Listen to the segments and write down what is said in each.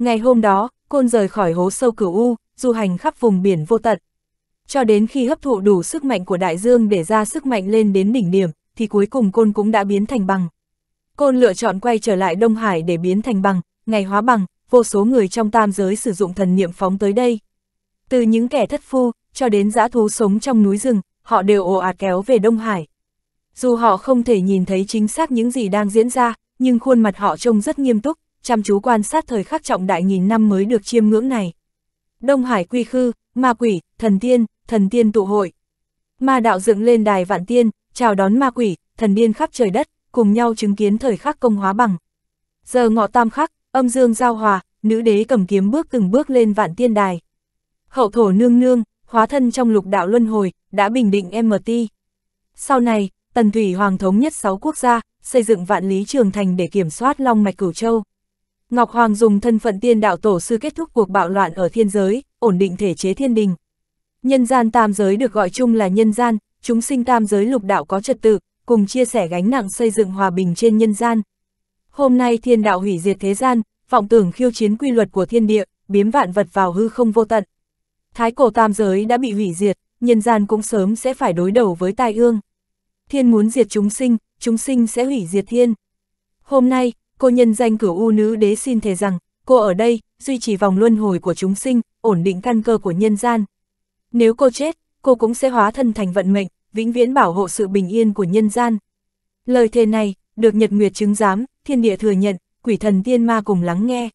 Ngày hôm đó, côn rời khỏi hố sâu cửu U, du hành khắp vùng biển vô tận. Cho đến khi hấp thụ đủ sức mạnh của đại dương để ra sức mạnh lên đến đỉnh điểm, thì cuối cùng côn cũng đã biến thành bằng. Côn lựa chọn quay trở lại Đông Hải để biến thành bằng, ngày hóa bằng, vô số người trong tam giới sử dụng thần niệm phóng tới đây. Từ những kẻ thất phu, cho đến dã thú sống trong núi rừng, họ đều ồ ạt kéo về Đông Hải. Dù họ không thể nhìn thấy chính xác những gì đang diễn ra, nhưng khuôn mặt họ trông rất nghiêm túc, chăm chú quan sát thời khắc trọng đại nghìn năm mới được chiêm ngưỡng này. Đông Hải quy khư, ma quỷ, thần tiên, thần tiên tụ hội. Ma đạo dựng lên đài vạn tiên, chào đón ma quỷ, thần điên khắp trời đất, cùng nhau chứng kiến thời khắc công hóa bằng. Giờ ngọ tam khắc, âm dương giao hòa, nữ đế cầm kiếm bước từng bước lên vạn tiên đài. Hậu thổ nương nương, hóa thân trong lục đạo luân hồi, đã bình định MT. Sau này, Tần Thủy Hoàng thống nhất sáu quốc gia, xây dựng vạn lý trường thành để kiểm soát long mạch cửu châu. Ngọc Hoàng dùng thân phận tiên đạo tổ sư kết thúc cuộc bạo loạn ở thiên giới, ổn định thể chế thiên đình. Nhân gian tam giới được gọi chung là nhân gian, chúng sinh tam giới lục đạo có trật tự, cùng chia sẻ gánh nặng xây dựng hòa bình trên nhân gian. Hôm nay thiên đạo hủy diệt thế gian, vọng tưởng khiêu chiến quy luật của thiên địa, biếm vạn vật vào hư không vô tận. Thái cổ tam giới đã bị hủy diệt, nhân gian cũng sớm sẽ phải đối đầu với tai ương. Thiên muốn diệt chúng sinh, chúng sinh sẽ hủy diệt thiên. Hôm nay, cô nhân danh cửu u nữ đế xin thề rằng, cô ở đây, duy trì vòng luân hồi của chúng sinh, ổn định căn cơ của nhân gian. Nếu cô chết, cô cũng sẽ hóa thân thành vận mệnh, vĩnh viễn bảo hộ sự bình yên của nhân gian. Lời thề này, được Nhật Nguyệt chứng giám, thiên địa thừa nhận, quỷ thần tiên ma cùng lắng nghe.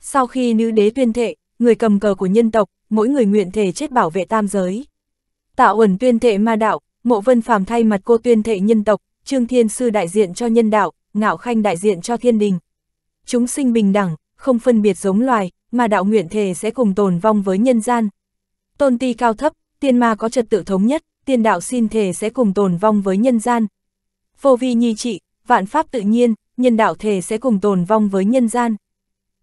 Sau khi nữ đế tuyên thệ, người cầm cờ của nhân tộc, mỗi người nguyện thề chết bảo vệ tam giới. Tạo ẩn tuyên thệ ma đạo, mộ vân phàm thay mặt cô tuyên thệ nhân tộc, Trương Thiên Sư đại diện cho nhân đạo, ngạo khanh đại diện cho thiên đình. Chúng sinh bình đẳng, không phân biệt giống loài, mà đạo nguyện thề sẽ cùng tồn vong với nhân gian. Tôn ti cao thấp, tiên ma có trật tự thống nhất, tiên đạo xin thề sẽ cùng tồn vong với nhân gian. Vô vi nhi trị, vạn pháp tự nhiên, nhân đạo thề sẽ cùng tồn vong với nhân gian.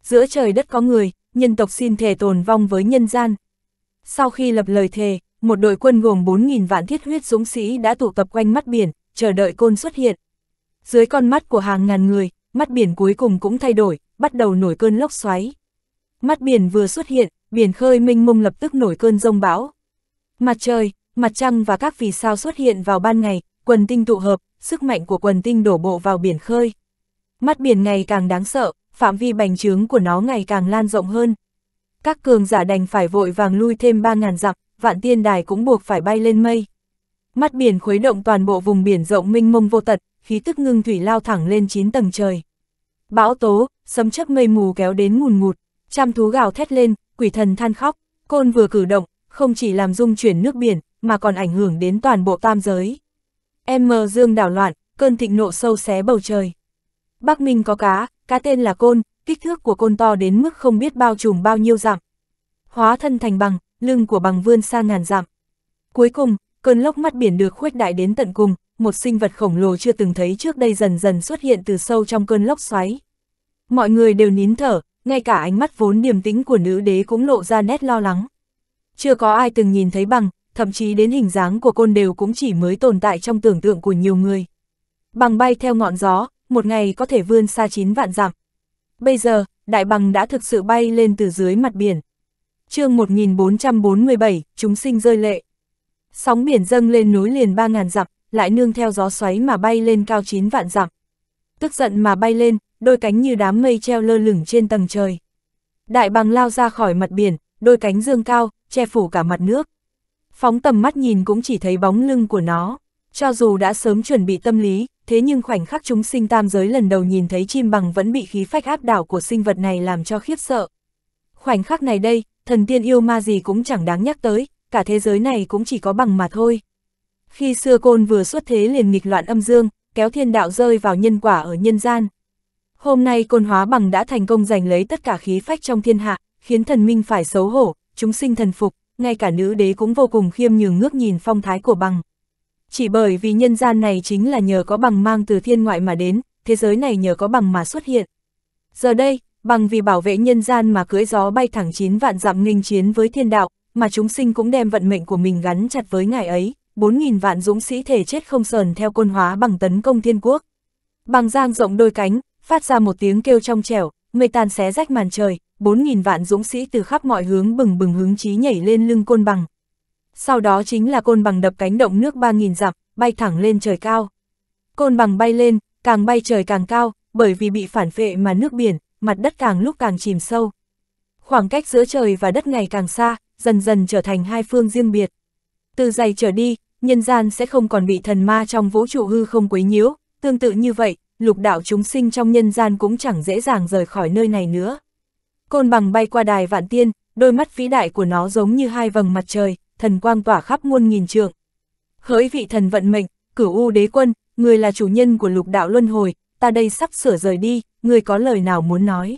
Giữa trời đất có người, nhân tộc xin thề tồn vong với nhân gian. Sau khi lập lời thề, một đội quân gồm 4.000 vạn thiết huyết dũng sĩ đã tụ tập quanh mắt biển, chờ đợi côn xuất hiện. Dưới con mắt của hàng ngàn người, mắt biển cuối cùng cũng thay đổi, bắt đầu nổi cơn lốc xoáy. Mắt biển vừa xuất hiện, biển khơi minh mông lập tức nổi cơn rông bão. Mặt trời, mặt trăng và các vì sao xuất hiện vào ban ngày, quần tinh tụ hợp, sức mạnh của quần tinh đổ bộ vào biển khơi. Mắt biển ngày càng đáng sợ, phạm vi bành trướng của nó ngày càng lan rộng hơn. Các cường giả đành phải vội vàng lui thêm 3.000 dặm, vạn tiên đài cũng buộc phải bay lên mây. Mắt biển khuấy động toàn bộ vùng biển rộng minh mông vô tật, khí tức ngưng thủy lao thẳng lên chín tầng trời. Bão tố, sấm chớp mây mù kéo đến ngùn ngụt, trăm thú gào thét lên, quỷ thần than khóc, côn vừa cử động, không chỉ làm rung chuyển nước biển, mà còn ảnh hưởng đến toàn bộ tam giới. M dương đảo loạn, cơn thịnh nộ sâu xé bầu trời. Bắc Minh có cá, cá tên là côn, kích thước của côn to đến mức không biết bao trùm bao nhiêu dặm. Hóa thân thành bằng, lưng của bằng vươn xa ngàn dặm. Cuối cùng, cơn lốc mắt biển được khuếch đại đến tận cùng, một sinh vật khổng lồ chưa từng thấy trước đây dần dần xuất hiện từ sâu trong cơn lốc xoáy. Mọi người đều nín thở, ngay cả ánh mắt vốn điềm tĩnh của nữ đế cũng lộ ra nét lo lắng. Chưa có ai từng nhìn thấy bằng, thậm chí đến hình dáng của côn đều cũng chỉ mới tồn tại trong tưởng tượng của nhiều người. Bằng bay theo ngọn gió, một ngày có thể vươn xa chín vạn dặm. Bây giờ, đại bằng đã thực sự bay lên từ dưới mặt biển. chương 1447, chúng sinh rơi lệ. Sóng biển dâng lên núi liền 3.000 dặm, lại nương theo gió xoáy mà bay lên cao chín vạn dặm. Tức giận mà bay lên, đôi cánh như đám mây treo lơ lửng trên tầng trời. Đại bằng lao ra khỏi mặt biển, đôi cánh dương cao, che phủ cả mặt nước. Phóng tầm mắt nhìn cũng chỉ thấy bóng lưng của nó. Cho dù đã sớm chuẩn bị tâm lý, thế nhưng khoảnh khắc chúng sinh tam giới lần đầu nhìn thấy chim bằng vẫn bị khí phách áp đảo của sinh vật này làm cho khiếp sợ. Khoảnh khắc này đây, thần tiên yêu ma gì cũng chẳng đáng nhắc tới, cả thế giới này cũng chỉ có bằng mà thôi. Khi xưa côn vừa xuất thế liền nghịch loạn âm dương, kéo thiên đạo rơi vào nhân quả ở nhân gian. Hôm nay côn hóa bằng đã thành công giành lấy tất cả khí phách trong thiên hạ, khiến thần minh phải xấu hổ, chúng sinh thần phục, ngay cả nữ đế cũng vô cùng khiêm nhường ngước nhìn phong thái của bằng. Chỉ bởi vì nhân gian này chính là nhờ có bằng mang từ thiên ngoại mà đến, thế giới này nhờ có bằng mà xuất hiện. Giờ đây, bằng vì bảo vệ nhân gian mà cưỡi gió bay thẳng chín vạn dặm nghênh chiến với thiên đạo, mà chúng sinh cũng đem vận mệnh của mình gắn chặt với ngài ấy. 4.000 vạn dũng sĩ thể chết không sờn theo côn hóa bằng tấn công thiên quốc. Bằng giang rộng đôi cánh, phát ra một tiếng kêu trong trẻo, mây tan xé rách màn trời, 4.000 vạn dũng sĩ từ khắp mọi hướng bừng bừng hứng chí nhảy lên lưng côn bằng. Sau đó chính là côn bằng đập cánh động nước 3.000 dặm, bay thẳng lên trời cao. Côn bằng bay lên, càng bay trời càng cao, bởi vì bị phản vệ mà nước biển, mặt đất càng lúc càng chìm sâu. Khoảng cách giữa trời và đất ngày càng xa, dần dần trở thành hai phương riêng biệt. Từ giày trở đi, nhân gian sẽ không còn bị thần ma trong vũ trụ hư không quấy nhiễu, tương tự như vậy, lục đạo chúng sinh trong nhân gian cũng chẳng dễ dàng rời khỏi nơi này nữa. Côn bằng bay qua đài vạn tiên, đôi mắt vĩ đại của nó giống như hai vầng mặt trời, thần quang tỏa khắp muôn nghìn trượng. Hỡi vị thần vận mệnh, cửu u đế quân, người là chủ nhân của lục đạo luân hồi, ta đây sắp sửa rời đi, người có lời nào muốn nói.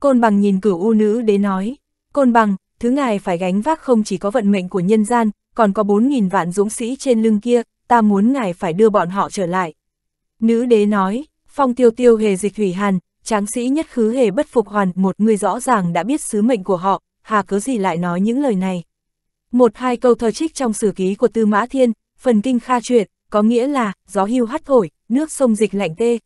Côn bằng nhìn cửu u nữ đế nói, côn bằng, thứ ngài phải gánh vác không chỉ có vận mệnh của nhân gian, còn có 4.000 vạn dũng sĩ trên lưng kia, ta muốn ngài phải đưa bọn họ trở lại. Nữ đế nói, phong tiêu tiêu hề dịch hủy hàn, tráng sĩ nhất khứ hề bất phục hoàn, một người rõ ràng đã biết sứ mệnh của họ, hà cớ gì lại nói những lời này. Một hai câu thơ trích trong sử ký của Tư Mã Thiên, phần kinh kha truyện, có nghĩa là, gió hưu hắt thổi, nước sông dịch lạnh tê.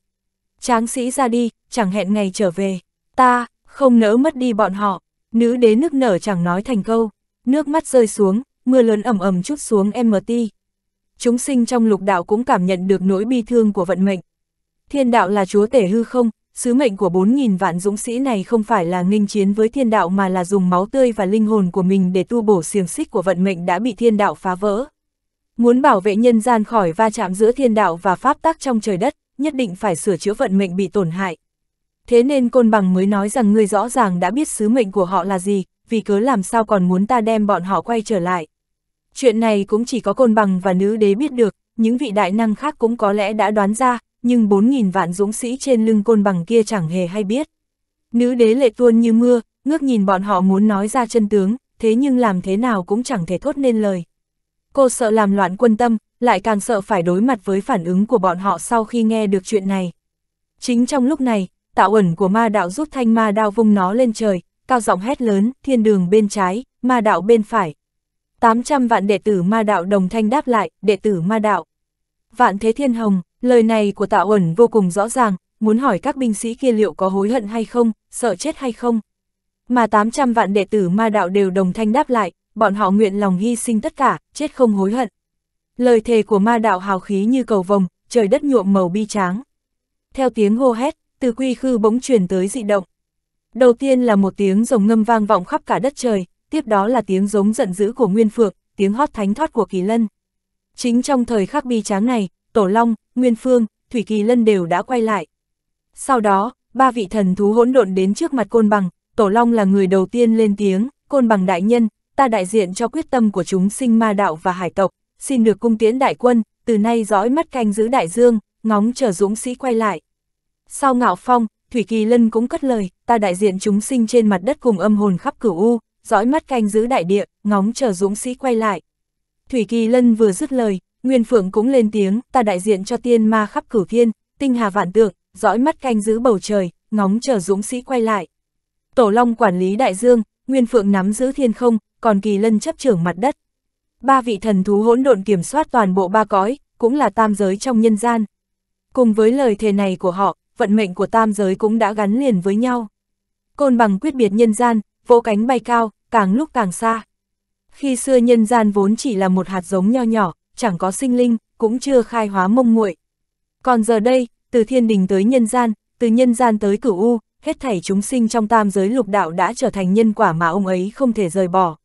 Tráng sĩ ra đi, chẳng hẹn ngày trở về. Ta, không nỡ mất đi bọn họ. Nữ đế nước nở chẳng nói thành câu. Nước mắt rơi xuống, mưa lớn ẩm ẩm chút xuống MT. Chúng sinh trong lục đạo cũng cảm nhận được nỗi bi thương của vận mệnh. Thiên đạo là chúa tể hư không, sứ mệnh của 4.000 vạn dũng sĩ này không phải là nghênh chiến với thiên đạo mà là dùng máu tươi và linh hồn của mình để tu bổ xiềng xích của vận mệnh đã bị thiên đạo phá vỡ. Muốn bảo vệ nhân gian khỏi va chạm giữa thiên đạo và pháp tắc trong trời đất, nhất định phải sửa chữa vận mệnh bị tổn hại. Thế nên Côn Bằng mới nói rằng ngươi rõ ràng đã biết sứ mệnh của họ là gì, vì cớ làm sao còn muốn ta đem bọn họ quay trở lại. Chuyện này cũng chỉ có côn bằng và nữ đế biết được, những vị đại năng khác cũng có lẽ đã đoán ra, nhưng 4.000 vạn dũng sĩ trên lưng côn bằng kia chẳng hề hay biết. Nữ đế lệ tuôn như mưa, ngước nhìn bọn họ muốn nói ra chân tướng, thế nhưng làm thế nào cũng chẳng thể thốt nên lời. Cô sợ làm loạn quân tâm, lại càng sợ phải đối mặt với phản ứng của bọn họ sau khi nghe được chuyện này. Chính trong lúc này, tạo ẩn của ma đạo rút thanh ma đao vung nó lên trời, cao giọng hét lớn, thiên đường bên trái, ma đạo bên phải, 800 vạn đệ tử ma đạo đồng thanh đáp lại, đệ tử ma đạo. Vạn Thế Thiên Hồng, lời này của tạo Uẩn vô cùng rõ ràng, muốn hỏi các binh sĩ kia liệu có hối hận hay không, sợ chết hay không. Mà 800 vạn đệ tử ma đạo đều đồng thanh đáp lại, bọn họ nguyện lòng hy sinh tất cả, chết không hối hận. Lời thề của ma đạo hào khí như cầu vồng, trời đất nhuộm màu bi tráng. Theo tiếng hô hét, từ quy khư bỗng truyền tới dị động. Đầu tiên là một tiếng rồng ngâm vang vọng khắp cả đất trời, tiếp đó là tiếng giống giận dữ của Nguyên Phượng, tiếng hót thánh thoát của Kỳ Lân. Chính trong thời khắc bi tráng này, Tổ Long, Nguyên Phương, Thủy Kỳ Lân đều đã quay lại. Sau đó, ba vị thần thú hỗn độn đến trước mặt Côn Bằng, Tổ Long là người đầu tiên lên tiếng, Côn Bằng đại nhân, ta đại diện cho quyết tâm của chúng sinh ma đạo và hải tộc, xin được cung tiến đại quân, từ nay dõi mắt canh giữ đại dương, ngóng chờ dũng sĩ quay lại. Sau ngạo phong, Thủy Kỳ Lân cũng cất lời, ta đại diện chúng sinh trên mặt đất cùng âm hồn khắp cửu u, dõi mắt canh giữ đại địa, ngóng chờ dũng sĩ quay lại. Thủy Kỳ Lân vừa dứt lời, Nguyên Phượng cũng lên tiếng, ta đại diện cho tiên ma khắp cửu thiên, tinh hà vạn tượng, dõi mắt canh giữ bầu trời, ngóng chờ dũng sĩ quay lại. Tổ Long quản lý đại dương, Nguyên Phượng nắm giữ thiên không, còn Kỳ Lân chấp trưởng mặt đất. Ba vị thần thú hỗn độn kiểm soát toàn bộ ba cõi, cũng là tam giới trong nhân gian. Cùng với lời thề này của họ, vận mệnh của tam giới cũng đã gắn liền với nhau. Côn bằng quyết biệt nhân gian, vỗ cánh bay cao, càng lúc càng xa. Khi xưa nhân gian vốn chỉ là một hạt giống nho nhỏ, chẳng có sinh linh, cũng chưa khai hóa mông muội. Còn giờ đây, từ thiên đình tới nhân gian, từ nhân gian tới cửu u, hết thảy chúng sinh trong tam giới lục đạo đã trở thành nhân quả mà ông ấy không thể rời bỏ.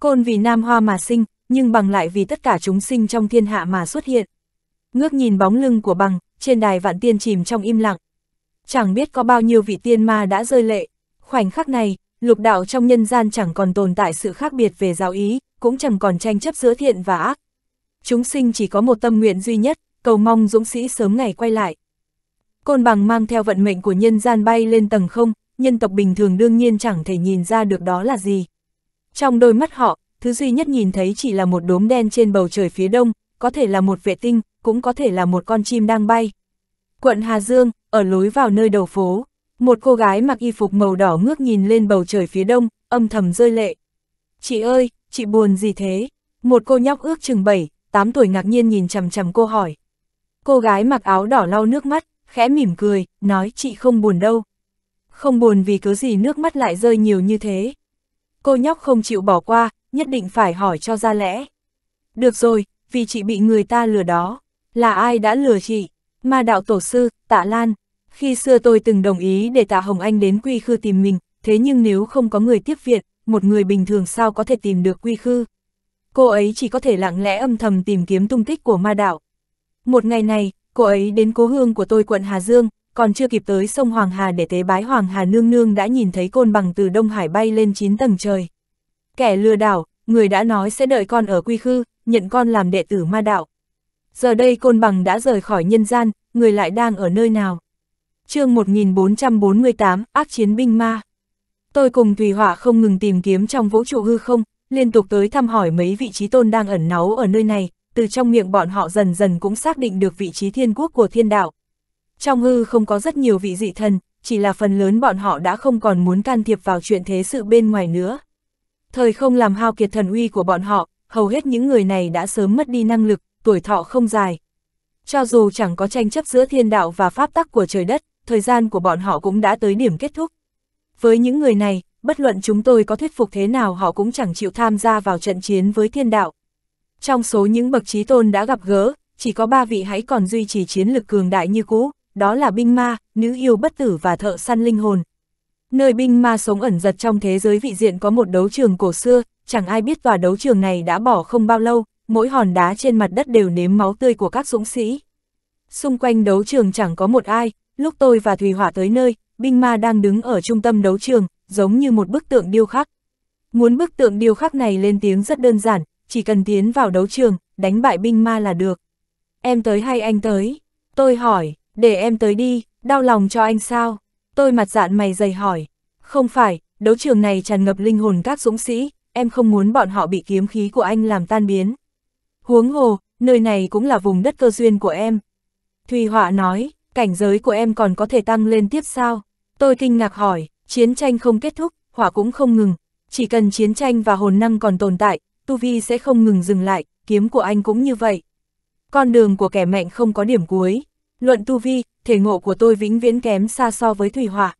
Côn vì nam hoa mà sinh, nhưng bằng lại vì tất cả chúng sinh trong thiên hạ mà xuất hiện. Ngước nhìn bóng lưng của bằng, trên đài vạn tiên chìm trong im lặng. Chẳng biết có bao nhiêu vị tiên ma đã rơi lệ. Khoảnh khắc này, lục đạo trong nhân gian chẳng còn tồn tại sự khác biệt về giáo ý, cũng chẳng còn tranh chấp giữa thiện và ác. Chúng sinh chỉ có một tâm nguyện duy nhất, cầu mong dũng sĩ sớm ngày quay lại. Côn bằng mang theo vận mệnh của nhân gian bay lên tầng không, nhân tộc bình thường đương nhiên chẳng thể nhìn ra được đó là gì. Trong đôi mắt họ, thứ duy nhất nhìn thấy chỉ là một đốm đen trên bầu trời phía đông, có thể là một vệ tinh, cũng có thể là một con chim đang bay. Quận Hà Dương, ở lối vào nơi đầu phố, một cô gái mặc y phục màu đỏ ngước nhìn lên bầu trời phía đông, âm thầm rơi lệ. Chị ơi, chị buồn gì thế? Một cô nhóc ước chừng 7, 8 tuổi ngạc nhiên nhìn chằm chằm cô hỏi. Cô gái mặc áo đỏ lau nước mắt, khẽ mỉm cười, nói chị không buồn đâu. Không buồn vì cứ gì nước mắt lại rơi nhiều như thế. Cô nhóc không chịu bỏ qua, nhất định phải hỏi cho ra lẽ. Được rồi, vì chị bị người ta lừa đó. Là ai đã lừa chị? Ma đạo tổ sư, tạ lan, khi xưa tôi từng đồng ý để Tạ Hồng Anh đến Quy Khư tìm mình, thế nhưng nếu không có người tiếp viện, một người bình thường sao có thể tìm được Quy Khư. Cô ấy chỉ có thể lặng lẽ âm thầm tìm kiếm tung tích của ma đảo. Một ngày này, cô ấy đến cố hương của tôi quận Hà Dương, còn chưa kịp tới sông Hoàng Hà để tế bái Hoàng Hà Nương Nương đã nhìn thấy côn bằng từ Đông Hải bay lên 9 tầng trời. Kẻ lừa đảo, người đã nói sẽ đợi con ở Quy Khư, nhận con làm đệ tử ma đạo. Giờ đây côn bằng đã rời khỏi nhân gian, người lại đang ở nơi nào? chương 1448, ác chiến binh ma. Tôi cùng Thùy Hỏa không ngừng tìm kiếm trong vũ trụ hư không, liên tục tới thăm hỏi mấy vị trí tôn đang ẩn náu ở nơi này, từ trong miệng bọn họ dần dần cũng xác định được vị trí thiên quốc của thiên đạo. Trong hư không có rất nhiều vị dị thần, chỉ là phần lớn bọn họ đã không còn muốn can thiệp vào chuyện thế sự bên ngoài nữa. Thời không làm hao kiệt thần uy của bọn họ, hầu hết những người này đã sớm mất đi năng lực, tuổi thọ không dài. Cho dù chẳng có tranh chấp giữa thiên đạo và pháp tắc của trời đất, thời gian của bọn họ cũng đã tới điểm kết thúc. Với những người này, bất luận chúng tôi có thuyết phục thế nào họ cũng chẳng chịu tham gia vào trận chiến với thiên đạo. Trong số những bậc trí tôn đã gặp gỡ, chỉ có ba vị hãy còn duy trì chiến lực cường đại như cũ, đó là binh ma, nữ yêu bất tử và thợ săn linh hồn. Nơi binh ma sống ẩn giật trong thế giới vị diện có một đấu trường cổ xưa, chẳng ai biết tòa đấu trường này đã bỏ không bao lâu, mỗi hòn đá trên mặt đất đều nếm máu tươi của các dũng sĩ. Xung quanh đấu trường chẳng có một ai, lúc tôi và Thùy Hỏa tới nơi, binh ma đang đứng ở trung tâm đấu trường, giống như một bức tượng điêu khắc. Muốn bức tượng điêu khắc này lên tiếng rất đơn giản, chỉ cần tiến vào đấu trường, đánh bại binh ma là được. Em tới hay anh tới? Tôi hỏi, để em tới đi, đau lòng cho anh sao? Tôi mặt dạn mày dày hỏi. Không phải, đấu trường này tràn ngập linh hồn các dũng sĩ, em không muốn bọn họ bị kiếm khí của anh làm tan biến. Huống hồ, nơi này cũng là vùng đất cơ duyên của em. Thùy Họa nói, cảnh giới của em còn có thể tăng lên tiếp sao? Tôi kinh ngạc hỏi, chiến tranh không kết thúc, hỏa cũng không ngừng, chỉ cần chiến tranh và hồn năng còn tồn tại, tu vi sẽ không ngừng dừng lại, kiếm của anh cũng như vậy. Con đường của kẻ mạnh không có điểm cuối. Luận tu vi, thể ngộ của tôi vĩnh viễn kém xa so với thủy hỏa.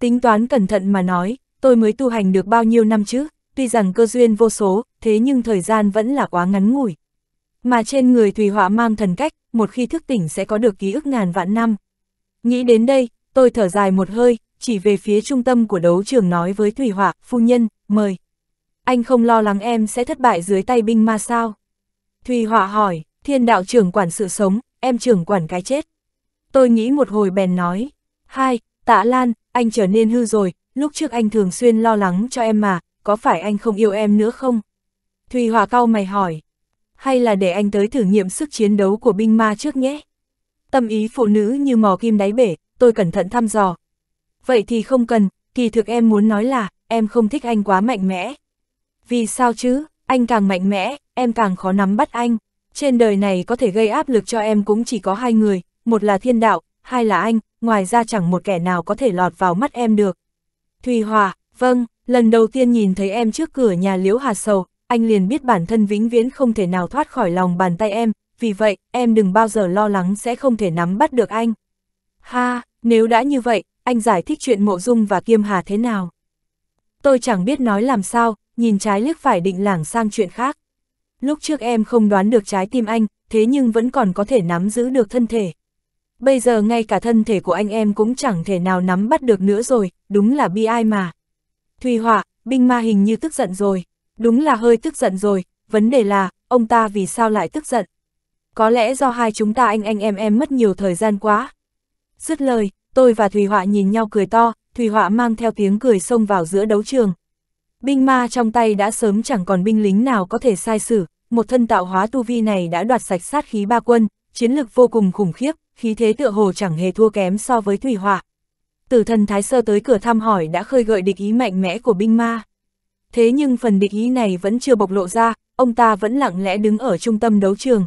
Tính toán cẩn thận mà nói, tôi mới tu hành được bao nhiêu năm chứ, tuy rằng cơ duyên vô số, thế nhưng thời gian vẫn là quá ngắn ngủi mà trên người Thùy Họa mang thần cách, một khi thức tỉnh sẽ có được ký ức ngàn vạn năm. Nghĩ đến đây, tôi thở dài một hơi, chỉ về phía trung tâm của đấu trường nói với Thùy Họa, phu nhân, mời. Anh không lo lắng em sẽ thất bại dưới tay binh ma sao? Thùy Họa hỏi, thiên đạo trưởng quản sự sống, em trưởng quản cái chết. Tôi nghĩ một hồi bèn nói, hai, tạ Lan, anh trở nên hư rồi, lúc trước anh thường xuyên lo lắng cho em mà, có phải anh không yêu em nữa không? Thùy Họa cau mày hỏi, hay là để anh tới thử nghiệm sức chiến đấu của binh ma trước nhé. Tâm ý phụ nữ như mò kim đáy bể, tôi cẩn thận thăm dò. Vậy thì không cần, kỳ thực em muốn nói là, em không thích anh quá mạnh mẽ. Vì sao chứ, anh càng mạnh mẽ, em càng khó nắm bắt anh. Trên đời này có thể gây áp lực cho em cũng chỉ có hai người, một là thiên đạo, hai là anh, ngoài ra chẳng một kẻ nào có thể lọt vào mắt em được. Thùy Hòa, vâng, lần đầu tiên nhìn thấy em trước cửa nhà Liễu Hà Sầu, anh liền biết bản thân vĩnh viễn không thể nào thoát khỏi lòng bàn tay em, vì vậy, em đừng bao giờ lo lắng sẽ không thể nắm bắt được anh. Ha, nếu đã như vậy, anh giải thích chuyện mộ dung và kiêm hà thế nào? Tôi chẳng biết nói làm sao, nhìn trái liếc phải định lảng sang chuyện khác. Lúc trước em không đoán được trái tim anh, thế nhưng vẫn còn có thể nắm giữ được thân thể. Bây giờ ngay cả thân thể của anh em cũng chẳng thể nào nắm bắt được nữa rồi, đúng là bi ai mà. Thùy Họa, binh ma hình như tức giận rồi. Đúng là hơi tức giận rồi, vấn đề là, ông ta vì sao lại tức giận? Có lẽ do hai chúng ta anh anh em em mất nhiều thời gian quá. Dứt lời, tôi và Thùy Họa nhìn nhau cười to, Thùy Họa mang theo tiếng cười xông vào giữa đấu trường. Binh ma trong tay đã sớm chẳng còn binh lính nào có thể sai xử, một thân tạo hóa tu vi này đã đoạt sạch sát khí ba quân, chiến lực vô cùng khủng khiếp, khí thế tựa hồ chẳng hề thua kém so với Thủy Hỏa. Tử thần Thái Sơ tới cửa thăm hỏi đã khơi gợi địch ý mạnh mẽ của binh ma thế nhưng phần địch ý này vẫn chưa bộc lộ ra, ông ta vẫn lặng lẽ đứng ở trung tâm đấu trường.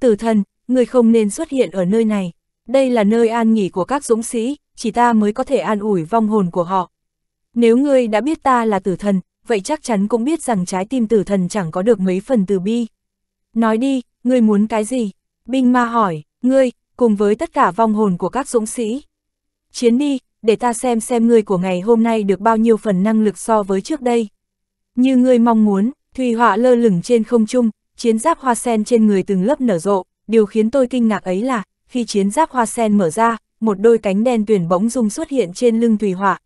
Tử thần, người không nên xuất hiện ở nơi này, đây là nơi an nghỉ của các dũng sĩ, chỉ ta mới có thể an ủi vong hồn của họ. Nếu ngươi đã biết ta là tử thần, vậy chắc chắn cũng biết rằng trái tim tử thần chẳng có được mấy phần từ bi. Nói đi, ngươi muốn cái gì? Binh ma hỏi, ngươi, cùng với tất cả vong hồn của các dũng sĩ. Chiến đi, để ta xem xem ngươi của ngày hôm nay được bao nhiêu phần năng lực so với trước đây. Như ngươi mong muốn, thủy họa lơ lửng trên không trung, chiến giáp hoa sen trên người từng lớp nở rộ, điều khiến tôi kinh ngạc ấy là, khi chiến giáp hoa sen mở ra, một đôi cánh đen tuyển bỗng dung xuất hiện trên lưng thủy họa.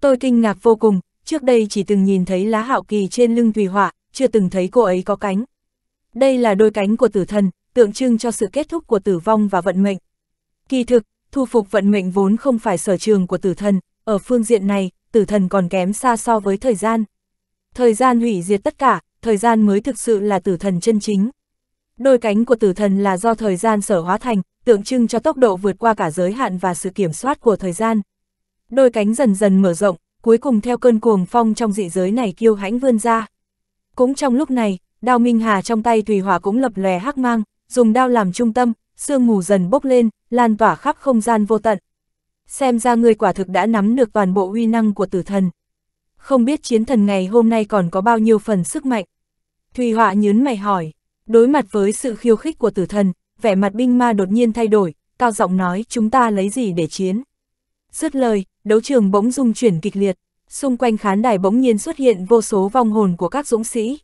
Tôi kinh ngạc vô cùng, trước đây chỉ từng nhìn thấy lá hạo kỳ trên lưng thủy họa, chưa từng thấy cô ấy có cánh. Đây là đôi cánh của tử thần, tượng trưng cho sự kết thúc của tử vong và vận mệnh. Kỳ thực, thu phục vận mệnh vốn không phải sở trường của tử thần, ở phương diện này, tử thần còn kém xa so với thời gian. Thời gian hủy diệt tất cả, thời gian mới thực sự là tử thần chân chính. Đôi cánh của tử thần là do thời gian sở hóa thành, tượng trưng cho tốc độ vượt qua cả giới hạn và sự kiểm soát của thời gian. Đôi cánh dần dần mở rộng, cuối cùng theo cơn cuồng phong trong dị giới này kiêu hãnh vươn ra. Cũng trong lúc này, đao Minh Hà trong tay Thùy Hỏa cũng lập lòe hắc mang, dùng đao làm trung tâm, sương mù dần bốc lên, lan tỏa khắp không gian vô tận. Xem ra người quả thực đã nắm được toàn bộ uy năng của tử thần không biết chiến thần ngày hôm nay còn có bao nhiêu phần sức mạnh. Thùy Họa nhớn mày hỏi, đối mặt với sự khiêu khích của tử thần, vẻ mặt binh ma đột nhiên thay đổi, cao giọng nói chúng ta lấy gì để chiến. Dứt lời, đấu trường bỗng rung chuyển kịch liệt, xung quanh khán đài bỗng nhiên xuất hiện vô số vong hồn của các dũng sĩ.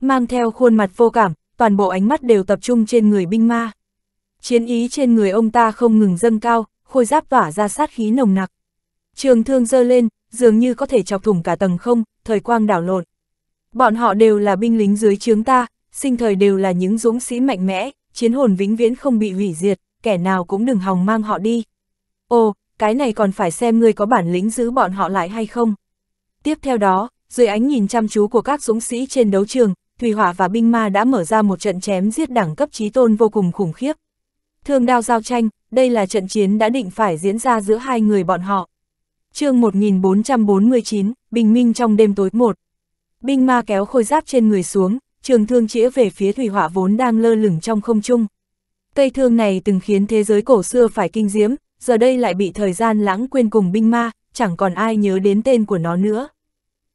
Mang theo khuôn mặt vô cảm, toàn bộ ánh mắt đều tập trung trên người binh ma. Chiến ý trên người ông ta không ngừng dâng cao, khôi giáp tỏa ra sát khí nồng nặc. Trường thương dơ lên, dường như có thể chọc thủng cả tầng không, thời quang đảo lộn. Bọn họ đều là binh lính dưới chướng ta, sinh thời đều là những dũng sĩ mạnh mẽ, chiến hồn vĩnh viễn không bị hủy diệt, kẻ nào cũng đừng hòng mang họ đi. Ồ, cái này còn phải xem ngươi có bản lĩnh giữ bọn họ lại hay không. Tiếp theo đó, dưới ánh nhìn chăm chú của các dũng sĩ trên đấu trường, Thủy Hỏa và Binh Ma đã mở ra một trận chém giết đẳng cấp trí tôn vô cùng khủng khiếp. Thương đao giao tranh, đây là trận chiến đã định phải diễn ra giữa hai người bọn họ chương 1449, bình minh trong đêm tối một. Binh ma kéo khôi giáp trên người xuống, trường thương chĩa về phía thủy hỏa vốn đang lơ lửng trong không trung. Cây thương này từng khiến thế giới cổ xưa phải kinh diễm, giờ đây lại bị thời gian lãng quên cùng binh ma, chẳng còn ai nhớ đến tên của nó nữa.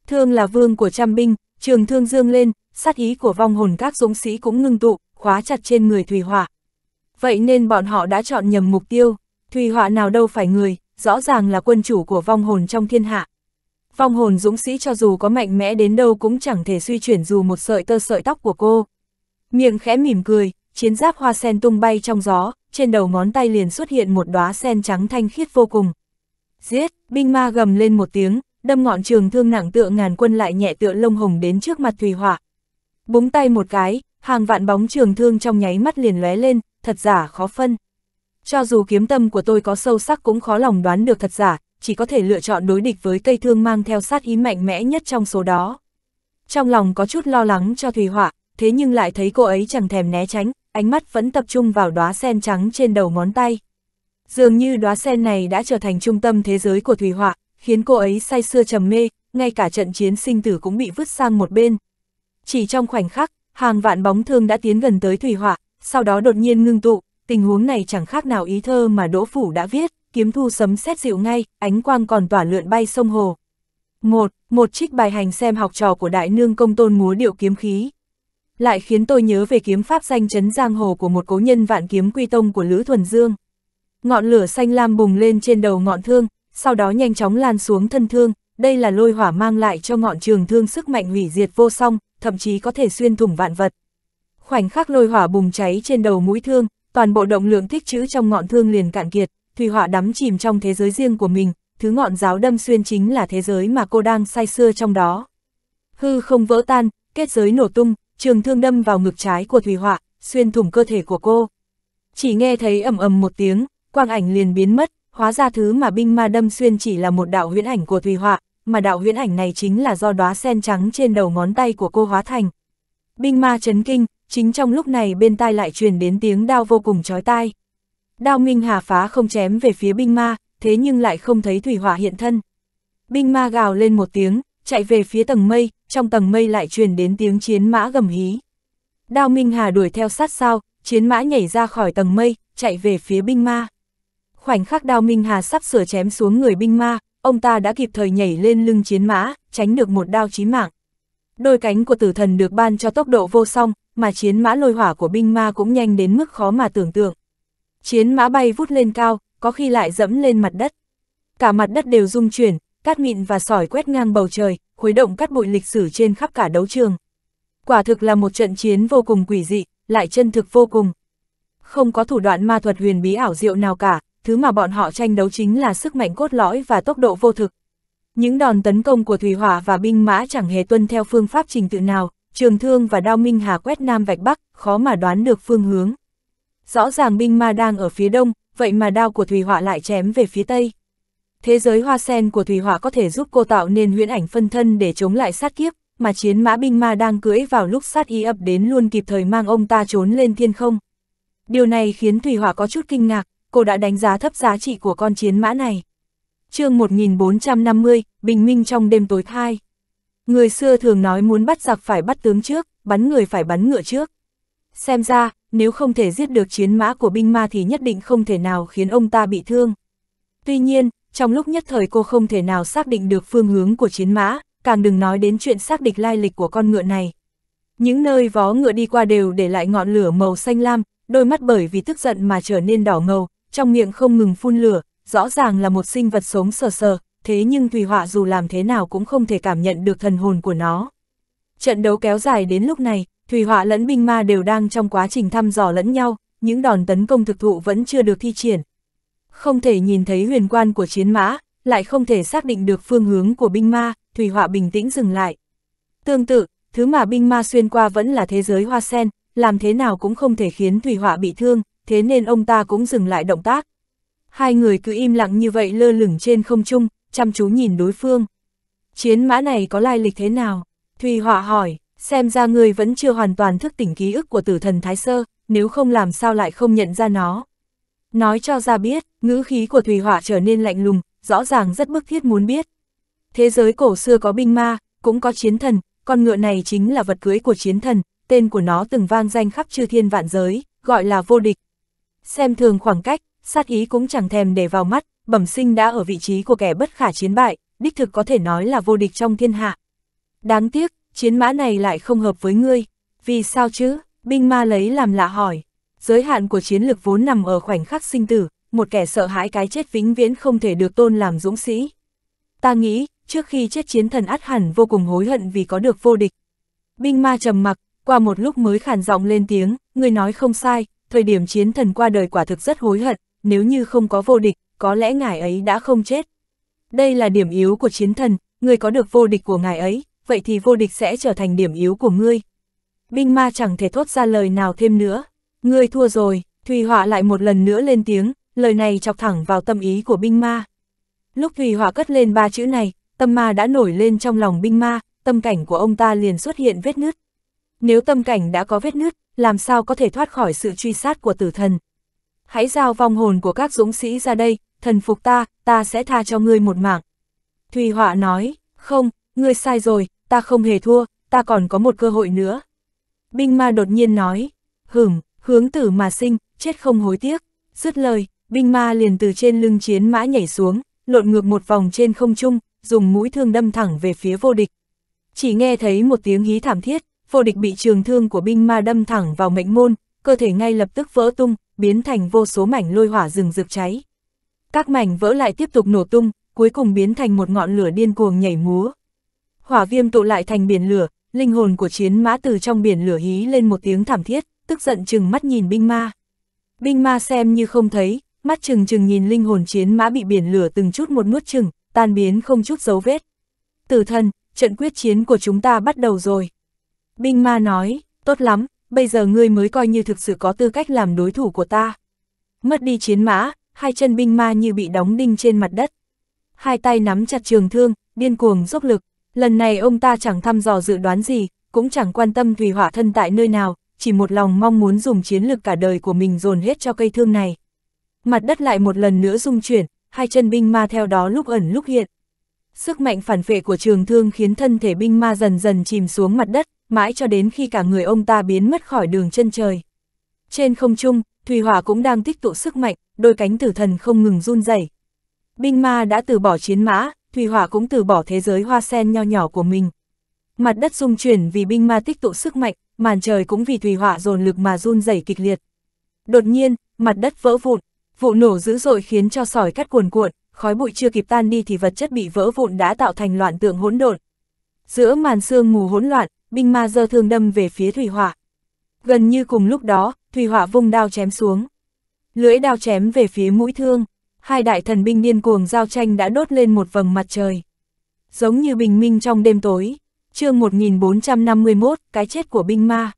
Thương là vương của trăm binh, trường thương dương lên, sát ý của vong hồn các dũng sĩ cũng ngưng tụ, khóa chặt trên người thủy hỏa. Vậy nên bọn họ đã chọn nhầm mục tiêu, thủy hỏa nào đâu phải người, rõ ràng là quân chủ của vong hồn trong thiên hạ. Vong hồn dũng sĩ cho dù có mạnh mẽ đến đâu cũng chẳng thể suy chuyển dù một sợi tơ sợi tóc của cô. Miệng khẽ mỉm cười, chiến giáp hoa sen tung bay trong gió, trên đầu ngón tay liền xuất hiện một đóa sen trắng thanh khiết vô cùng. Giết, binh ma gầm lên một tiếng, đâm ngọn trường thương nặng tựa ngàn quân lại nhẹ tựa lông hồng đến trước mặt Thùy Hỏa. Búng tay một cái, hàng vạn bóng trường thương trong nháy mắt liền lóe lên, thật giả khó phân. Cho dù kiếm tâm của tôi có sâu sắc cũng khó lòng đoán được thật giả, chỉ có thể lựa chọn đối địch với cây thương mang theo sát ý mạnh mẽ nhất trong số đó. Trong lòng có chút lo lắng cho Thùy Họa, thế nhưng lại thấy cô ấy chẳng thèm né tránh, ánh mắt vẫn tập trung vào đóa sen trắng trên đầu ngón tay. Dường như đóa sen này đã trở thành trung tâm thế giới của Thùy Họa, khiến cô ấy say sưa trầm mê, ngay cả trận chiến sinh tử cũng bị vứt sang một bên. Chỉ trong khoảnh khắc, hàng vạn bóng thương đã tiến gần tới Thùy Họa, sau đó đột nhiên ngưng tụ, tình huống này chẳng khác nào ý thơ mà Đỗ Phủ đã viết, kiếm thu sấm xét dịu ngay, ánh quang còn tỏa lượn bay sông hồ. Một, một trích bài hành xem học trò của đại nương công tôn múa điệu kiếm khí. Lại khiến tôi nhớ về kiếm pháp danh chấn giang hồ của một cố nhân vạn kiếm quy tông của Lữ Thuần Dương. Ngọn lửa xanh lam bùng lên trên đầu ngọn thương, sau đó nhanh chóng lan xuống thân thương, đây là lôi hỏa mang lại cho ngọn trường thương sức mạnh hủy diệt vô song, thậm chí có thể xuyên thủng vạn vật. Khoảnh khắc lôi hỏa bùng cháy trên đầu mũi thương, toàn bộ động lượng thích chữ trong ngọn thương liền cạn kiệt, Thủy Họa đắm chìm trong thế giới riêng của mình, thứ ngọn giáo đâm xuyên chính là thế giới mà cô đang say sưa trong đó. Hư không vỡ tan, kết giới nổ tung, trường thương đâm vào ngực trái của Thủy Họa, xuyên thủng cơ thể của cô. Chỉ nghe thấy ầm ầm một tiếng, quang ảnh liền biến mất, hóa ra thứ mà binh ma đâm xuyên chỉ là một đạo huyễn ảnh của Thủy Họa, mà đạo huyễn ảnh này chính là do đóa sen trắng trên đầu ngón tay của cô hóa thành. Binh ma chấn kinh, chính trong lúc này bên tai lại truyền đến tiếng đao vô cùng chói tai. Đao Minh Hà phá không chém về phía binh ma, thế nhưng lại không thấy thủy hỏa hiện thân. Binh ma gào lên một tiếng, chạy về phía tầng mây, trong tầng mây lại truyền đến tiếng chiến mã gầm hí. Đao Minh Hà đuổi theo sát sao, chiến mã nhảy ra khỏi tầng mây, chạy về phía binh ma. Khoảnh khắc Đao Minh Hà sắp sửa chém xuống người binh ma, ông ta đã kịp thời nhảy lên lưng chiến mã, tránh được một đao chí mạng. Đôi cánh của tử thần được ban cho tốc độ vô song, mà chiến mã lôi hỏa của binh ma cũng nhanh đến mức khó mà tưởng tượng. Chiến mã bay vút lên cao, có khi lại dẫm lên mặt đất. Cả mặt đất đều rung chuyển, cát mịn và sỏi quét ngang bầu trời, khuấy động cát bụi lịch sử trên khắp cả đấu trường. Quả thực là một trận chiến vô cùng quỷ dị, lại chân thực vô cùng. Không có thủ đoạn ma thuật huyền bí ảo diệu nào cả, thứ mà bọn họ tranh đấu chính là sức mạnh cốt lõi và tốc độ vô thực. Những đòn tấn công của thủy hỏa và binh mã chẳng hề tuân theo phương pháp trình tự nào, trường thương và đao minh hà quét nam vạch bắc, khó mà đoán được phương hướng. Rõ ràng binh ma đang ở phía đông, vậy mà đao của Thùy Họa lại chém về phía tây. Thế giới hoa sen của Thùy Họa có thể giúp cô tạo nên huyễn ảnh phân thân để chống lại sát kiếp, mà chiến mã binh ma đang cưỡi vào lúc sát y ập đến luôn kịp thời mang ông ta trốn lên thiên không. Điều này khiến Thùy Họa có chút kinh ngạc, cô đã đánh giá thấp giá trị của con chiến mã này. chương 1450, Bình Minh trong đêm tối thai. Người xưa thường nói muốn bắt giặc phải bắt tướng trước, bắn người phải bắn ngựa trước. Xem ra, nếu không thể giết được chiến mã của binh ma thì nhất định không thể nào khiến ông ta bị thương. Tuy nhiên, trong lúc nhất thời cô không thể nào xác định được phương hướng của chiến mã, càng đừng nói đến chuyện xác định lai lịch của con ngựa này. Những nơi vó ngựa đi qua đều để lại ngọn lửa màu xanh lam, đôi mắt bởi vì tức giận mà trở nên đỏ ngầu, trong miệng không ngừng phun lửa, rõ ràng là một sinh vật sống sờ sờ, thế nhưng Thùy Họa dù làm thế nào cũng không thể cảm nhận được thần hồn của nó. Trận đấu kéo dài đến lúc này, Thùy Họa lẫn binh ma đều đang trong quá trình thăm dò lẫn nhau, những đòn tấn công thực thụ vẫn chưa được thi triển. Không thể nhìn thấy huyền quan của chiến mã, lại không thể xác định được phương hướng của binh ma, Thùy Họa bình tĩnh dừng lại. Tương tự, thứ mà binh ma xuyên qua vẫn là thế giới hoa sen, làm thế nào cũng không thể khiến Thùy Họa bị thương, thế nên ông ta cũng dừng lại động tác. Hai người cứ im lặng như vậy lơ lửng trên không trung, chăm chú nhìn đối phương. Chiến mã này có lai lịch thế nào? Thùy Họa hỏi, xem ra người vẫn chưa hoàn toàn thức tỉnh ký ức của tử thần Thái Sơ, nếu không làm sao lại không nhận ra nó. Nói cho ra biết, ngữ khí của Thùy Họa trở nên lạnh lùng, rõ ràng rất bức thiết muốn biết. Thế giới cổ xưa có binh ma, cũng có chiến thần, con ngựa này chính là vật cưới của chiến thần, tên của nó từng vang danh khắp chư thiên vạn giới, gọi là vô địch. Xem thường khoảng cách, sát ý cũng chẳng thèm để vào mắt, bẩm sinh đã ở vị trí của kẻ bất khả chiến bại, đích thực có thể nói là vô địch trong thiên hạ. Đáng tiếc, chiến mã này lại không hợp với ngươi, vì sao chứ, binh ma lấy làm lạ hỏi. Giới hạn của chiến lực vốn nằm ở khoảnh khắc sinh tử, một kẻ sợ hãi cái chết vĩnh viễn không thể được tôn làm dũng sĩ. Ta nghĩ, trước khi chết chiến thần át hẳn vô cùng hối hận vì có được vô địch. Binh ma trầm mặc, qua một lúc mới khàn giọng lên tiếng, người nói không sai, thời điểm chiến thần qua đời quả thực rất hối hận, nếu như không có vô địch, có lẽ ngài ấy đã không chết. Đây là điểm yếu của chiến thần, người có được vô địch của ngài ấy, vậy thì vô địch sẽ trở thành điểm yếu của ngươi. Binh ma chẳng thể thốt ra lời nào thêm nữa. Ngươi thua rồi, Thùy Họa lại một lần nữa lên tiếng, lời này chọc thẳng vào tâm ý của binh ma. Lúc Thùy Họa cất lên ba chữ này, tâm ma đã nổi lên trong lòng binh ma, tâm cảnh của ông ta liền xuất hiện vết nứt. Nếu tâm cảnh đã có vết nứt, làm sao có thể thoát khỏi sự truy sát của tử thần. Hãy giao vong hồn của các dũng sĩ ra đây, thần phục ta, ta sẽ tha cho ngươi một mạng. Thùy Họa nói, không, ngươi sai rồi, ta không hề thua, ta còn có một cơ hội nữa. Binh ma đột nhiên nói, hửm, hướng tử mà sinh, chết không hối tiếc. Dứt lời, binh ma liền từ trên lưng chiến mã nhảy xuống, lộn ngược một vòng trên không trung, dùng mũi thương đâm thẳng về phía vô địch. Chỉ nghe thấy một tiếng hí thảm thiết, vô địch bị trường thương của binh ma đâm thẳng vào mệnh môn, cơ thể ngay lập tức vỡ tung, biến thành vô số mảnh lôi hỏa rừng rực cháy. Các mảnh vỡ lại tiếp tục nổ tung, cuối cùng biến thành một ngọn lửa điên cuồng nhảy múa. Hỏa viêm tụ lại thành biển lửa, linh hồn của chiến mã từ trong biển lửa hí lên một tiếng thảm thiết, tức giận chừng mắt nhìn binh ma. Binh ma xem như không thấy, mắt chừng chừng nhìn linh hồn chiến mã bị biển lửa từng chút một nuốt chừng, tan biến không chút dấu vết. Tử thân, trận quyết chiến của chúng ta bắt đầu rồi. Binh ma nói, tốt lắm, bây giờ ngươi mới coi như thực sự có tư cách làm đối thủ của ta. Mất đi chiến mã, hai chân binh ma như bị đóng đinh trên mặt đất. Hai tay nắm chặt trường thương, điên cuồng dốc lực, lần này ông ta chẳng thăm dò dự đoán gì, cũng chẳng quan tâm thủy hỏa thân tại nơi nào, chỉ một lòng mong muốn dùng chiến lực cả đời của mình dồn hết cho cây thương này. Mặt đất lại một lần nữa rung chuyển, hai chân binh ma theo đó lúc ẩn lúc hiện. Sức mạnh phản phệ của trường thương khiến thân thể binh ma dần dần chìm xuống mặt đất, mãi cho đến khi cả người ông ta biến mất khỏi đường chân trời. Trên không trung, thủy hỏa cũng đang tích tụ sức mạnh, đôi cánh tử thần không ngừng run rẩy. Binh ma đã từ bỏ chiến mã, Thủy Hỏa cũng từ bỏ thế giới hoa sen nho nhỏ của mình. Mặt đất rung chuyển vì binh ma tích tụ sức mạnh, màn trời cũng vì Thủy Hỏa dồn lực mà run rẩy kịch liệt. Đột nhiên, mặt đất vỡ vụn, vụ nổ dữ dội khiến cho sỏi cắt cuồn cuộn, khói bụi chưa kịp tan đi thì vật chất bị vỡ vụn đã tạo thành loạn tượng hỗn độn. Giữa màn sương mù hỗn loạn, binh ma giơ thương đâm về phía Thủy Hỏa. Gần như cùng lúc đó, Thủy Hỏa vung đao chém xuống. Lưỡi đao chém về phía mũi thương, hai đại thần binh điên cuồng giao tranh đã đốt lên một vầng mặt trời. Giống như bình minh trong đêm tối, chương 1451, cái chết của binh ma.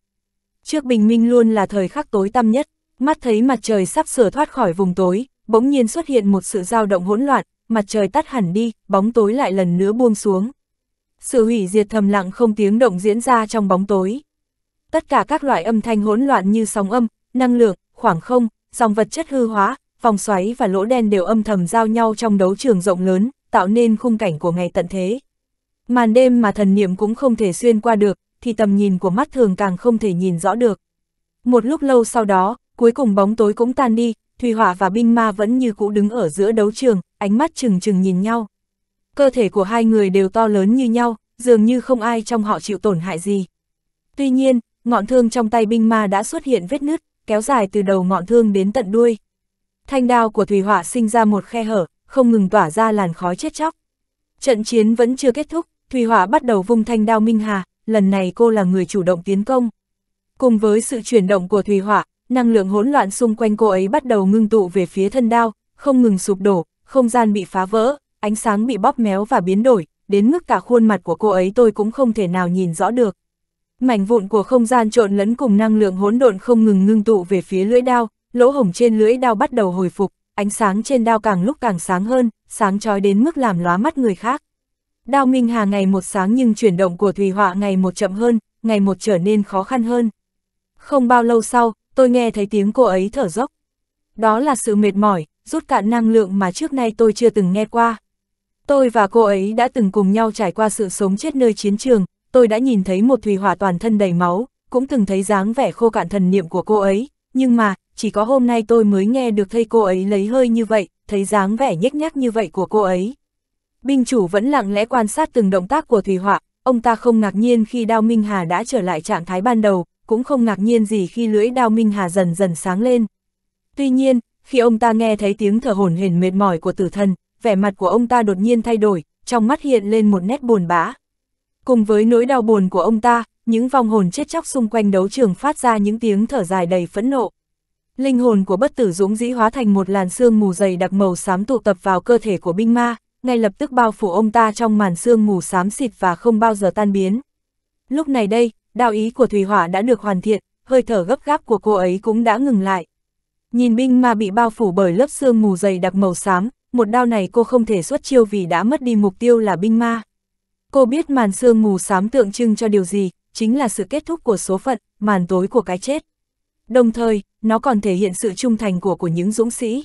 Trước bình minh luôn là thời khắc tối tăm nhất, mắt thấy mặt trời sắp sửa thoát khỏi vùng tối, bỗng nhiên xuất hiện một sự dao động hỗn loạn, mặt trời tắt hẳn đi, bóng tối lại lần nữa buông xuống. Sự hủy diệt thầm lặng không tiếng động diễn ra trong bóng tối. Tất cả các loại âm thanh hỗn loạn như sóng âm, năng lượng, khoảng không, dòng vật chất hư hóa, vòng xoáy và lỗ đen đều âm thầm giao nhau trong đấu trường rộng lớn, tạo nên khung cảnh của ngày tận thế. Màn đêm mà thần niệm cũng không thể xuyên qua được, thì tầm nhìn của mắt thường càng không thể nhìn rõ được. Một lúc lâu sau đó, cuối cùng bóng tối cũng tan đi, Thủy Hỏa và Binh Ma vẫn như cũ đứng ở giữa đấu trường, ánh mắt chừng chừng nhìn nhau. Cơ thể của hai người đều to lớn như nhau, dường như không ai trong họ chịu tổn hại gì. Tuy nhiên, ngọn thương trong tay Binh Ma đã xuất hiện vết nứt, kéo dài từ đầu ngọn thương đến tận đuôi. Thanh đao của Thủy Hỏa sinh ra một khe hở, không ngừng tỏa ra làn khói chết chóc. Trận chiến vẫn chưa kết thúc, Thủy Hỏa bắt đầu vung thanh đao Minh Hà, lần này cô là người chủ động tiến công. Cùng với sự chuyển động của Thủy Hỏa, năng lượng hỗn loạn xung quanh cô ấy bắt đầu ngưng tụ về phía thân đao, không ngừng sụp đổ, không gian bị phá vỡ, ánh sáng bị bóp méo và biến đổi, đến mức cả khuôn mặt của cô ấy tôi cũng không thể nào nhìn rõ được mảnh vụn của không gian trộn lẫn cùng năng lượng hỗn độn không ngừng ngưng tụ về phía lưỡi đao, lỗ hổng trên lưỡi đao bắt đầu hồi phục, ánh sáng trên đao càng lúc càng sáng hơn, sáng chói đến mức làm lóa mắt người khác. Đao Minh Hà ngày một sáng nhưng chuyển động của Thùy Họa ngày một chậm hơn, ngày một trở nên khó khăn hơn. Không bao lâu sau, tôi nghe thấy tiếng cô ấy thở dốc. Đó là sự mệt mỏi, rút cạn năng lượng mà trước nay tôi chưa từng nghe qua. Tôi và cô ấy đã từng cùng nhau trải qua sự sống chết nơi chiến trường, tôi đã nhìn thấy một thủy hỏa toàn thân đầy máu, cũng từng thấy dáng vẻ khô cạn thần niệm của cô ấy, nhưng mà, chỉ có hôm nay tôi mới nghe được thây cô ấy lấy hơi như vậy, thấy dáng vẻ nhếch nhác như vậy của cô ấy. Binh chủ vẫn lặng lẽ quan sát từng động tác của thủy hỏa, ông ta không ngạc nhiên khi đao Minh Hà đã trở lại trạng thái ban đầu, cũng không ngạc nhiên gì khi lưỡi đao Minh Hà dần dần sáng lên. Tuy nhiên, khi ông ta nghe thấy tiếng thở hổn hển mệt mỏi của tử thần, vẻ mặt của ông ta đột nhiên thay đổi, trong mắt hiện lên một nét buồn bã. Cùng với nỗi đau buồn của ông ta, những vong hồn chết chóc xung quanh đấu trường phát ra những tiếng thở dài đầy phẫn nộ. Linh hồn của bất tử dũng dĩ hóa thành một làn sương mù dày đặc màu xám tụ tập vào cơ thể của binh ma, ngay lập tức bao phủ ông ta trong màn sương mù xám xịt và không bao giờ tan biến. Lúc này đây, đạo ý của thủy Hỏa đã được hoàn thiện, hơi thở gấp gáp của cô ấy cũng đã ngừng lại. Nhìn binh ma bị bao phủ bởi lớp sương mù dày đặc màu xám, một đao này cô không thể xuất chiêu vì đã mất đi mục tiêu là binh ma. Cô biết màn sương mù xám tượng trưng cho điều gì, chính là sự kết thúc của số phận, màn tối của cái chết. Đồng thời, nó còn thể hiện sự trung thành của của những dũng sĩ.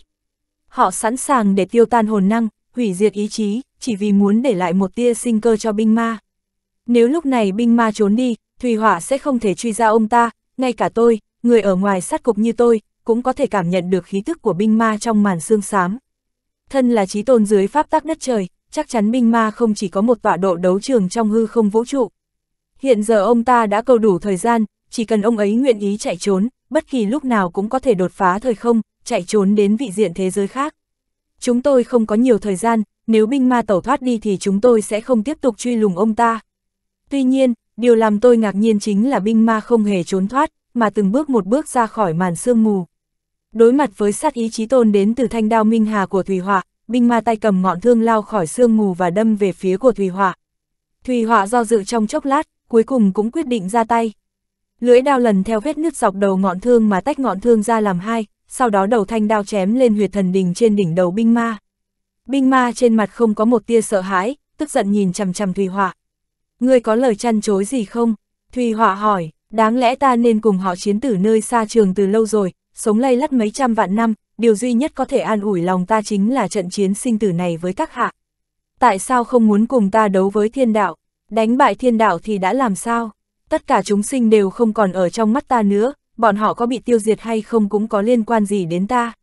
Họ sẵn sàng để tiêu tan hồn năng, hủy diệt ý chí, chỉ vì muốn để lại một tia sinh cơ cho binh ma. Nếu lúc này binh ma trốn đi, Thùy Hỏa sẽ không thể truy ra ông ta, ngay cả tôi, người ở ngoài sát cục như tôi, cũng có thể cảm nhận được khí tức của binh ma trong màn xương xám. Thân là trí tôn dưới pháp tắc đất trời, chắc chắn binh Ma không chỉ có một tọa độ đấu trường trong hư không vũ trụ. Hiện giờ ông ta đã cầu đủ thời gian, chỉ cần ông ấy nguyện ý chạy trốn, bất kỳ lúc nào cũng có thể đột phá thời không, chạy trốn đến vị diện thế giới khác. Chúng tôi không có nhiều thời gian, nếu binh ma tẩu thoát đi thì chúng tôi sẽ không tiếp tục truy lùng ông ta. Tuy nhiên, điều làm tôi ngạc nhiên chính là binh ma không hề trốn thoát, mà từng bước một bước ra khỏi màn sương mù. Đối mặt với sát ý chí tôn đến từ thanh đao minh hà của thủy Họa, binh ma tay cầm ngọn thương lao khỏi sương mù và đâm về phía của Thùy Họa. Thùy Họa do dự trong chốc lát, cuối cùng cũng quyết định ra tay. Lưỡi đao lần theo vết nứt dọc đầu ngọn thương mà tách ngọn thương ra làm hai, sau đó đầu thanh đao chém lên huyệt thần đình trên đỉnh đầu binh ma. Binh ma trên mặt không có một tia sợ hãi, tức giận nhìn chằm chằm Thùy Họa. Ngươi có lời chăn chối gì không? Thùy Họa hỏi, đáng lẽ ta nên cùng họ chiến tử nơi xa trường từ lâu rồi, sống lây lắt mấy trăm vạn năm, điều duy nhất có thể an ủi lòng ta chính là trận chiến sinh tử này với các hạ. Tại sao không muốn cùng ta đấu với thiên đạo, đánh bại thiên đạo thì đã làm sao? Tất cả chúng sinh đều không còn ở trong mắt ta nữa, bọn họ có bị tiêu diệt hay không cũng có liên quan gì đến ta.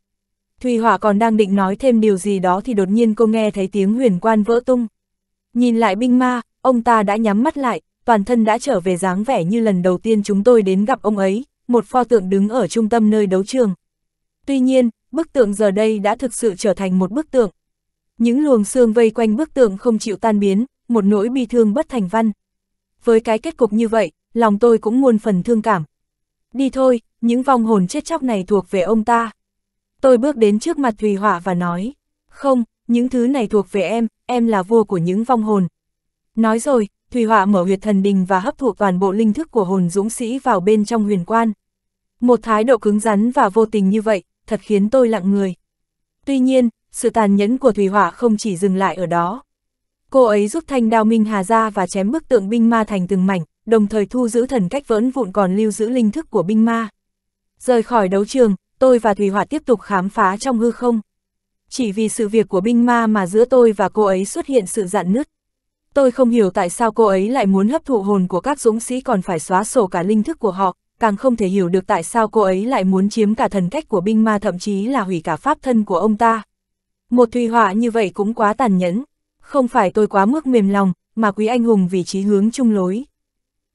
Thùy Hỏa còn đang định nói thêm điều gì đó thì đột nhiên cô nghe thấy tiếng huyền quan vỡ tung. Nhìn lại binh ma, ông ta đã nhắm mắt lại, toàn thân đã trở về dáng vẻ như lần đầu tiên chúng tôi đến gặp ông ấy, một pho tượng đứng ở trung tâm nơi đấu trường. Tuy nhiên, bức tượng giờ đây đã thực sự trở thành một bức tượng. Những luồng xương vây quanh bức tượng không chịu tan biến, một nỗi bi thương bất thành văn. Với cái kết cục như vậy, lòng tôi cũng muôn phần thương cảm. Đi thôi, những vong hồn chết chóc này thuộc về ông ta. Tôi bước đến trước mặt Thùy Hỏa và nói, không, những thứ này thuộc về em, em là vua của những vong hồn. Nói rồi, Thùy Hỏa mở huyệt thần đình và hấp thụ toàn bộ linh thức của hồn dũng sĩ vào bên trong huyền quan. Một thái độ cứng rắn và vô tình như vậy, thật khiến tôi lặng người. Tuy nhiên, sự tàn nhẫn của Thủy Hỏa không chỉ dừng lại ở đó. Cô ấy giúp thanh đao Minh Hà ra và chém bức tượng binh ma thành từng mảnh, đồng thời thu giữ thần cách vỡn vụn còn lưu giữ linh thức của binh ma. Rời khỏi đấu trường, tôi và Thủy Hỏa tiếp tục khám phá trong hư không. Chỉ vì sự việc của binh ma mà giữa tôi và cô ấy xuất hiện sự dạn nứt. Tôi không hiểu tại sao cô ấy lại muốn hấp thụ hồn của các dũng sĩ còn phải xóa sổ cả linh thức của họ, càng không thể hiểu được tại sao cô ấy lại muốn chiếm cả thần cách của binh ma thậm chí là hủy cả pháp thân của ông ta. Một thùy họa như vậy cũng quá tàn nhẫn, không phải tôi quá mức mềm lòng, mà quý anh hùng vì trí hướng chung lối.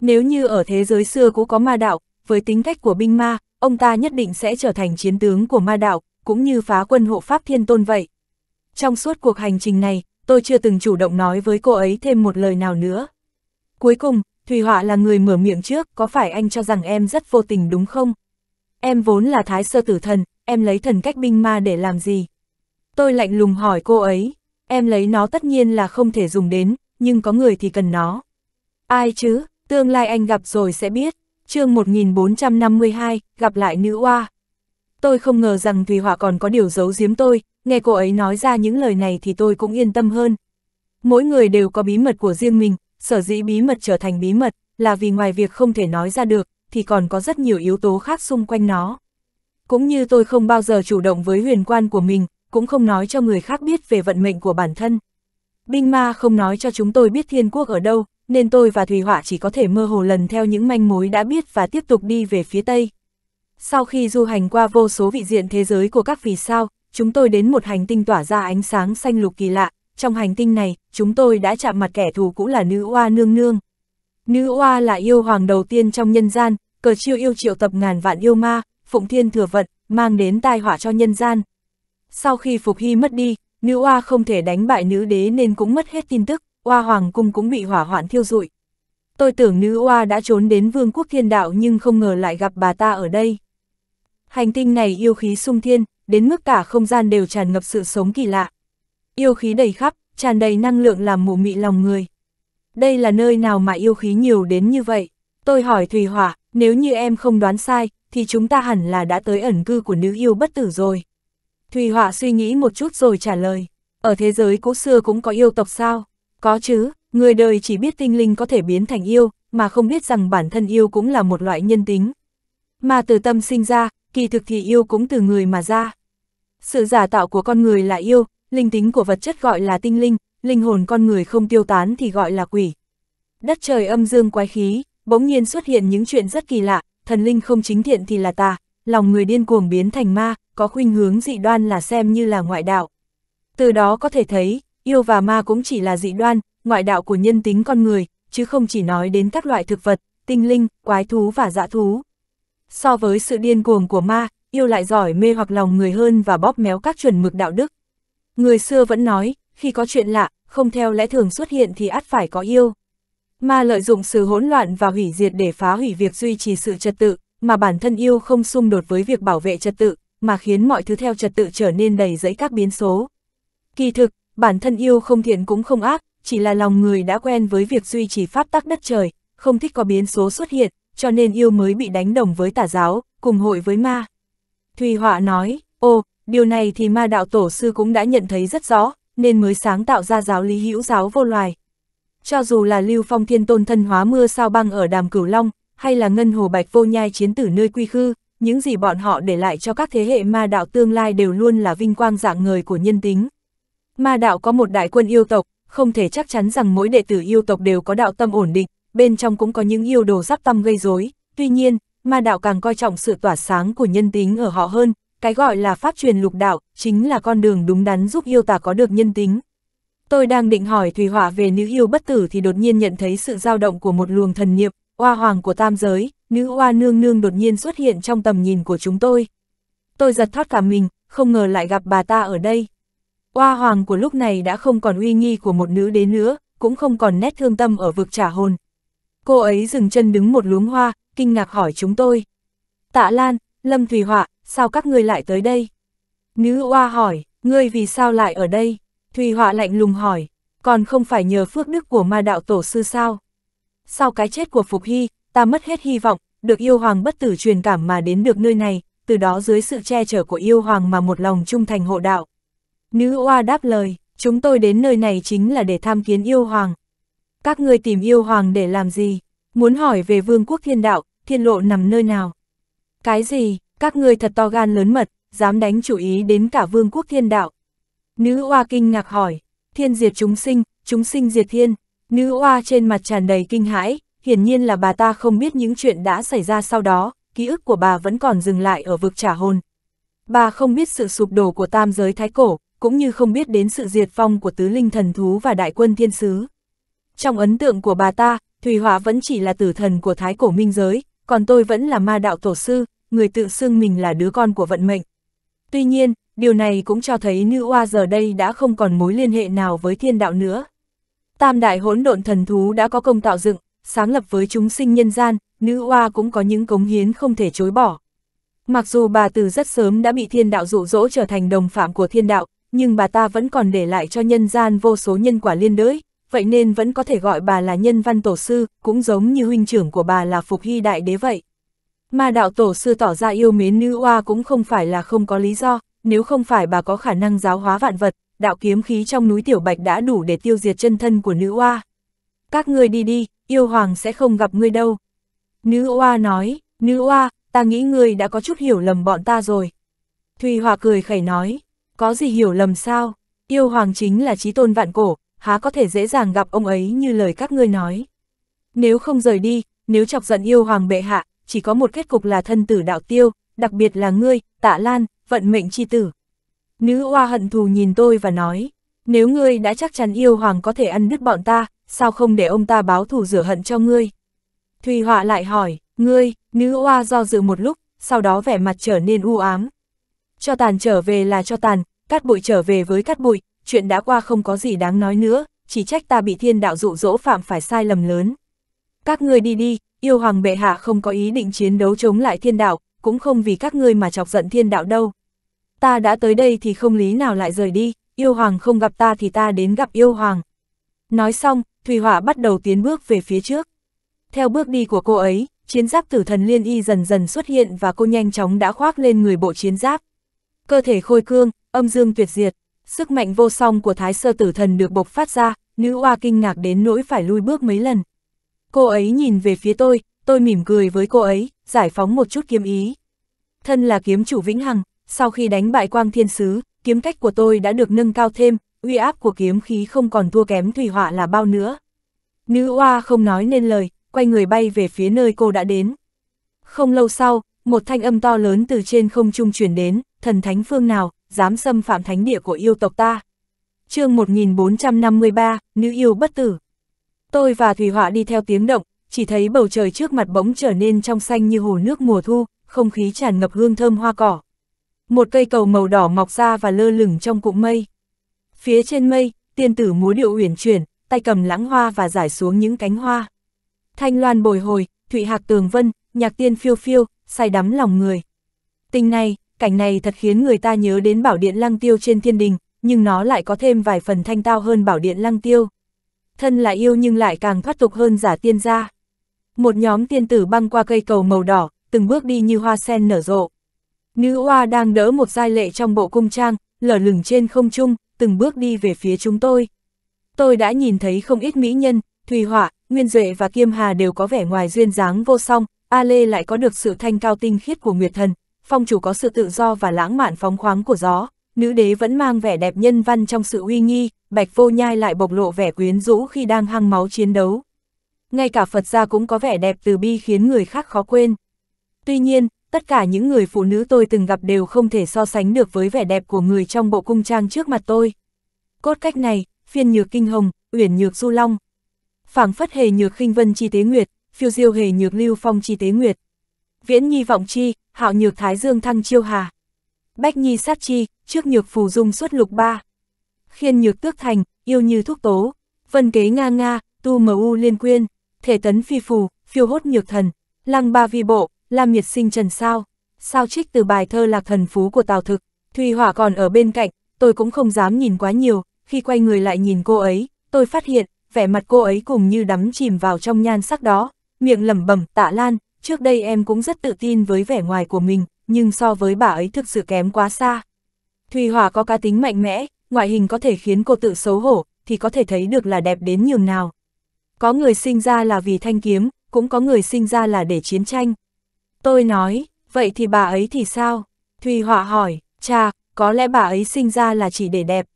Nếu như ở thế giới xưa cũng có ma đạo, với tính cách của binh ma, ông ta nhất định sẽ trở thành chiến tướng của ma đạo, cũng như phá quân hộ pháp thiên tôn vậy. Trong suốt cuộc hành trình này, tôi chưa từng chủ động nói với cô ấy thêm một lời nào nữa. Cuối cùng, Thùy Họa là người mở miệng trước, có phải anh cho rằng em rất vô tình đúng không? Em vốn là thái sơ tử thần, em lấy thần cách binh ma để làm gì? Tôi lạnh lùng hỏi cô ấy, em lấy nó tất nhiên là không thể dùng đến, nhưng có người thì cần nó. Ai chứ, tương lai anh gặp rồi sẽ biết, chương 1452, gặp lại nữ oa. Tôi không ngờ rằng Thùy Họa còn có điều giấu giếm tôi, nghe cô ấy nói ra những lời này thì tôi cũng yên tâm hơn. Mỗi người đều có bí mật của riêng mình, sở dĩ bí mật trở thành bí mật, là vì ngoài việc không thể nói ra được, thì còn có rất nhiều yếu tố khác xung quanh nó. Cũng như tôi không bao giờ chủ động với huyền quan của mình, cũng không nói cho người khác biết về vận mệnh của bản thân. Binh ma không nói cho chúng tôi biết thiên quốc ở đâu, nên tôi và Thủy Họa chỉ có thể mơ hồ lần theo những manh mối đã biết và tiếp tục đi về phía Tây. Sau khi du hành qua vô số vị diện thế giới của các vì sao, chúng tôi đến một hành tinh tỏa ra ánh sáng xanh lục kỳ lạ, trong hành tinh này, chúng tôi đã chạm mặt kẻ thù cũng là nữ oa nương nương. Nữ oa là yêu hoàng đầu tiên trong nhân gian, cờ chiêu yêu triệu tập ngàn vạn yêu ma, phụng thiên thừa vận, mang đến tai họa cho nhân gian. Sau khi Phục Hy mất đi, nữ oa không thể đánh bại nữ đế nên cũng mất hết tin tức, oa hoàng cung cũng bị hỏa hoạn thiêu rụi. Tôi tưởng nữ oa đã trốn đến vương quốc thiên đạo nhưng không ngờ lại gặp bà ta ở đây. Hành tinh này yêu khí sung thiên, đến mức cả không gian đều tràn ngập sự sống kỳ lạ yêu khí đầy khắp, tràn đầy năng lượng làm mù mị lòng người. Đây là nơi nào mà yêu khí nhiều đến như vậy? Tôi hỏi Thùy Hỏa, nếu như em không đoán sai, thì chúng ta hẳn là đã tới ẩn cư của nữ yêu bất tử rồi. Thùy Hỏa suy nghĩ một chút rồi trả lời, ở thế giới cũ xưa cũng có yêu tộc sao? Có chứ, người đời chỉ biết tinh linh có thể biến thành yêu, mà không biết rằng bản thân yêu cũng là một loại nhân tính. Mà từ tâm sinh ra, kỳ thực thì yêu cũng từ người mà ra. Sự giả tạo của con người là yêu, linh tính của vật chất gọi là tinh linh, linh hồn con người không tiêu tán thì gọi là quỷ. Đất trời âm dương quái khí, bỗng nhiên xuất hiện những chuyện rất kỳ lạ, thần linh không chính thiện thì là tà, lòng người điên cuồng biến thành ma, có khuynh hướng dị đoan là xem như là ngoại đạo. Từ đó có thể thấy, yêu và ma cũng chỉ là dị đoan, ngoại đạo của nhân tính con người, chứ không chỉ nói đến các loại thực vật, tinh linh, quái thú và dã thú. So với sự điên cuồng của ma, yêu lại giỏi mê hoặc lòng người hơn và bóp méo các chuẩn mực đạo đức. Người xưa vẫn nói, khi có chuyện lạ, không theo lẽ thường xuất hiện thì ắt phải có yêu. Ma lợi dụng sự hỗn loạn và hủy diệt để phá hủy việc duy trì sự trật tự, mà bản thân yêu không xung đột với việc bảo vệ trật tự, mà khiến mọi thứ theo trật tự trở nên đầy rẫy các biến số. Kỳ thực, bản thân yêu không thiện cũng không ác, chỉ là lòng người đã quen với việc duy trì pháp tắc đất trời, không thích có biến số xuất hiện, cho nên yêu mới bị đánh đồng với tà giáo, cùng hội với ma. Thùy Họa nói, ô, điều này thì ma đạo tổ sư cũng đã nhận thấy rất rõ, nên mới sáng tạo ra giáo lý hữu giáo vô loài. Cho dù là lưu phong thiên tôn thân hóa mưa sao băng ở đàm cửu long, hay là ngân hồ bạch vô nhai chiến tử nơi quy khư, những gì bọn họ để lại cho các thế hệ ma đạo tương lai đều luôn là vinh quang dạng người của nhân tính. Ma đạo có một đại quân yêu tộc, không thể chắc chắn rằng mỗi đệ tử yêu tộc đều có đạo tâm ổn định, bên trong cũng có những yêu đồ sắp tâm gây rối. Tuy nhiên, ma đạo càng coi trọng sự tỏa sáng của nhân tính ở họ hơn, cái gọi là pháp truyền lục đạo, chính là con đường đúng đắn giúp yêu tà có được nhân tính. Tôi đang định hỏi thủy Hỏa về nữ yêu bất tử thì đột nhiên nhận thấy sự dao động của một luồng thần niệm, oa hoàng của tam giới, nữ oa nương nương đột nhiên xuất hiện trong tầm nhìn của chúng tôi. Tôi giật thót cả mình, không ngờ lại gặp bà ta ở đây. Oa hoàng của lúc này đã không còn uy nghi của một nữ đế nữa, cũng không còn nét thương tâm ở vực trả hồn. Cô ấy dừng chân đứng một luống hoa, kinh ngạc hỏi chúng tôi. Tạ Lan, Lâm thủy hỏa sao các ngươi lại tới đây? Nữ oa hỏi, ngươi vì sao lại ở đây? Thùy họa lạnh lùng hỏi, còn không phải nhờ phước đức của ma đạo tổ sư sao? Sau cái chết của Phục Hy, ta mất hết hy vọng, được yêu hoàng bất tử truyền cảm mà đến được nơi này, từ đó dưới sự che chở của yêu hoàng mà một lòng trung thành hộ đạo. Nữ oa đáp lời, chúng tôi đến nơi này chính là để tham kiến yêu hoàng. Các ngươi tìm yêu hoàng để làm gì? Muốn hỏi về vương quốc thiên đạo, thiên lộ nằm nơi nào? Cái gì? các ngươi thật to gan lớn mật, dám đánh chủ ý đến cả vương quốc thiên đạo. Nữ oa kinh ngạc hỏi, thiên diệt chúng sinh, chúng sinh diệt thiên, nữ oa trên mặt tràn đầy kinh hãi, hiển nhiên là bà ta không biết những chuyện đã xảy ra sau đó, ký ức của bà vẫn còn dừng lại ở vực trả hồn. Bà không biết sự sụp đổ của tam giới thái cổ, cũng như không biết đến sự diệt vong của tứ linh thần thú và đại quân thiên sứ. Trong ấn tượng của bà ta, Thùy Hỏa vẫn chỉ là tử thần của thái cổ minh giới, còn tôi vẫn là ma đạo tổ sư, người tự xưng mình là đứa con của vận mệnh. Tuy nhiên, điều này cũng cho thấy nữ oa giờ đây đã không còn mối liên hệ nào với thiên đạo nữa. Tam đại hỗn độn thần thú đã có công tạo dựng, sáng lập với chúng sinh nhân gian, nữ oa cũng có những cống hiến không thể chối bỏ. Mặc dù bà từ rất sớm đã bị thiên đạo dụ dỗ trở thành đồng phạm của thiên đạo, nhưng bà ta vẫn còn để lại cho nhân gian vô số nhân quả liên đới, vậy nên vẫn có thể gọi bà là nhân văn tổ sư, cũng giống như huynh trưởng của bà là Phục Hy Đại Đế vậy. Mà đạo tổ sư tỏ ra yêu mến nữ oa cũng không phải là không có lý do, nếu không phải bà có khả năng giáo hóa vạn vật, đạo kiếm khí trong núi Tiểu Bạch đã đủ để tiêu diệt chân thân của nữ oa. Các ngươi đi đi, yêu hoàng sẽ không gặp ngươi đâu. Nữ oa nói, nữ oa, ta nghĩ ngươi đã có chút hiểu lầm bọn ta rồi. Thùy Hòa cười khẩy nói, có gì hiểu lầm sao, yêu hoàng chính là trí tôn vạn cổ, há có thể dễ dàng gặp ông ấy như lời các ngươi nói. Nếu không rời đi, nếu chọc giận yêu hoàng bệ hạ, chỉ có một kết cục là thân tử đạo tiêu, đặc biệt là ngươi, tạ lan, vận mệnh chi tử. Nữ oa hận thù nhìn tôi và nói, nếu ngươi đã chắc chắn yêu hoàng có thể ăn đứt bọn ta, sao không để ông ta báo thù rửa hận cho ngươi? Thùy họa lại hỏi, ngươi, nữ oa do dự một lúc, sau đó vẻ mặt trở nên u ám. Cho tàn trở về là cho tàn, cát bụi trở về với cát bụi, chuyện đã qua không có gì đáng nói nữa, chỉ trách ta bị thiên đạo dụ dỗ phạm phải sai lầm lớn. Các ngươi đi đi, yêu hoàng bệ hạ không có ý định chiến đấu chống lại thiên đạo, cũng không vì các ngươi mà chọc giận thiên đạo đâu. Ta đã tới đây thì không lý nào lại rời đi, yêu hoàng không gặp ta thì ta đến gặp yêu hoàng. Nói xong, Thùy Hỏa bắt đầu tiến bước về phía trước. Theo bước đi của cô ấy, chiến giáp tử thần liên y dần dần xuất hiện và cô nhanh chóng đã khoác lên người bộ chiến giáp. Cơ thể khôi cương, âm dương tuyệt diệt, sức mạnh vô song của thái sơ tử thần được bộc phát ra, nữ oa kinh ngạc đến nỗi phải lui bước mấy lần. Cô ấy nhìn về phía tôi, tôi mỉm cười với cô ấy, giải phóng một chút kiếm ý. Thân là kiếm chủ Vĩnh Hằng, sau khi đánh bại Quang Thiên Sứ, kiếm cách của tôi đã được nâng cao thêm, uy áp của kiếm khí không còn thua kém thủy họa là bao nữa. Nữ oa không nói nên lời, quay người bay về phía nơi cô đã đến. Không lâu sau, một thanh âm to lớn từ trên không trung chuyển đến, thần thánh phương nào, dám xâm phạm thánh địa của yêu tộc ta. chương 1453, Nữ yêu bất tử. Tôi và Thủy Họa đi theo tiếng động, chỉ thấy bầu trời trước mặt bỗng trở nên trong xanh như hồ nước mùa thu, không khí tràn ngập hương thơm hoa cỏ. Một cây cầu màu đỏ mọc ra và lơ lửng trong cụm mây. Phía trên mây, tiên tử múa điệu uyển chuyển, tay cầm lãng hoa và giải xuống những cánh hoa. Thanh loan bồi hồi, thụy hạc tường vân, nhạc tiên phiêu phiêu, say đắm lòng người. Tình này, cảnh này thật khiến người ta nhớ đến bảo điện lăng tiêu trên thiên đình, nhưng nó lại có thêm vài phần thanh tao hơn bảo điện lăng tiêu thân là yêu nhưng lại càng thoát tục hơn giả tiên gia. Một nhóm tiên tử băng qua cây cầu màu đỏ, từng bước đi như hoa sen nở rộ. Nữ oa đang đỡ một giai lệ trong bộ cung trang, lở lửng trên không trung, từng bước đi về phía chúng tôi. Tôi đã nhìn thấy không ít mỹ nhân, Thùy Hỏa, Nguyên Duệ và Kiêm Hà đều có vẻ ngoài duyên dáng vô song, A Lê lại có được sự thanh cao tinh khiết của Nguyệt Thần, phong chủ có sự tự do và lãng mạn phóng khoáng của gió, nữ đế vẫn mang vẻ đẹp nhân văn trong sự uy nghi, bạch vô nhai lại bộc lộ vẻ quyến rũ khi đang hăng máu chiến đấu. Ngay cả Phật gia cũng có vẻ đẹp từ bi khiến người khác khó quên. Tuy nhiên, tất cả những người phụ nữ tôi từng gặp đều không thể so sánh được với vẻ đẹp của người trong bộ cung trang trước mặt tôi. Cốt cách này, phiên nhược kinh hồng, uyển nhược du long. phảng phất hề nhược khinh vân chi tế nguyệt, phiêu diêu hề nhược lưu phong chi tế nguyệt. Viễn nhi vọng chi, hạo nhược thái dương thăng chiêu hà. Bách Nhi sát chi, trước nhược phù dung xuất lục ba. Khiên nhược tước thành, yêu như thuốc tố. Vân kế nga nga, tu mờ u liên quyên. Thể tấn phi phù, phiêu hốt nhược thần. Lăng ba vi bộ, làm miệt sinh trần sao. Sao trích từ bài thơ lạc thần phú của Tào Thực. Thùy Hỏa còn ở bên cạnh, tôi cũng không dám nhìn quá nhiều. Khi quay người lại nhìn cô ấy, tôi phát hiện, vẻ mặt cô ấy cùng như đắm chìm vào trong nhan sắc đó. Miệng lẩm bẩm tạ lan, trước đây em cũng rất tự tin với vẻ ngoài của mình, nhưng so với bà ấy thực sự kém quá xa. Thùy Hòa có cá tính mạnh mẽ, ngoại hình có thể khiến cô tự xấu hổ, thì có thể thấy được là đẹp đến nhường nào. Có người sinh ra là vì thanh kiếm, cũng có người sinh ra là để chiến tranh. Tôi nói, vậy thì bà ấy thì sao? Thùy Hòa hỏi, cha, có lẽ bà ấy sinh ra là chỉ để đẹp.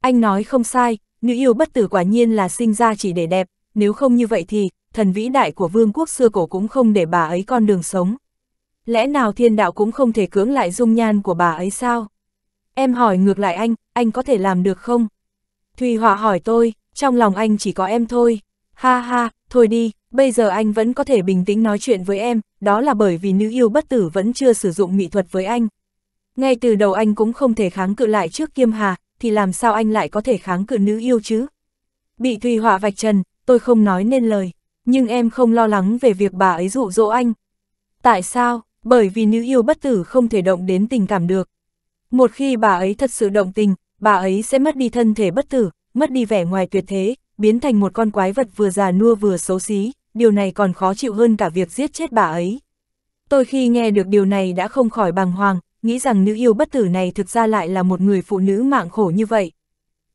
Anh nói không sai, nữ yêu bất tử quả nhiên là sinh ra chỉ để đẹp, nếu không như vậy thì, thần vĩ đại của vương quốc xưa cổ cũng không để bà ấy con đường sống lẽ nào thiên đạo cũng không thể cưỡng lại dung nhan của bà ấy sao? Em hỏi ngược lại anh, anh có thể làm được không? Thùy Họa hỏi tôi, trong lòng anh chỉ có em thôi. Ha ha, thôi đi, bây giờ anh vẫn có thể bình tĩnh nói chuyện với em, đó là bởi vì nữ yêu bất tử vẫn chưa sử dụng mỹ thuật với anh. Ngay từ đầu anh cũng không thể kháng cự lại trước Kiêm Hà, thì làm sao anh lại có thể kháng cự nữ yêu chứ? Bị Thùy Họa vạch trần, tôi không nói nên lời, nhưng em không lo lắng về việc bà ấy dụ dỗ anh. Tại sao? bởi vì nữ yêu bất tử không thể động đến tình cảm được. Một khi bà ấy thật sự động tình, bà ấy sẽ mất đi thân thể bất tử, mất đi vẻ ngoài tuyệt thế, biến thành một con quái vật vừa già nua vừa xấu xí, điều này còn khó chịu hơn cả việc giết chết bà ấy. Tôi khi nghe được điều này đã không khỏi bàng hoàng, nghĩ rằng nữ yêu bất tử này thực ra lại là một người phụ nữ mạng khổ như vậy.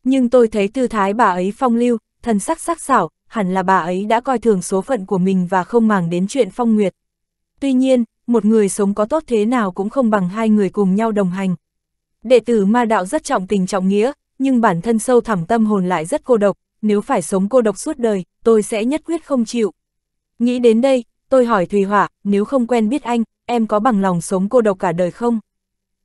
Nhưng tôi thấy tư thái bà ấy phong lưu, thần sắc sắc sảo, hẳn là bà ấy đã coi thường số phận của mình và không màng đến chuyện phong nguyệt. Tuy nhiên, một người sống có tốt thế nào cũng không bằng hai người cùng nhau đồng hành. Đệ tử ma đạo rất trọng tình trọng nghĩa, nhưng bản thân sâu thẳm tâm hồn lại rất cô độc, nếu phải sống cô độc suốt đời, tôi sẽ nhất quyết không chịu. Nghĩ đến đây, tôi hỏi Thùy Hỏa, nếu không quen biết anh, em có bằng lòng sống cô độc cả đời không?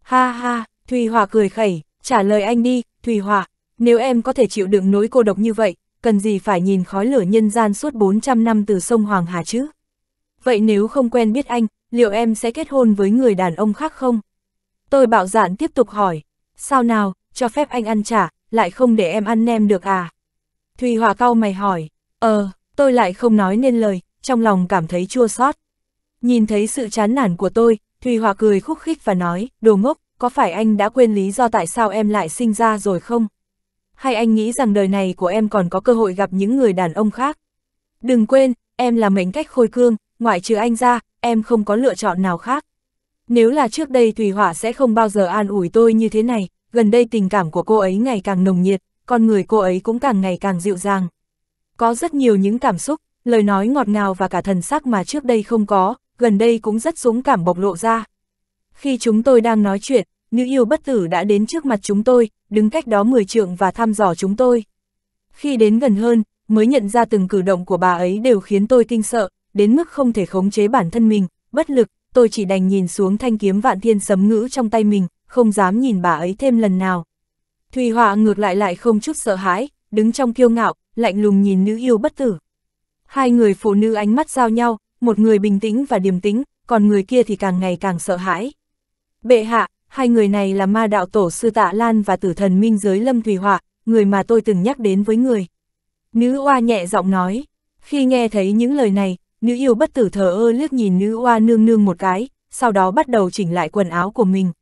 Ha ha, Thùy Hỏa cười khẩy, trả lời anh đi, Thùy Hỏa, nếu em có thể chịu đựng nỗi cô độc như vậy, cần gì phải nhìn khói lửa nhân gian suốt 400 năm từ sông Hoàng Hà chứ? Vậy nếu không quen biết anh, liệu em sẽ kết hôn với người đàn ông khác không? Tôi bạo dạn tiếp tục hỏi, sao nào, cho phép anh ăn trả, lại không để em ăn nem được à? Thùy Hòa cau mày hỏi, ờ, tôi lại không nói nên lời, trong lòng cảm thấy chua xót. Nhìn thấy sự chán nản của tôi, Thùy Hòa cười khúc khích và nói, đồ ngốc, có phải anh đã quên lý do tại sao em lại sinh ra rồi không? Hay anh nghĩ rằng đời này của em còn có cơ hội gặp những người đàn ông khác? Đừng quên, em là mệnh cách khôi cương, ngoại trừ anh ra, em không có lựa chọn nào khác. Nếu là trước đây Thủy Hỏa sẽ không bao giờ an ủi tôi như thế này, gần đây tình cảm của cô ấy ngày càng nồng nhiệt, con người cô ấy cũng càng ngày càng dịu dàng. Có rất nhiều những cảm xúc, lời nói ngọt ngào và cả thần sắc mà trước đây không có, gần đây cũng rất dũng cảm bộc lộ ra. Khi chúng tôi đang nói chuyện, nữ yêu bất tử đã đến trước mặt chúng tôi, đứng cách đó 10 trượng và thăm dò chúng tôi. Khi đến gần hơn, mới nhận ra từng cử động của bà ấy đều khiến tôi kinh sợ, đến mức không thể khống chế bản thân mình, bất lực, tôi chỉ đành nhìn xuống thanh kiếm vạn thiên sấm ngữ trong tay mình, không dám nhìn bà ấy thêm lần nào. Thùy Họa ngược lại lại không chút sợ hãi, đứng trong kiêu ngạo, lạnh lùng nhìn nữ yêu bất tử. Hai người phụ nữ ánh mắt giao nhau, một người bình tĩnh và điềm tĩnh, còn người kia thì càng ngày càng sợ hãi. Bệ hạ, hai người này là ma đạo tổ sư tạ Lan và tử thần minh giới Lâm Thùy Họa, người mà tôi từng nhắc đến với người. Nữ oa nhẹ giọng nói, khi nghe thấy những lời này, nữ yêu bất tử thờ ơ liếc nhìn nữ oa nương nương một cái, sau đó bắt đầu chỉnh lại quần áo của mình.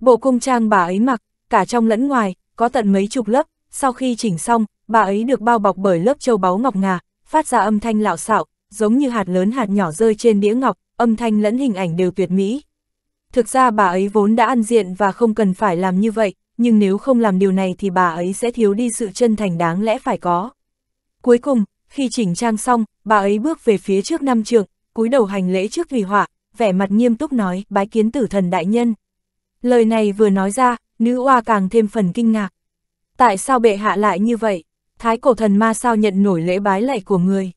Bộ cung trang bà ấy mặc, cả trong lẫn ngoài, có tận mấy chục lớp, sau khi chỉnh xong, bà ấy được bao bọc bởi lớp châu báu ngọc ngà, phát ra âm thanh lạo xạo, giống như hạt lớn hạt nhỏ rơi trên đĩa ngọc, âm thanh lẫn hình ảnh đều tuyệt mỹ. Thực ra bà ấy vốn đã ăn diện và không cần phải làm như vậy, nhưng nếu không làm điều này thì bà ấy sẽ thiếu đi sự chân thành đáng lẽ phải có. Cuối cùng, khi chỉnh trang xong, bà ấy bước về phía trước năm trượng, cúi đầu hành lễ trước thủy hỏa, vẻ mặt nghiêm túc nói bái kiến tử thần đại nhân. Lời này vừa nói ra, nữ oa càng thêm phần kinh ngạc. Tại sao bệ hạ lại như vậy? Thái cổ thần ma sao nhận nổi lễ bái lạy của người?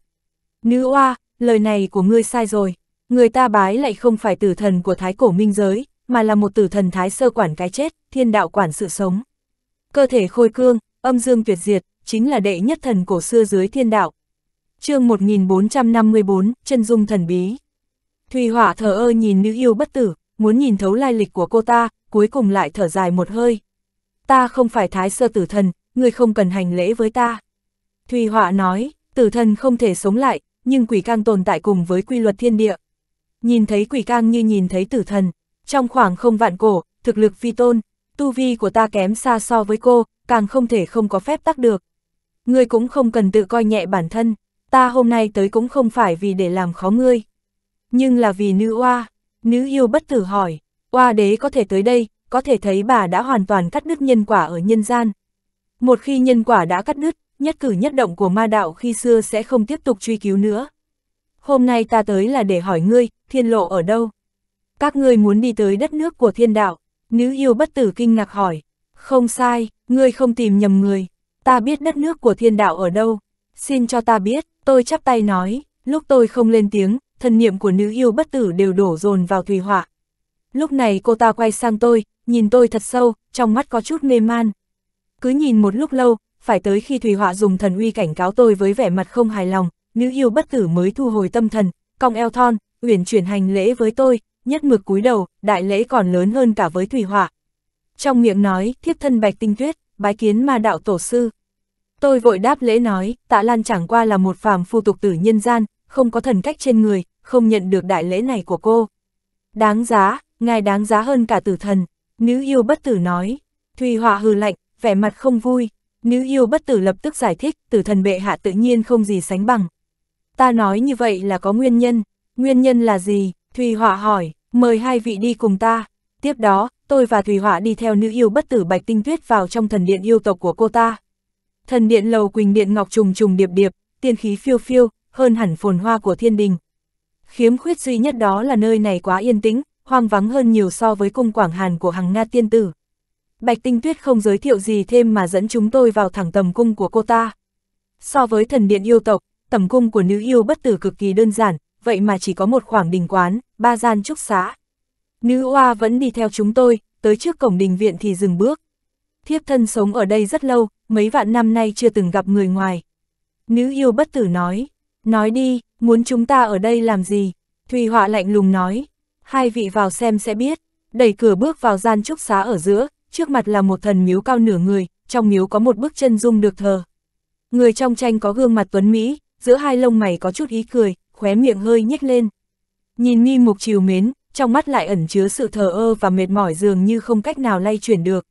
Nữ oa, lời này của ngươi sai rồi. Người ta bái lạy không phải tử thần của thái cổ minh giới, mà là một tử thần thái sơ quản cái chết, thiên đạo quản sự sống. Cơ thể khôi cương, âm dương tuyệt diệt, chính là đệ nhất thần cổ xưa dưới thiên đạo, chương 1454, chân dung thần bí. Thùy Hỏa thờ ơ nhìn nữ yêu bất tử, muốn nhìn thấu lai lịch của cô ta, cuối cùng lại thở dài một hơi. Ta không phải thái sơ tử thần, người không cần hành lễ với ta. Thùy Hỏa nói, tử thần không thể sống lại, nhưng quỷ cang tồn tại cùng với quy luật thiên địa. Nhìn thấy quỷ cang như nhìn thấy tử thần, trong khoảng không vạn cổ, thực lực phi tôn, tu vi của ta kém xa so với cô, càng không thể không có phép tắc được. người cũng không cần tự coi nhẹ bản thân ta hôm nay tới cũng không phải vì để làm khó ngươi, nhưng là vì nữ oa, nữ yêu bất tử hỏi, oa đế có thể tới đây, có thể thấy bà đã hoàn toàn cắt đứt nhân quả ở nhân gian. Một khi nhân quả đã cắt đứt, nhất cử nhất động của ma đạo khi xưa sẽ không tiếp tục truy cứu nữa. Hôm nay ta tới là để hỏi ngươi, thiên lộ ở đâu? Các ngươi muốn đi tới đất nước của thiên đạo, nữ yêu bất tử kinh ngạc hỏi. Không sai, ngươi không tìm nhầm người, ta biết đất nước của thiên đạo ở đâu, xin cho ta biết, tôi chắp tay nói, lúc tôi không lên tiếng, thần niệm của nữ yêu bất tử đều đổ dồn vào thủy họa. Lúc này cô ta quay sang tôi, nhìn tôi thật sâu, trong mắt có chút mê man. Cứ nhìn một lúc lâu, phải tới khi thủy họa dùng thần uy cảnh cáo tôi với vẻ mặt không hài lòng, nữ yêu bất tử mới thu hồi tâm thần, cong eo thon, uyển chuyển hành lễ với tôi, nhất mực cúi đầu, đại lễ còn lớn hơn cả với thủy họa. Trong miệng nói, thiếp thân bạch tinh tuyết, bái kiến ma đạo tổ sư. Tôi vội đáp lễ nói, tạ lan chẳng qua là một phàm phu tục tử nhân gian, không có thần cách trên người, không nhận được đại lễ này của cô. Đáng giá, ngài đáng giá hơn cả tử thần, nữ yêu bất tử nói. Thùy họa hừ lạnh, vẻ mặt không vui, nữ yêu bất tử lập tức giải thích, tử thần bệ hạ tự nhiên không gì sánh bằng. Ta nói như vậy là có nguyên nhân, nguyên nhân là gì? Thùy họa hỏi, mời hai vị đi cùng ta. Tiếp đó, tôi và Thùy họa đi theo nữ yêu bất tử bạch tinh tuyết vào trong thần điện yêu tộc của cô ta. Thần điện lầu Quỳnh điện ngọc trùng trùng điệp điệp, tiên khí phiêu phiêu, hơn hẳn phồn hoa của thiên đình. Khiếm khuyết duy nhất đó là nơi này quá yên tĩnh, hoang vắng hơn nhiều so với cung Quảng Hàn của hàng Nga tiên tử. Bạch Tinh Tuyết không giới thiệu gì thêm mà dẫn chúng tôi vào thẳng tầm cung của cô ta. So với thần điện yêu tộc, tầm cung của nữ yêu bất tử cực kỳ đơn giản, vậy mà chỉ có một khoảng đình quán, ba gian trúc xá. Nữ oa vẫn đi theo chúng tôi, tới trước cổng đình viện thì dừng bước thiếp thân sống ở đây rất lâu, mấy vạn năm nay chưa từng gặp người ngoài. Nữ yêu bất tử nói, nói đi, muốn chúng ta ở đây làm gì? Thùy họa lạnh lùng nói, hai vị vào xem sẽ biết, đẩy cửa bước vào gian trúc xá ở giữa, trước mặt là một thần miếu cao nửa người, trong miếu có một bức chân dung được thờ. Người trong tranh có gương mặt tuấn Mỹ, giữa hai lông mày có chút ý cười, khóe miệng hơi nhếch lên. Nhìn nghi mục chiều mến, trong mắt lại ẩn chứa sự thờ ơ và mệt mỏi dường như không cách nào lay chuyển được,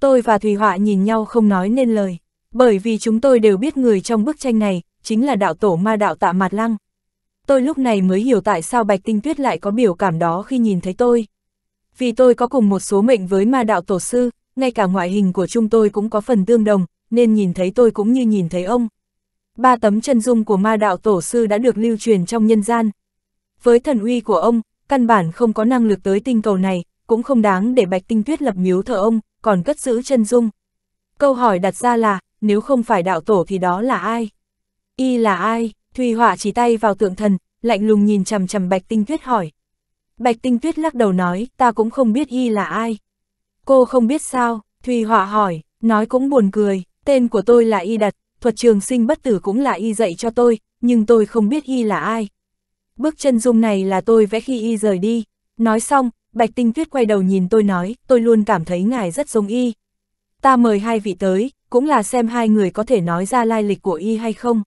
tôi và Thùy Họa nhìn nhau không nói nên lời, bởi vì chúng tôi đều biết người trong bức tranh này, chính là đạo tổ ma đạo tạ mạt lăng. Tôi lúc này mới hiểu tại sao Bạch Tinh Tuyết lại có biểu cảm đó khi nhìn thấy tôi. Vì tôi có cùng một số mệnh với ma đạo tổ sư, ngay cả ngoại hình của chúng tôi cũng có phần tương đồng, nên nhìn thấy tôi cũng như nhìn thấy ông. Ba tấm chân dung của ma đạo tổ sư đã được lưu truyền trong nhân gian. Với thần uy của ông, căn bản không có năng lực tới tinh cầu này, cũng không đáng để Bạch Tinh Tuyết lập miếu thờ ông, còn cất giữ chân dung. Câu hỏi đặt ra là, nếu không phải đạo tổ thì đó là ai? Y là ai? Thùy Họa chỉ tay vào tượng thần, lạnh lùng nhìn chằm chằm Bạch Tinh Tuyết hỏi. Bạch Tinh Tuyết lắc đầu nói, ta cũng không biết Y là ai. Cô không biết sao, Thùy Họa hỏi, nói cũng buồn cười, tên của tôi là Y Đặt, thuật trường sinh bất tử cũng là Y dạy cho tôi, nhưng tôi không biết Y là ai. Bước chân dung này là tôi vẽ khi Y rời đi. Nói xong, Bạch Tinh Tuyết quay đầu nhìn tôi nói, tôi luôn cảm thấy ngài rất giống y. Ta mời hai vị tới, cũng là xem hai người có thể nói ra lai lịch của y hay không.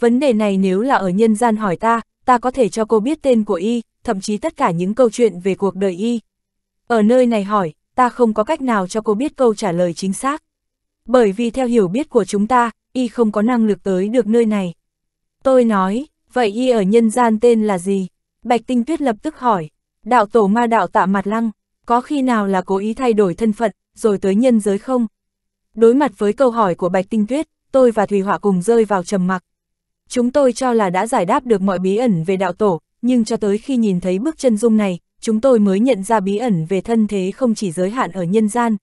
Vấn đề này nếu là ở nhân gian hỏi ta, ta có thể cho cô biết tên của y, thậm chí tất cả những câu chuyện về cuộc đời y. Ở nơi này hỏi, ta không có cách nào cho cô biết câu trả lời chính xác. Bởi vì theo hiểu biết của chúng ta, y không có năng lực tới được nơi này. Tôi nói, vậy y ở nhân gian tên là gì? Bạch Tinh Tuyết lập tức hỏi. Đạo tổ ma đạo tạ mặt lăng, có khi nào là cố ý thay đổi thân phận, rồi tới nhân giới không? Đối mặt với câu hỏi của Bạch Tinh Tuyết, tôi và Thùy Họa cùng rơi vào trầm mặc. Chúng tôi cho là đã giải đáp được mọi bí ẩn về đạo tổ, nhưng cho tới khi nhìn thấy bức chân dung này, chúng tôi mới nhận ra bí ẩn về thân thế không chỉ giới hạn ở nhân gian.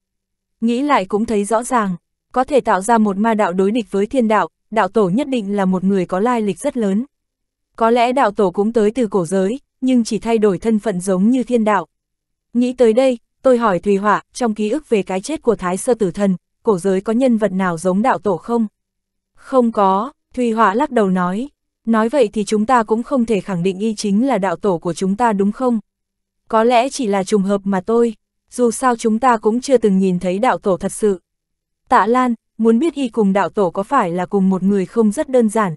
Nghĩ lại cũng thấy rõ ràng, có thể tạo ra một ma đạo đối địch với thiên đạo, đạo tổ nhất định là một người có lai lịch rất lớn. Có lẽ đạo tổ cũng tới từ cổ giới, nhưng chỉ thay đổi thân phận giống như thiên đạo. Nghĩ tới đây, tôi hỏi Thùy Hỏa, trong ký ức về cái chết của Thái Sơ Tử Thần, cổ giới có nhân vật nào giống đạo tổ không? Không có, Thùy Hỏa lắc đầu nói. Nói vậy thì chúng ta cũng không thể khẳng định y chính là đạo tổ của chúng ta đúng không? Có lẽ chỉ là trùng hợp mà tôi, dù sao chúng ta cũng chưa từng nhìn thấy đạo tổ thật sự. Tạ Lan, muốn biết y cùng đạo tổ có phải là cùng một người không rất đơn giản.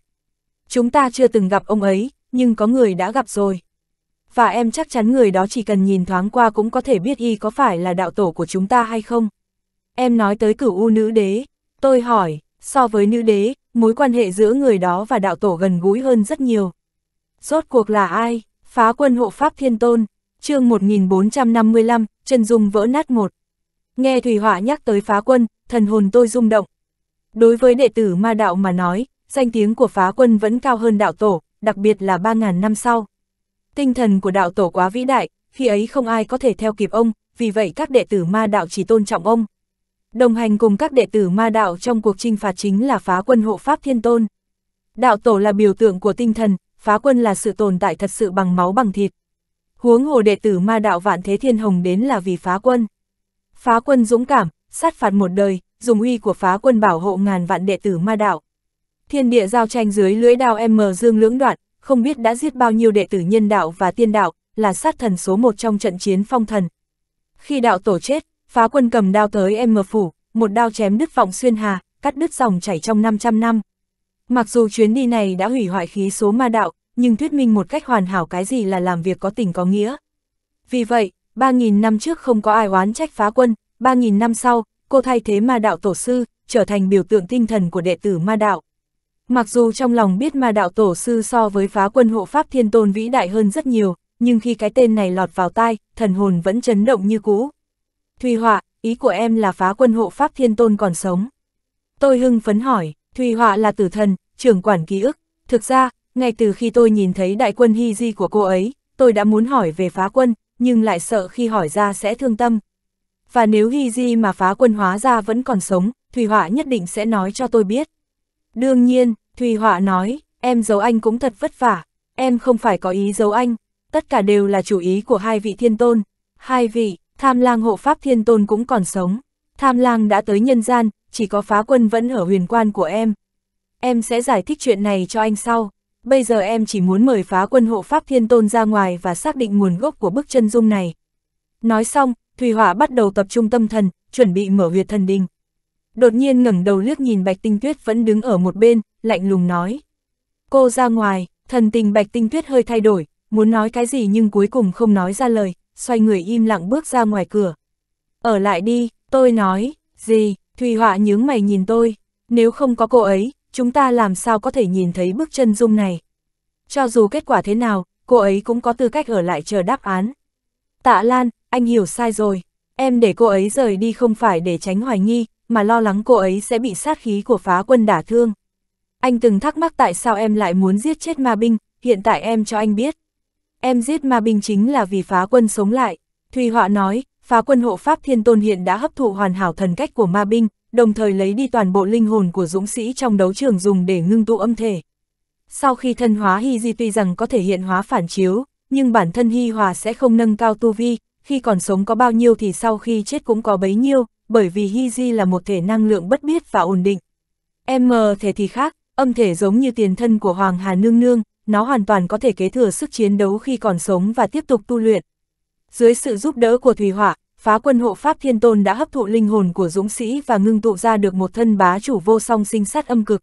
Chúng ta chưa từng gặp ông ấy, nhưng có người đã gặp rồi và em chắc chắn người đó chỉ cần nhìn thoáng qua cũng có thể biết y có phải là đạo tổ của chúng ta hay không. Em nói tới cửu u nữ đế, tôi hỏi, so với nữ đế, mối quan hệ giữa người đó và đạo tổ gần gũi hơn rất nhiều. Rốt cuộc là ai? Phá quân hộ pháp thiên tôn, chương 1455, chân dung vỡ nát một. Nghe Thủy Họa nhắc tới phá quân, thần hồn tôi rung động. Đối với đệ tử ma đạo mà nói, danh tiếng của phá quân vẫn cao hơn đạo tổ, đặc biệt là 3.000 năm sau. Tinh thần của đạo tổ quá vĩ đại, khi ấy không ai có thể theo kịp ông, vì vậy các đệ tử ma đạo chỉ tôn trọng ông. Đồng hành cùng các đệ tử ma đạo trong cuộc trinh phạt chính là phá quân hộ pháp thiên tôn. Đạo tổ là biểu tượng của tinh thần, phá quân là sự tồn tại thật sự bằng máu bằng thịt. Huống hồ đệ tử ma đạo vạn thế thiên hồng đến là vì phá quân. Phá quân dũng cảm, sát phạt một đời, dùng uy của phá quân bảo hộ ngàn vạn đệ tử ma đạo. Thiên địa giao tranh dưới lưỡi đao em mờ dương lưỡng đoạn, không biết đã giết bao nhiêu đệ tử nhân đạo và tiên đạo, là sát thần số một trong trận chiến phong thần. Khi đạo tổ chết, phá quân cầm đao tới em mờ phủ, một đao chém đứt vọng xuyên hà, cắt đứt dòng chảy trong 500 năm. Mặc dù chuyến đi này đã hủy hoại khí số ma đạo, nhưng thuyết minh một cách hoàn hảo cái gì là làm việc có tình có nghĩa. Vì vậy, 3.000 năm trước không có ai oán trách phá quân, 3.000 năm sau, cô thay thế ma đạo tổ sư, trở thành biểu tượng tinh thần của đệ tử ma đạo. Mặc dù trong lòng biết ma đạo tổ sư so với phá quân hộ pháp thiên tôn vĩ đại hơn rất nhiều, nhưng khi cái tên này lọt vào tai, thần hồn vẫn chấn động như cũ. Thùy Họa, ý của em là phá quân hộ pháp thiên tôn còn sống. Tôi hưng phấn hỏi, Thùy Họa là tử thần, trưởng quản ký ức. Thực ra, ngay từ khi tôi nhìn thấy đại quân hy di của cô ấy, tôi đã muốn hỏi về phá quân, nhưng lại sợ khi hỏi ra sẽ thương tâm. Và nếu hy di mà phá quân hóa ra vẫn còn sống, Thùy Họa nhất định sẽ nói cho tôi biết. Đương nhiên, Thùy Họa nói, em giấu anh cũng thật vất vả, em không phải có ý giấu anh, tất cả đều là chủ ý của hai vị thiên tôn. Hai vị, tham lang hộ pháp thiên tôn cũng còn sống. Tham lang đã tới nhân gian, chỉ có phá quân vẫn ở huyền quan của em. Em sẽ giải thích chuyện này cho anh sau. Bây giờ em chỉ muốn mời phá quân hộ pháp thiên tôn ra ngoài và xác định nguồn gốc của bức chân dung này. Nói xong, Thùy Hỏa bắt đầu tập trung tâm thần, chuẩn bị mở huyệt thần đình đột nhiên ngẩng đầu liếc nhìn Bạch Tinh Tuyết vẫn đứng ở một bên, lạnh lùng nói. Cô ra ngoài, thần tình Bạch Tinh Tuyết hơi thay đổi, muốn nói cái gì nhưng cuối cùng không nói ra lời, xoay người im lặng bước ra ngoài cửa. Ở lại đi, tôi nói, gì, Thùy Họa nhướng mày nhìn tôi, nếu không có cô ấy, chúng ta làm sao có thể nhìn thấy bước chân dung này. Cho dù kết quả thế nào, cô ấy cũng có tư cách ở lại chờ đáp án. Tạ Lan, anh hiểu sai rồi, em để cô ấy rời đi không phải để tránh hoài nghi, mà lo lắng cô ấy sẽ bị sát khí của phá quân đả thương. Anh từng thắc mắc tại sao em lại muốn giết chết ma binh, hiện tại em cho anh biết. Em giết ma binh chính là vì phá quân sống lại. Thùy Họa nói, phá quân hộ pháp thiên tôn hiện đã hấp thụ hoàn hảo thần cách của ma binh, đồng thời lấy đi toàn bộ linh hồn của dũng sĩ trong đấu trường dùng để ngưng tụ âm thể. Sau khi thân hóa Hy Di tuy rằng có thể hiện hóa phản chiếu, nhưng bản thân Hy Hòa sẽ không nâng cao tu vi, khi còn sống có bao nhiêu thì sau khi chết cũng có bấy nhiêu, bởi vì Hiji là một thể năng lượng bất biết và ổn định. M thể thì khác, âm thể giống như tiền thân của Hoàng Hà Nương Nương, nó hoàn toàn có thể kế thừa sức chiến đấu khi còn sống và tiếp tục tu luyện. Dưới sự giúp đỡ của Thủy Hỏa, phá quân hộ Pháp Thiên Tôn đã hấp thụ linh hồn của Dũng Sĩ và ngưng tụ ra được một thân bá chủ vô song sinh sát âm cực.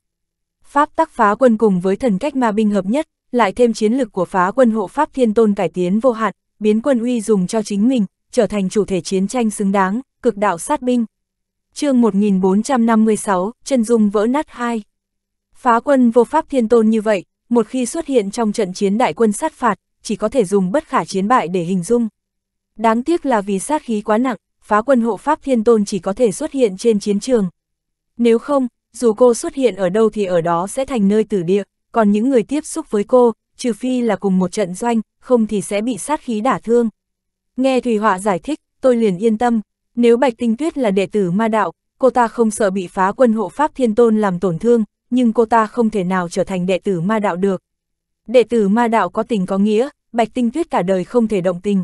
Pháp tắc phá quân cùng với thần cách ma binh hợp nhất, lại thêm chiến lực của phá quân hộ Pháp Thiên Tôn cải tiến vô hạn, biến quân uy dùng cho chính mình, trở thành chủ thể chiến tranh xứng đáng, cực đạo sát binh. chương 1456, chân dung vỡ nát hai Phá quân vô pháp thiên tôn như vậy, một khi xuất hiện trong trận chiến đại quân sát phạt, chỉ có thể dùng bất khả chiến bại để hình dung. Đáng tiếc là vì sát khí quá nặng, phá quân hộ pháp thiên tôn chỉ có thể xuất hiện trên chiến trường. Nếu không, dù cô xuất hiện ở đâu thì ở đó sẽ thành nơi tử địa, còn những người tiếp xúc với cô, trừ phi là cùng một trận doanh, không thì sẽ bị sát khí đả thương. Nghe thủy Họa giải thích, tôi liền yên tâm, nếu Bạch Tinh Tuyết là đệ tử ma đạo, cô ta không sợ bị phá quân hộ Pháp Thiên Tôn làm tổn thương, nhưng cô ta không thể nào trở thành đệ tử ma đạo được. Đệ tử ma đạo có tình có nghĩa, Bạch Tinh Tuyết cả đời không thể động tình.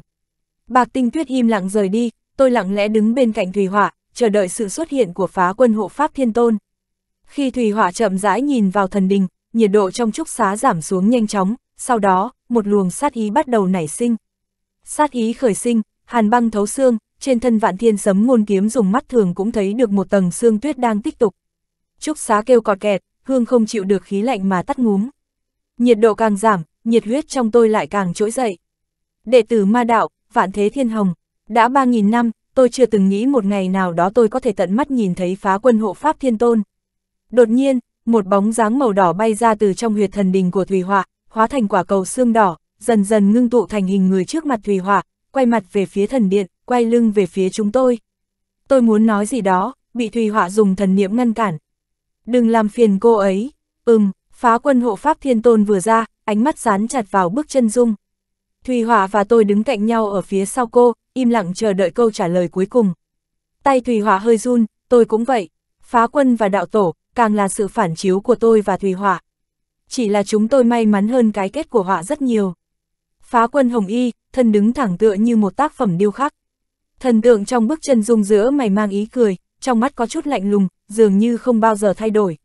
Bạc Tinh Tuyết im lặng rời đi, tôi lặng lẽ đứng bên cạnh Thùy Hỏa, chờ đợi sự xuất hiện của phá quân hộ Pháp Thiên Tôn. Khi Thùy Hỏa chậm rãi nhìn vào thần đình, nhiệt độ trong trúc xá giảm xuống nhanh chóng, sau đó, một luồng sát ý bắt đầu nảy sinh. Sát ý khởi sinh, hàn băng thấu xương, trên thân vạn thiên sấm ngôn kiếm dùng mắt thường cũng thấy được một tầng xương tuyết đang tích tục. Trúc xá kêu cọt kẹt, hương không chịu được khí lạnh mà tắt ngúm. Nhiệt độ càng giảm, nhiệt huyết trong tôi lại càng trỗi dậy. Đệ tử ma đạo, vạn thế thiên hồng, đã 3.000 năm, tôi chưa từng nghĩ một ngày nào đó tôi có thể tận mắt nhìn thấy phá quân hộ pháp thiên tôn. Đột nhiên, một bóng dáng màu đỏ bay ra từ trong huyệt thần đình của Thùy Họa, hóa thành quả cầu xương đỏ, dần dần ngưng tụ thành hình người trước mặt Thùy Họa, quay mặt về phía thần điện quay lưng về phía chúng tôi. Tôi muốn nói gì đó, bị Thùy Họa dùng thần niệm ngăn cản. Đừng làm phiền cô ấy. Ừm, phá quân hộ pháp thiên tôn vừa ra, ánh mắt dán chặt vào bước chân dung. Thùy Họa và tôi đứng cạnh nhau ở phía sau cô, im lặng chờ đợi câu trả lời cuối cùng. Tay Thùy Họa hơi run, tôi cũng vậy. Phá quân và đạo tổ, càng là sự phản chiếu của tôi và Thùy Họa. Chỉ là chúng tôi may mắn hơn cái kết của họa rất nhiều. Phá quân Hồng Y, thân đứng thẳng tựa như một tác phẩm điêu khắc. Thần tượng trong bước chân dung giữa mày mang ý cười, trong mắt có chút lạnh lùng, dường như không bao giờ thay đổi.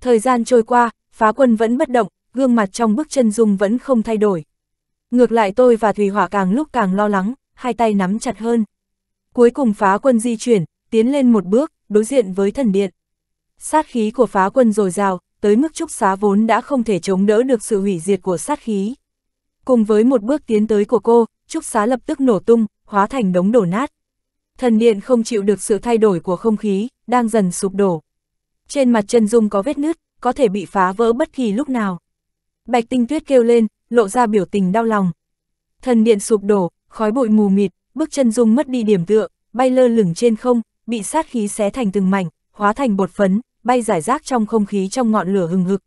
Thời gian trôi qua, phá quân vẫn bất động, gương mặt trong bước chân dung vẫn không thay đổi. Ngược lại tôi và thủy Hỏa càng lúc càng lo lắng, hai tay nắm chặt hơn. Cuối cùng phá quân di chuyển, tiến lên một bước, đối diện với thần điện. Sát khí của phá quân dồi dào, tới mức trúc xá vốn đã không thể chống đỡ được sự hủy diệt của sát khí. Cùng với một bước tiến tới của cô, trúc xá lập tức nổ tung, hóa thành đống đổ nát. Thần điện không chịu được sự thay đổi của không khí, đang dần sụp đổ. Trên mặt chân dung có vết nứt, có thể bị phá vỡ bất kỳ lúc nào. Bạch tinh tuyết kêu lên, lộ ra biểu tình đau lòng. Thần điện sụp đổ, khói bụi mù mịt, bước chân dung mất đi điểm tựa, bay lơ lửng trên không, bị sát khí xé thành từng mảnh, hóa thành bột phấn, bay giải rác trong không khí trong ngọn lửa hừng hực.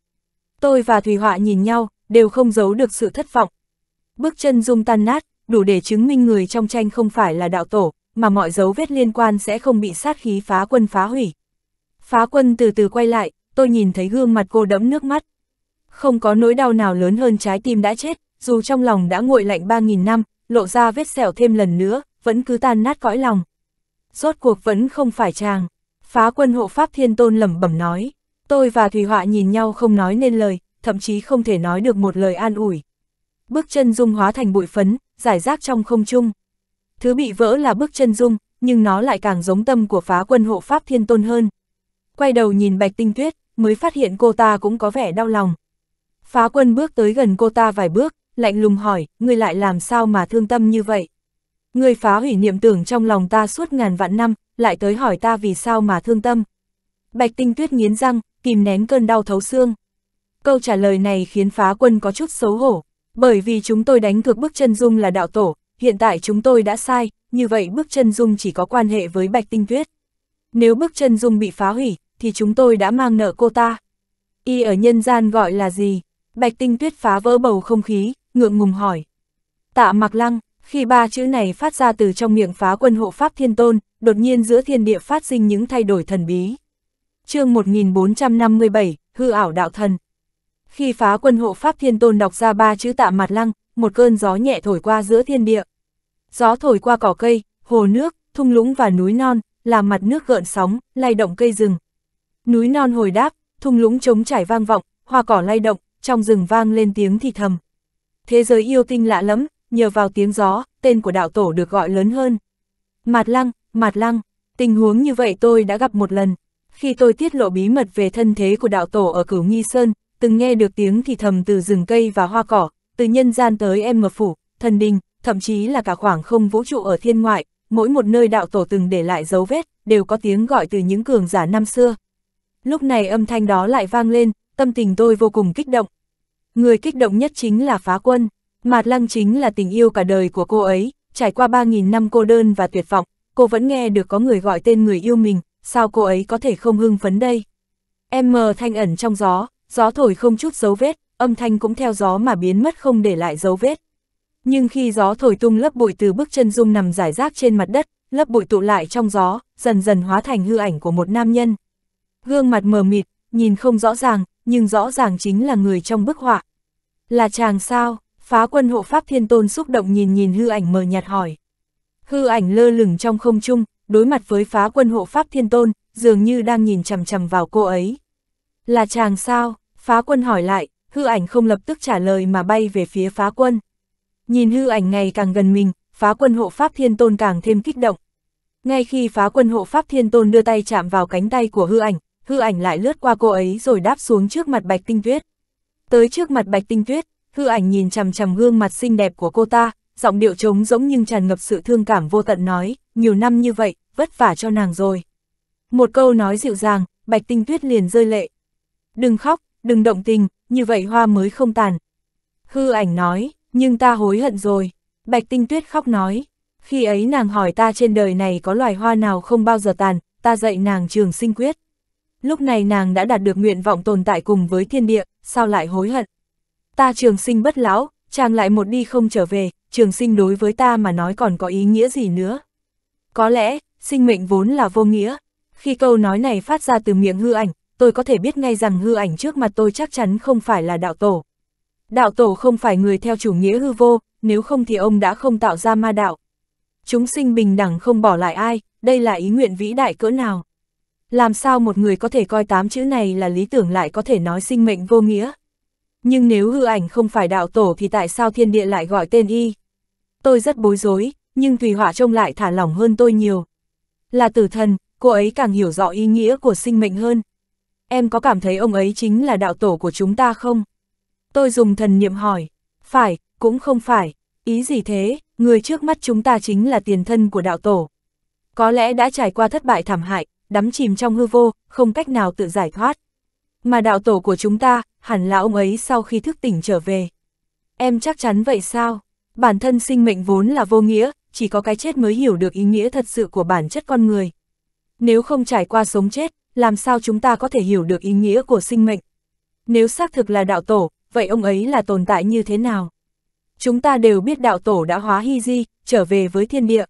Tôi và thủy Họa nhìn nhau, đều không giấu được sự thất vọng. Bước chân dung tan nát, đủ để chứng minh người trong tranh không phải là đạo tổ, mà mọi dấu vết liên quan sẽ không bị sát khí phá quân phá hủy. Phá quân từ từ quay lại, tôi nhìn thấy gương mặt cô đẫm nước mắt. Không có nỗi đau nào lớn hơn trái tim đã chết, dù trong lòng đã nguội lạnh 3.000 năm, lộ ra vết sẹo thêm lần nữa, vẫn cứ tan nát cõi lòng. Rốt cuộc vẫn không phải chàng. Phá quân hộ pháp thiên tôn lẩm bẩm nói. Tôi và thủy Họa nhìn nhau không nói nên lời, thậm chí không thể nói được một lời an ủi. Bước chân dung hóa thành bụi phấn, giải rác trong không trung. Thứ bị vỡ là bước chân dung, nhưng nó lại càng giống tâm của phá quân hộ pháp thiên tôn hơn. Quay đầu nhìn bạch tinh tuyết, mới phát hiện cô ta cũng có vẻ đau lòng. Phá quân bước tới gần cô ta vài bước, lạnh lùng hỏi, ngươi lại làm sao mà thương tâm như vậy? Ngươi phá hủy niệm tưởng trong lòng ta suốt ngàn vạn năm, lại tới hỏi ta vì sao mà thương tâm. Bạch tinh tuyết nghiến răng, kìm nén cơn đau thấu xương. Câu trả lời này khiến phá quân có chút xấu hổ, bởi vì chúng tôi đánh cược bước chân dung là đạo tổ, hiện tại chúng tôi đã sai, như vậy bước chân dung chỉ có quan hệ với Bạch Tinh Tuyết. Nếu bước chân dung bị phá hủy, thì chúng tôi đã mang nợ cô ta. Y ở nhân gian gọi là gì? Bạch Tinh Tuyết phá vỡ bầu không khí, ngượng ngùng hỏi. Tạ mặc lăng, khi ba chữ này phát ra từ trong miệng phá quân hộ Pháp Thiên Tôn, đột nhiên giữa thiên địa phát sinh những thay đổi thần bí. chương 1457, hư ảo đạo thần. Khi phá quân hộ Pháp Thiên Tôn đọc ra ba chữ tạ mặt lăng, một cơn gió nhẹ thổi qua giữa thiên địa. Gió thổi qua cỏ cây, hồ nước, thung lũng và núi non, làm mặt nước gợn sóng, lay động cây rừng. Núi non hồi đáp, thung lũng trống trải vang vọng, hoa cỏ lay động, trong rừng vang lên tiếng thì thầm. Thế giới yêu tinh lạ lắm, nhờ vào tiếng gió, tên của đạo tổ được gọi lớn hơn. Mạt lăng, mạt lăng, tình huống như vậy tôi đã gặp một lần. Khi tôi tiết lộ bí mật về thân thế của đạo tổ ở cửu Nghi Sơn, từng nghe được tiếng thì thầm từ rừng cây và hoa cỏ, từ nhân gian tới em mập phủ, thần đình, thậm chí là cả khoảng không vũ trụ ở thiên ngoại, mỗi một nơi đạo tổ từng để lại dấu vết, đều có tiếng gọi từ những cường giả năm xưa. Lúc này âm thanh đó lại vang lên, tâm tình tôi vô cùng kích động. Người kích động nhất chính là phá quân, Mạt Lăng chính là tình yêu cả đời của cô ấy, trải qua 3.000 năm cô đơn và tuyệt vọng, cô vẫn nghe được có người gọi tên người yêu mình, sao cô ấy có thể không hưng phấn đây? em mờ thanh ẩn trong gió, gió thổi không chút dấu vết, âm thanh cũng theo gió mà biến mất không để lại dấu vết. Nhưng khi gió thổi tung lớp bụi từ bước chân dung nằm rải rác trên mặt đất, lớp bụi tụ lại trong gió, dần dần hóa thành hư ảnh của một nam nhân. Gương mặt mờ mịt, nhìn không rõ ràng, nhưng rõ ràng chính là người trong bức họa. Là chàng sao? Phá quân hộ pháp thiên tôn xúc động nhìn nhìn hư ảnh mờ nhạt hỏi. Hư ảnh lơ lửng trong không trung, đối mặt với phá quân hộ pháp thiên tôn, dường như đang nhìn chằm chằm vào cô ấy. Là chàng sao? Phá quân hỏi lại, hư ảnh không lập tức trả lời mà bay về phía phá quân. Nhìn hư ảnh ngày càng gần mình, phá quân hộ pháp thiên tôn càng thêm kích động. Ngay khi phá quân hộ pháp thiên tôn đưa tay chạm vào cánh tay của hư ảnh, hư ảnh lại lướt qua cô ấy rồi đáp xuống trước mặt bạch tinh tuyết. Tới trước mặt bạch tinh tuyết, hư ảnh nhìn chằm chằm gương mặt xinh đẹp của cô ta, giọng điệu trống rỗng nhưng tràn ngập sự thương cảm vô tận nói, nhiều năm như vậy, vất vả cho nàng rồi. Một câu nói dịu dàng, bạch tinh tuyết liền rơi lệ đừng khóc, đừng động tình, như vậy hoa mới không tàn. Hư ảnh nói, nhưng ta hối hận rồi. Bạch Tinh Tuyết khóc nói, khi ấy nàng hỏi ta trên đời này có loài hoa nào không bao giờ tàn, ta dạy nàng trường sinh quyết. Lúc này nàng đã đạt được nguyện vọng tồn tại cùng với thiên địa, sao lại hối hận. Ta trường sinh bất lão, chàng lại một đi không trở về, trường sinh đối với ta mà nói còn có ý nghĩa gì nữa. Có lẽ, sinh mệnh vốn là vô nghĩa. Khi câu nói này phát ra từ miệng hư ảnh, tôi có thể biết ngay rằng hư ảnh trước mặt tôi chắc chắn không phải là đạo tổ. Đạo tổ không phải người theo chủ nghĩa hư vô, nếu không thì ông đã không tạo ra ma đạo. Chúng sinh bình đẳng không bỏ lại ai, đây là ý nguyện vĩ đại cỡ nào. Làm sao một người có thể coi tám chữ này là lý tưởng lại có thể nói sinh mệnh vô nghĩa? Nhưng nếu hư ảnh không phải đạo tổ thì tại sao thiên địa lại gọi tên y? Tôi rất bối rối, nhưng tùy họa trông lại thả lỏng hơn tôi nhiều. Là tử thần, cô ấy càng hiểu rõ ý nghĩa của sinh mệnh hơn em có cảm thấy ông ấy chính là đạo tổ của chúng ta không? Tôi dùng thần niệm hỏi, phải, cũng không phải, ý gì thế, người trước mắt chúng ta chính là tiền thân của đạo tổ. Có lẽ đã trải qua thất bại thảm hại, đắm chìm trong hư vô, không cách nào tự giải thoát. Mà đạo tổ của chúng ta, hẳn là ông ấy sau khi thức tỉnh trở về. Em chắc chắn vậy sao? Bản thân sinh mệnh vốn là vô nghĩa, chỉ có cái chết mới hiểu được ý nghĩa thật sự của bản chất con người. Nếu không trải qua sống chết, làm sao chúng ta có thể hiểu được ý nghĩa của sinh mệnh? Nếu xác thực là đạo tổ, vậy ông ấy là tồn tại như thế nào? Chúng ta đều biết đạo tổ đã hóa hy di, trở về với thiên địa.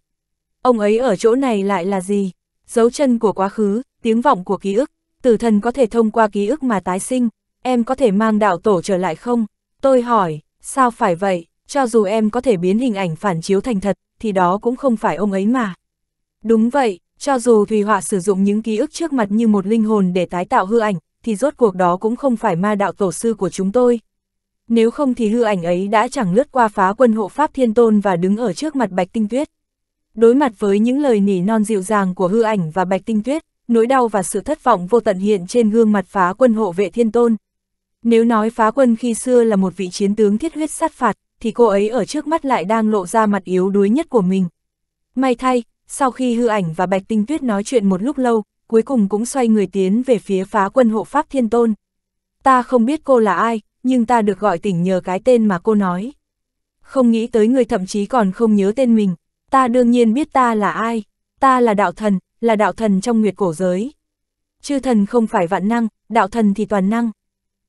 Ông ấy ở chỗ này lại là gì? Dấu chân của quá khứ, tiếng vọng của ký ức, tử thần có thể thông qua ký ức mà tái sinh, em có thể mang đạo tổ trở lại không? Tôi hỏi, sao phải vậy, cho dù em có thể biến hình ảnh phản chiếu thành thật, thì đó cũng không phải ông ấy mà. Đúng vậy, cho dù Thùy Họa sử dụng những ký ức trước mặt như một linh hồn để tái tạo hư ảnh, thì rốt cuộc đó cũng không phải ma đạo tổ sư của chúng tôi. Nếu không thì hư ảnh ấy đã chẳng lướt qua phá quân hộ Pháp Thiên Tôn và đứng ở trước mặt Bạch Tinh Tuyết. Đối mặt với những lời nỉ non dịu dàng của hư ảnh và Bạch Tinh Tuyết, nỗi đau và sự thất vọng vô tận hiện trên gương mặt phá quân hộ vệ Thiên Tôn. Nếu nói phá quân khi xưa là một vị chiến tướng thiết huyết sát phạt, thì cô ấy ở trước mắt lại đang lộ ra mặt yếu đuối nhất của mình. May thay, sau khi hư ảnh và Bạch Tinh Tuyết nói chuyện một lúc lâu, cuối cùng cũng xoay người tiến về phía phá quân hộ Pháp Thiên Tôn. Ta không biết cô là ai, nhưng ta được gọi tỉnh nhờ cái tên mà cô nói. Không nghĩ tới người thậm chí còn không nhớ tên mình, ta đương nhiên biết ta là ai, ta là đạo thần, là đạo thần trong nguyệt cổ giới. Chư thần không phải vạn năng, đạo thần thì toàn năng.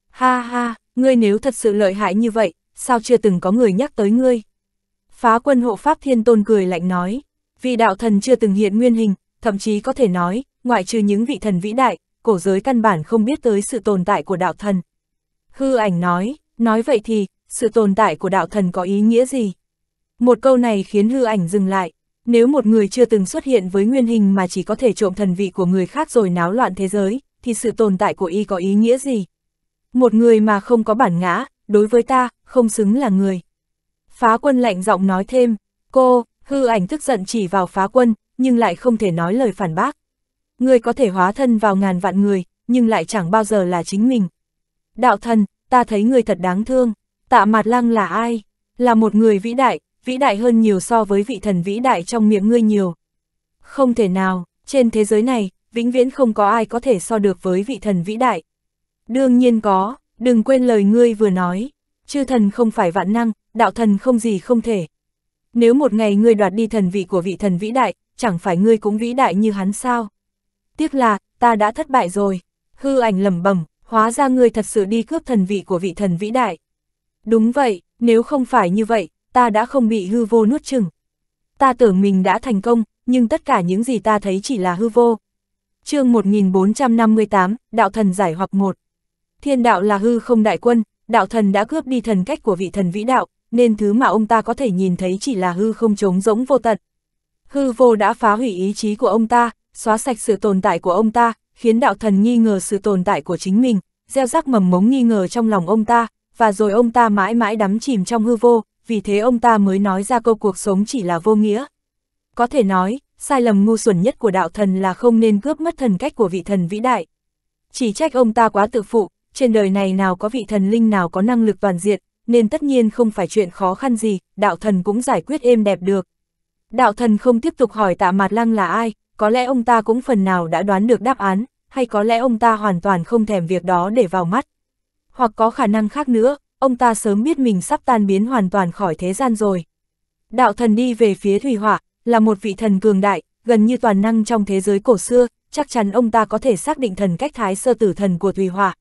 Ha ha, ngươi nếu thật sự lợi hại như vậy, sao chưa từng có người nhắc tới ngươi? Phá quân hộ Pháp Thiên Tôn cười lạnh nói, vì đạo thần chưa từng hiện nguyên hình, thậm chí có thể nói, ngoại trừ những vị thần vĩ đại, cổ giới căn bản không biết tới sự tồn tại của đạo thần. Hư ảnh nói, nói vậy thì, sự tồn tại của đạo thần có ý nghĩa gì? Một câu này khiến hư ảnh dừng lại, nếu một người chưa từng xuất hiện với nguyên hình mà chỉ có thể trộm thần vị của người khác rồi náo loạn thế giới, thì sự tồn tại của y có ý nghĩa gì? Một người mà không có bản ngã, đối với ta, không xứng là người. Phá quân lạnh giọng nói thêm, cô, Hư ảnh tức giận chỉ vào phá quân, nhưng lại không thể nói lời phản bác. Ngươi có thể hóa thân vào ngàn vạn người, nhưng lại chẳng bao giờ là chính mình. Đạo thần, ta thấy người thật đáng thương. Tạ Mạt Lăng là ai? Là một người vĩ đại, vĩ đại hơn nhiều so với vị thần vĩ đại trong miệng ngươi nhiều. Không thể nào, trên thế giới này, vĩnh viễn không có ai có thể so được với vị thần vĩ đại. Đương nhiên có, đừng quên lời ngươi vừa nói. Chư thần không phải vạn năng, đạo thần không gì không thể. Nếu một ngày ngươi đoạt đi thần vị của vị thần vĩ đại, chẳng phải ngươi cũng vĩ đại như hắn sao? Tiếc là, ta đã thất bại rồi. Hư ảnh lầm bẩm hóa ra ngươi thật sự đi cướp thần vị của vị thần vĩ đại. Đúng vậy, nếu không phải như vậy, ta đã không bị hư vô nuốt chừng. Ta tưởng mình đã thành công, nhưng tất cả những gì ta thấy chỉ là hư vô. chương 1458, Đạo Thần Giải hoặc một Thiên đạo là hư không đại quân, đạo thần đã cướp đi thần cách của vị thần vĩ đạo, nên thứ mà ông ta có thể nhìn thấy chỉ là hư không trống rỗng vô tận. Hư vô đã phá hủy ý chí của ông ta, xóa sạch sự tồn tại của ông ta, khiến đạo thần nghi ngờ sự tồn tại của chính mình, gieo rắc mầm mống nghi ngờ trong lòng ông ta, và rồi ông ta mãi mãi đắm chìm trong hư vô, vì thế ông ta mới nói ra câu cuộc sống chỉ là vô nghĩa. Có thể nói, sai lầm ngu xuẩn nhất của đạo thần là không nên cướp mất thần cách của vị thần vĩ đại. Chỉ trách ông ta quá tự phụ, trên đời này nào có vị thần linh nào có năng lực toàn diện, nên tất nhiên không phải chuyện khó khăn gì, đạo thần cũng giải quyết êm đẹp được. Đạo thần không tiếp tục hỏi tạ mạt lăng là ai, có lẽ ông ta cũng phần nào đã đoán được đáp án, hay có lẽ ông ta hoàn toàn không thèm việc đó để vào mắt. Hoặc có khả năng khác nữa, ông ta sớm biết mình sắp tan biến hoàn toàn khỏi thế gian rồi. Đạo thần đi về phía Thủy Hỏa, là một vị thần cường đại, gần như toàn năng trong thế giới cổ xưa, chắc chắn ông ta có thể xác định thần cách thái sơ tử thần của Thủy Hỏa.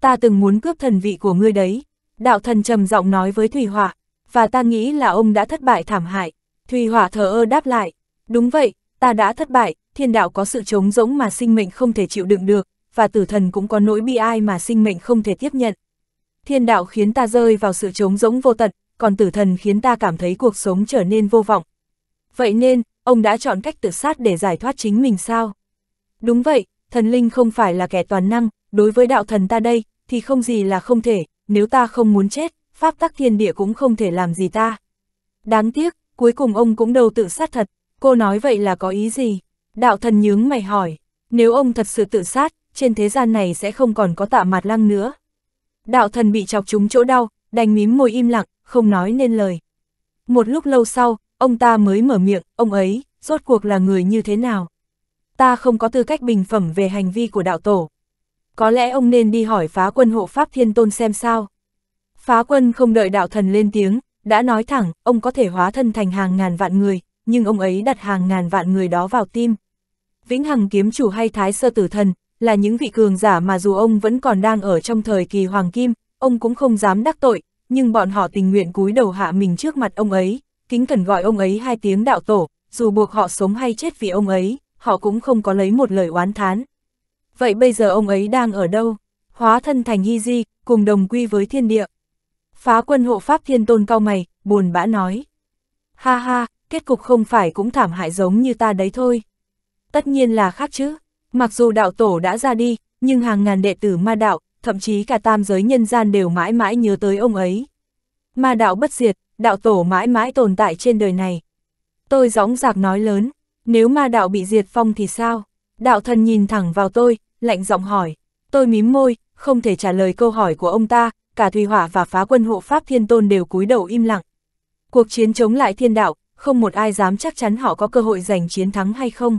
Ta từng muốn cướp thần vị của ngươi đấy, Đạo thần trầm giọng nói với Thủy Hỏa, và ta nghĩ là ông đã thất bại thảm hại. Thủy Hỏa thờ ơ đáp lại, đúng vậy, ta đã thất bại, thiên đạo có sự trống rỗng mà sinh mệnh không thể chịu đựng được, và tử thần cũng có nỗi bi ai mà sinh mệnh không thể tiếp nhận. Thiên đạo khiến ta rơi vào sự trống rỗng vô tận, còn tử thần khiến ta cảm thấy cuộc sống trở nên vô vọng. Vậy nên, ông đã chọn cách tự sát để giải thoát chính mình sao? Đúng vậy, thần linh không phải là kẻ toàn năng, đối với đạo thần ta đây, thì không gì là không thể, nếu ta không muốn chết, pháp tắc thiên địa cũng không thể làm gì ta. Đáng tiếc, cuối cùng ông cũng đầu tự sát thật, cô nói vậy là có ý gì? Đạo thần nhướng mày hỏi, nếu ông thật sự tự sát, trên thế gian này sẽ không còn có tạ mặt lăng nữa. Đạo thần bị chọc trúng chỗ đau, đành mím môi im lặng, không nói nên lời. Một lúc lâu sau, ông ta mới mở miệng, ông ấy, rốt cuộc là người như thế nào? Ta không có tư cách bình phẩm về hành vi của đạo tổ có lẽ ông nên đi hỏi phá quân hộ pháp thiên tôn xem sao. Phá quân không đợi đạo thần lên tiếng, đã nói thẳng, ông có thể hóa thân thành hàng ngàn vạn người, nhưng ông ấy đặt hàng ngàn vạn người đó vào tim. Vĩnh Hằng kiếm chủ hay Thái Sơ Tử Thần, là những vị cường giả mà dù ông vẫn còn đang ở trong thời kỳ Hoàng Kim, ông cũng không dám đắc tội, nhưng bọn họ tình nguyện cúi đầu hạ mình trước mặt ông ấy, kính cần gọi ông ấy hai tiếng đạo tổ, dù buộc họ sống hay chết vì ông ấy, họ cũng không có lấy một lời oán thán vậy bây giờ ông ấy đang ở đâu? Hóa thân thành hy di, cùng đồng quy với thiên địa. Phá quân hộ pháp thiên tôn cao mày, buồn bã nói. Ha ha, kết cục không phải cũng thảm hại giống như ta đấy thôi. Tất nhiên là khác chứ, mặc dù đạo tổ đã ra đi, nhưng hàng ngàn đệ tử ma đạo, thậm chí cả tam giới nhân gian đều mãi mãi nhớ tới ông ấy. Ma đạo bất diệt, đạo tổ mãi mãi tồn tại trên đời này. Tôi gióng giạc nói lớn, nếu ma đạo bị diệt phong thì sao? Đạo thần nhìn thẳng vào tôi, lạnh giọng hỏi. Tôi mím môi, không thể trả lời câu hỏi của ông ta, cả Thùy Hỏa và phá quân hộ Pháp Thiên Tôn đều cúi đầu im lặng. Cuộc chiến chống lại thiên đạo, không một ai dám chắc chắn họ có cơ hội giành chiến thắng hay không.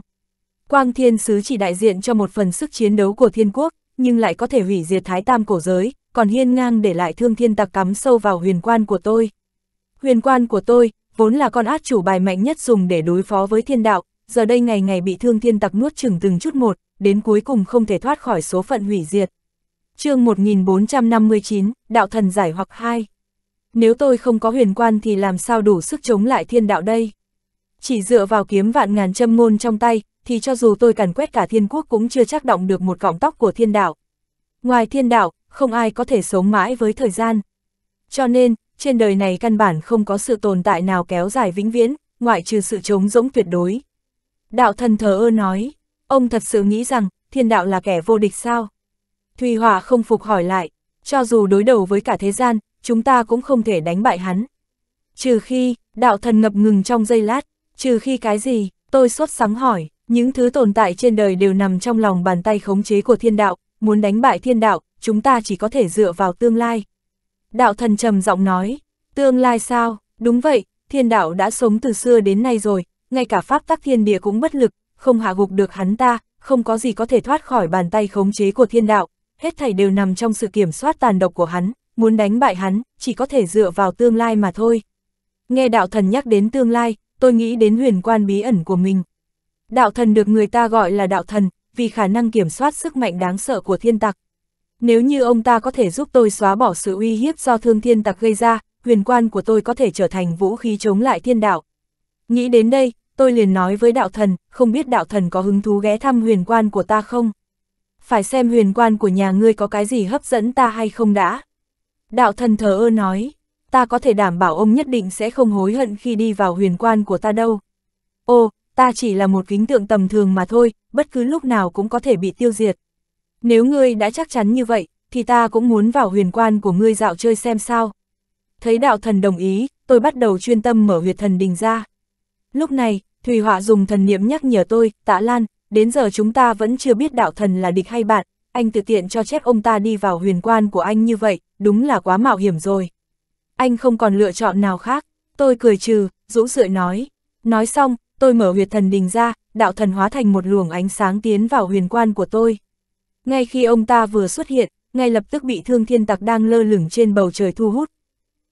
Quang Thiên Sứ chỉ đại diện cho một phần sức chiến đấu của thiên quốc, nhưng lại có thể hủy diệt thái tam cổ giới, còn hiên ngang để lại thương thiên tặc cắm sâu vào huyền quan của tôi. Huyền quan của tôi, vốn là con át chủ bài mạnh nhất dùng để đối phó với thiên đạo, giờ đây ngày ngày bị thương thiên tặc nuốt chừng từng chút một, đến cuối cùng không thể thoát khỏi số phận hủy diệt. chương 1459, Đạo Thần Giải hoặc 2 Nếu tôi không có huyền quan thì làm sao đủ sức chống lại thiên đạo đây? Chỉ dựa vào kiếm vạn ngàn châm ngôn trong tay, thì cho dù tôi cần quét cả thiên quốc cũng chưa chắc động được một cọng tóc của thiên đạo. Ngoài thiên đạo, không ai có thể sống mãi với thời gian. Cho nên, trên đời này căn bản không có sự tồn tại nào kéo dài vĩnh viễn, ngoại trừ sự chống rỗng tuyệt đối. Đạo thần thờ ơ nói, ông thật sự nghĩ rằng, thiên đạo là kẻ vô địch sao? Thùy Hỏa không phục hỏi lại, cho dù đối đầu với cả thế gian, chúng ta cũng không thể đánh bại hắn. Trừ khi, đạo thần ngập ngừng trong giây lát, trừ khi cái gì, tôi xuất sáng hỏi, những thứ tồn tại trên đời đều nằm trong lòng bàn tay khống chế của thiên đạo, muốn đánh bại thiên đạo, chúng ta chỉ có thể dựa vào tương lai. Đạo thần trầm giọng nói, tương lai sao, đúng vậy, thiên đạo đã sống từ xưa đến nay rồi, ngay cả pháp tắc thiên địa cũng bất lực, không hạ gục được hắn ta, không có gì có thể thoát khỏi bàn tay khống chế của thiên đạo, hết thảy đều nằm trong sự kiểm soát tàn độc của hắn, muốn đánh bại hắn, chỉ có thể dựa vào tương lai mà thôi. Nghe đạo thần nhắc đến tương lai, tôi nghĩ đến huyền quan bí ẩn của mình. Đạo thần được người ta gọi là đạo thần, vì khả năng kiểm soát sức mạnh đáng sợ của thiên tặc. Nếu như ông ta có thể giúp tôi xóa bỏ sự uy hiếp do thương thiên tặc gây ra, huyền quan của tôi có thể trở thành vũ khí chống lại thiên đạo, Nghĩ đến đây, tôi liền nói với đạo thần, không biết đạo thần có hứng thú ghé thăm huyền quan của ta không? Phải xem huyền quan của nhà ngươi có cái gì hấp dẫn ta hay không đã. Đạo thần thờ ơ nói, ta có thể đảm bảo ông nhất định sẽ không hối hận khi đi vào huyền quan của ta đâu. Ô, ta chỉ là một kính tượng tầm thường mà thôi, bất cứ lúc nào cũng có thể bị tiêu diệt. Nếu ngươi đã chắc chắn như vậy, thì ta cũng muốn vào huyền quan của ngươi dạo chơi xem sao. Thấy đạo thần đồng ý, tôi bắt đầu chuyên tâm mở huyệt thần đình ra. Lúc này, Thùy Họa dùng thần niệm nhắc nhở tôi, tạ Lan, đến giờ chúng ta vẫn chưa biết đạo thần là địch hay bạn, anh tự tiện cho chép ông ta đi vào huyền quan của anh như vậy, đúng là quá mạo hiểm rồi. Anh không còn lựa chọn nào khác, tôi cười trừ, rũ rượi nói. Nói xong, tôi mở huyệt thần đình ra, đạo thần hóa thành một luồng ánh sáng tiến vào huyền quan của tôi. Ngay khi ông ta vừa xuất hiện, ngay lập tức bị thương thiên tặc đang lơ lửng trên bầu trời thu hút,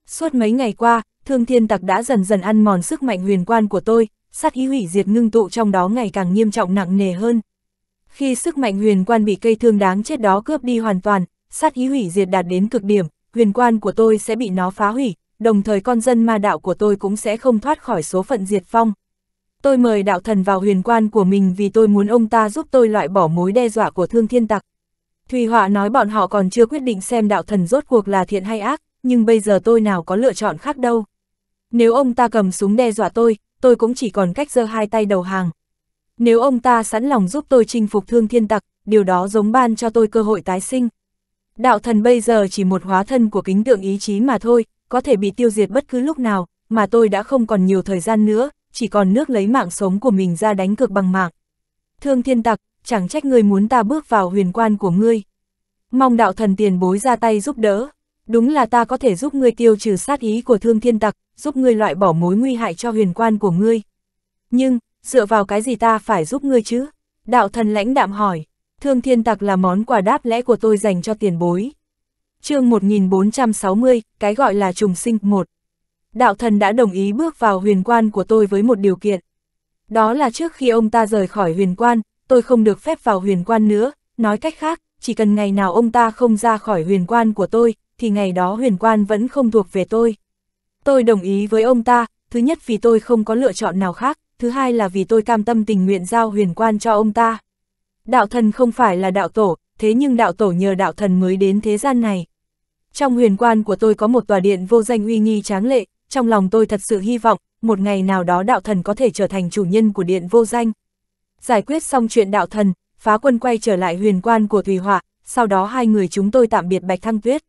Suốt mấy ngày qua, thương thiên tặc đã dần dần ăn mòn sức mạnh huyền quan của tôi, sát ý hủy diệt ngưng tụ trong đó ngày càng nghiêm trọng nặng nề hơn. Khi sức mạnh huyền quan bị cây thương đáng chết đó cướp đi hoàn toàn, sát ý hủy diệt đạt đến cực điểm, huyền quan của tôi sẽ bị nó phá hủy, đồng thời con dân ma đạo của tôi cũng sẽ không thoát khỏi số phận diệt phong. Tôi mời đạo thần vào huyền quan của mình vì tôi muốn ông ta giúp tôi loại bỏ mối đe dọa của thương thiên tặc. Thùy Họa nói bọn họ còn chưa quyết định xem đạo thần rốt cuộc là thiện hay ác, nhưng bây giờ tôi nào có lựa chọn khác đâu. Nếu ông ta cầm súng đe dọa tôi, tôi cũng chỉ còn cách giơ hai tay đầu hàng. Nếu ông ta sẵn lòng giúp tôi chinh phục thương thiên tặc, điều đó giống ban cho tôi cơ hội tái sinh. Đạo thần bây giờ chỉ một hóa thân của kính tượng ý chí mà thôi, có thể bị tiêu diệt bất cứ lúc nào, mà tôi đã không còn nhiều thời gian nữa, chỉ còn nước lấy mạng sống của mình ra đánh cược bằng mạng. Thương thiên tặc, chẳng trách người muốn ta bước vào huyền quan của ngươi. Mong đạo thần tiền bối ra tay giúp đỡ đúng là ta có thể giúp ngươi tiêu trừ sát ý của thương thiên tặc, giúp ngươi loại bỏ mối nguy hại cho huyền quan của ngươi. Nhưng, dựa vào cái gì ta phải giúp ngươi chứ? Đạo thần lãnh đạm hỏi, thương thiên tặc là món quà đáp lẽ của tôi dành cho tiền bối. chương 1460, cái gọi là trùng sinh một Đạo thần đã đồng ý bước vào huyền quan của tôi với một điều kiện. Đó là trước khi ông ta rời khỏi huyền quan, tôi không được phép vào huyền quan nữa, nói cách khác, chỉ cần ngày nào ông ta không ra khỏi huyền quan của tôi, thì ngày đó huyền quan vẫn không thuộc về tôi. Tôi đồng ý với ông ta, thứ nhất vì tôi không có lựa chọn nào khác, thứ hai là vì tôi cam tâm tình nguyện giao huyền quan cho ông ta. Đạo thần không phải là đạo tổ, thế nhưng đạo tổ nhờ đạo thần mới đến thế gian này. Trong huyền quan của tôi có một tòa điện vô danh uy nghi tráng lệ, trong lòng tôi thật sự hy vọng, một ngày nào đó đạo thần có thể trở thành chủ nhân của điện vô danh. Giải quyết xong chuyện đạo thần, phá quân quay trở lại huyền quan của Thùy Họa, sau đó hai người chúng tôi tạm biệt Bạch Thăng Tuyết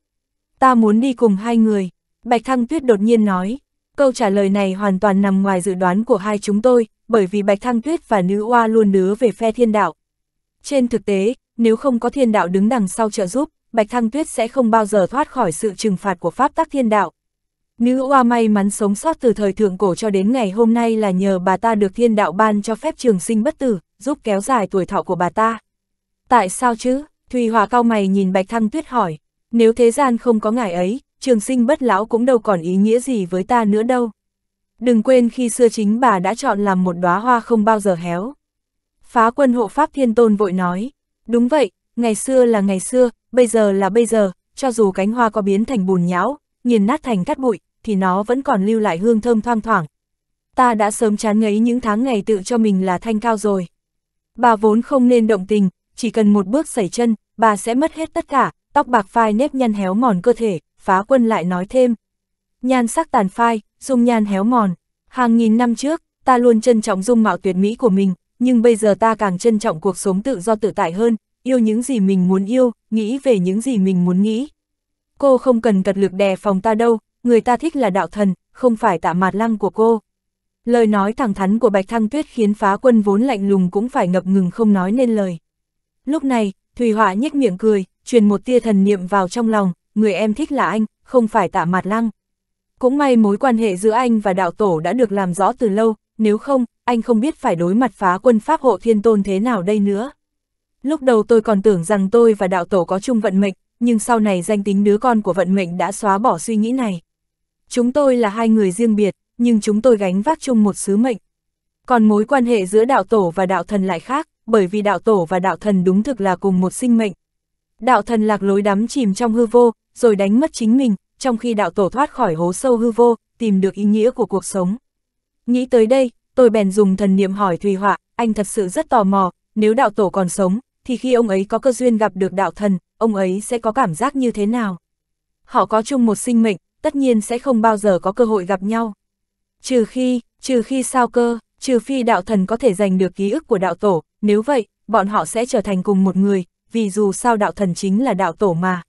ta muốn đi cùng hai người. Bạch Thăng Tuyết đột nhiên nói, câu trả lời này hoàn toàn nằm ngoài dự đoán của hai chúng tôi, bởi vì Bạch Thăng Tuyết và Nữ Oa luôn nứa về phe thiên đạo. Trên thực tế, nếu không có thiên đạo đứng đằng sau trợ giúp, Bạch Thăng Tuyết sẽ không bao giờ thoát khỏi sự trừng phạt của pháp tắc thiên đạo. Nữ oa may mắn sống sót từ thời thượng cổ cho đến ngày hôm nay là nhờ bà ta được thiên đạo ban cho phép trường sinh bất tử, giúp kéo dài tuổi thọ của bà ta. Tại sao chứ? Thùy Hòa cao mày nhìn Bạch Thăng Tuyết hỏi. Nếu thế gian không có ngài ấy, trường sinh bất lão cũng đâu còn ý nghĩa gì với ta nữa đâu. Đừng quên khi xưa chính bà đã chọn làm một đóa hoa không bao giờ héo. Phá quân hộ pháp thiên tôn vội nói, đúng vậy, ngày xưa là ngày xưa, bây giờ là bây giờ, cho dù cánh hoa có biến thành bùn nhão, nghiền nát thành cát bụi, thì nó vẫn còn lưu lại hương thơm thoang thoảng. Ta đã sớm chán ngấy những tháng ngày tự cho mình là thanh cao rồi. Bà vốn không nên động tình, chỉ cần một bước xảy chân, bà sẽ mất hết tất cả, tóc bạc phai nếp nhăn héo mòn cơ thể, phá quân lại nói thêm. Nhan sắc tàn phai, dung nhan héo mòn. Hàng nghìn năm trước, ta luôn trân trọng dung mạo tuyệt mỹ của mình, nhưng bây giờ ta càng trân trọng cuộc sống tự do tự tại hơn, yêu những gì mình muốn yêu, nghĩ về những gì mình muốn nghĩ. Cô không cần cật lực đè phòng ta đâu, người ta thích là đạo thần, không phải tạ mạt lăng của cô. Lời nói thẳng thắn của Bạch Thăng Tuyết khiến phá quân vốn lạnh lùng cũng phải ngập ngừng không nói nên lời. Lúc này, Thùy Họa nhếch miệng cười, truyền một tia thần niệm vào trong lòng, người em thích là anh, không phải tạ mặt lăng. Cũng may mối quan hệ giữa anh và đạo tổ đã được làm rõ từ lâu, nếu không, anh không biết phải đối mặt phá quân Pháp hộ thiên tôn thế nào đây nữa. Lúc đầu tôi còn tưởng rằng tôi và đạo tổ có chung vận mệnh, nhưng sau này danh tính đứa con của vận mệnh đã xóa bỏ suy nghĩ này. Chúng tôi là hai người riêng biệt, nhưng chúng tôi gánh vác chung một sứ mệnh. Còn mối quan hệ giữa đạo tổ và đạo thần lại khác, bởi vì đạo tổ và đạo thần đúng thực là cùng một sinh mệnh. Đạo thần lạc lối đắm chìm trong hư vô, rồi đánh mất chính mình, trong khi đạo tổ thoát khỏi hố sâu hư vô, tìm được ý nghĩa của cuộc sống. Nghĩ tới đây, tôi bèn dùng thần niệm hỏi Thùy Họa, anh thật sự rất tò mò, nếu đạo tổ còn sống, thì khi ông ấy có cơ duyên gặp được đạo thần, ông ấy sẽ có cảm giác như thế nào? Họ có chung một sinh mệnh, tất nhiên sẽ không bao giờ có cơ hội gặp nhau. Trừ khi, trừ khi sao cơ? trừ phi đạo thần có thể giành được ký ức của đạo tổ, nếu vậy, bọn họ sẽ trở thành cùng một người, vì dù sao đạo thần chính là đạo tổ mà.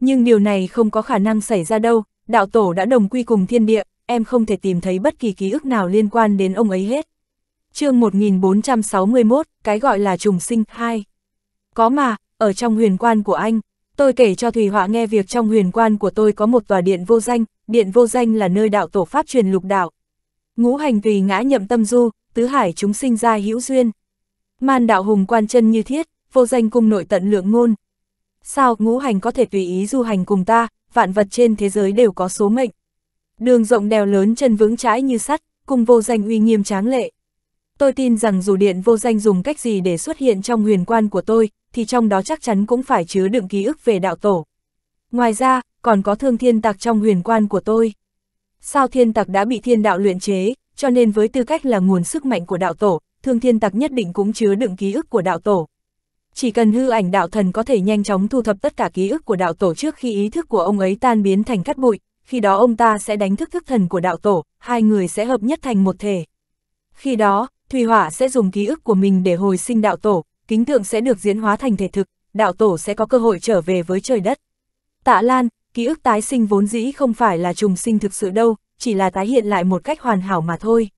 Nhưng điều này không có khả năng xảy ra đâu, đạo tổ đã đồng quy cùng thiên địa, em không thể tìm thấy bất kỳ ký ức nào liên quan đến ông ấy hết. chương 1461, cái gọi là trùng sinh 2. Có mà, ở trong huyền quan của anh, tôi kể cho Thùy Họa nghe việc trong huyền quan của tôi có một tòa điện vô danh, điện vô danh là nơi đạo tổ pháp truyền lục đạo, Ngũ hành tùy ngã nhậm tâm du, tứ hải chúng sinh ra hữu duyên. Man đạo hùng quan chân như thiết, vô danh cung nội tận lượng ngôn. Sao ngũ hành có thể tùy ý du hành cùng ta, vạn vật trên thế giới đều có số mệnh. Đường rộng đèo lớn chân vững chãi như sắt, cùng vô danh uy nghiêm tráng lệ. Tôi tin rằng dù điện vô danh dùng cách gì để xuất hiện trong huyền quan của tôi, thì trong đó chắc chắn cũng phải chứa đựng ký ức về đạo tổ. Ngoài ra, còn có thương thiên tạc trong huyền quan của tôi. Sao thiên tặc đã bị thiên đạo luyện chế, cho nên với tư cách là nguồn sức mạnh của đạo tổ, thương thiên tặc nhất định cũng chứa đựng ký ức của đạo tổ. Chỉ cần hư ảnh đạo thần có thể nhanh chóng thu thập tất cả ký ức của đạo tổ trước khi ý thức của ông ấy tan biến thành cát bụi, khi đó ông ta sẽ đánh thức thức thần của đạo tổ, hai người sẽ hợp nhất thành một thể. Khi đó, Thủy Hỏa sẽ dùng ký ức của mình để hồi sinh đạo tổ, kính tượng sẽ được diễn hóa thành thể thực, đạo tổ sẽ có cơ hội trở về với trời đất. Tạ Lan, ký ức tái sinh vốn dĩ không phải là trùng sinh thực sự đâu, chỉ là tái hiện lại một cách hoàn hảo mà thôi.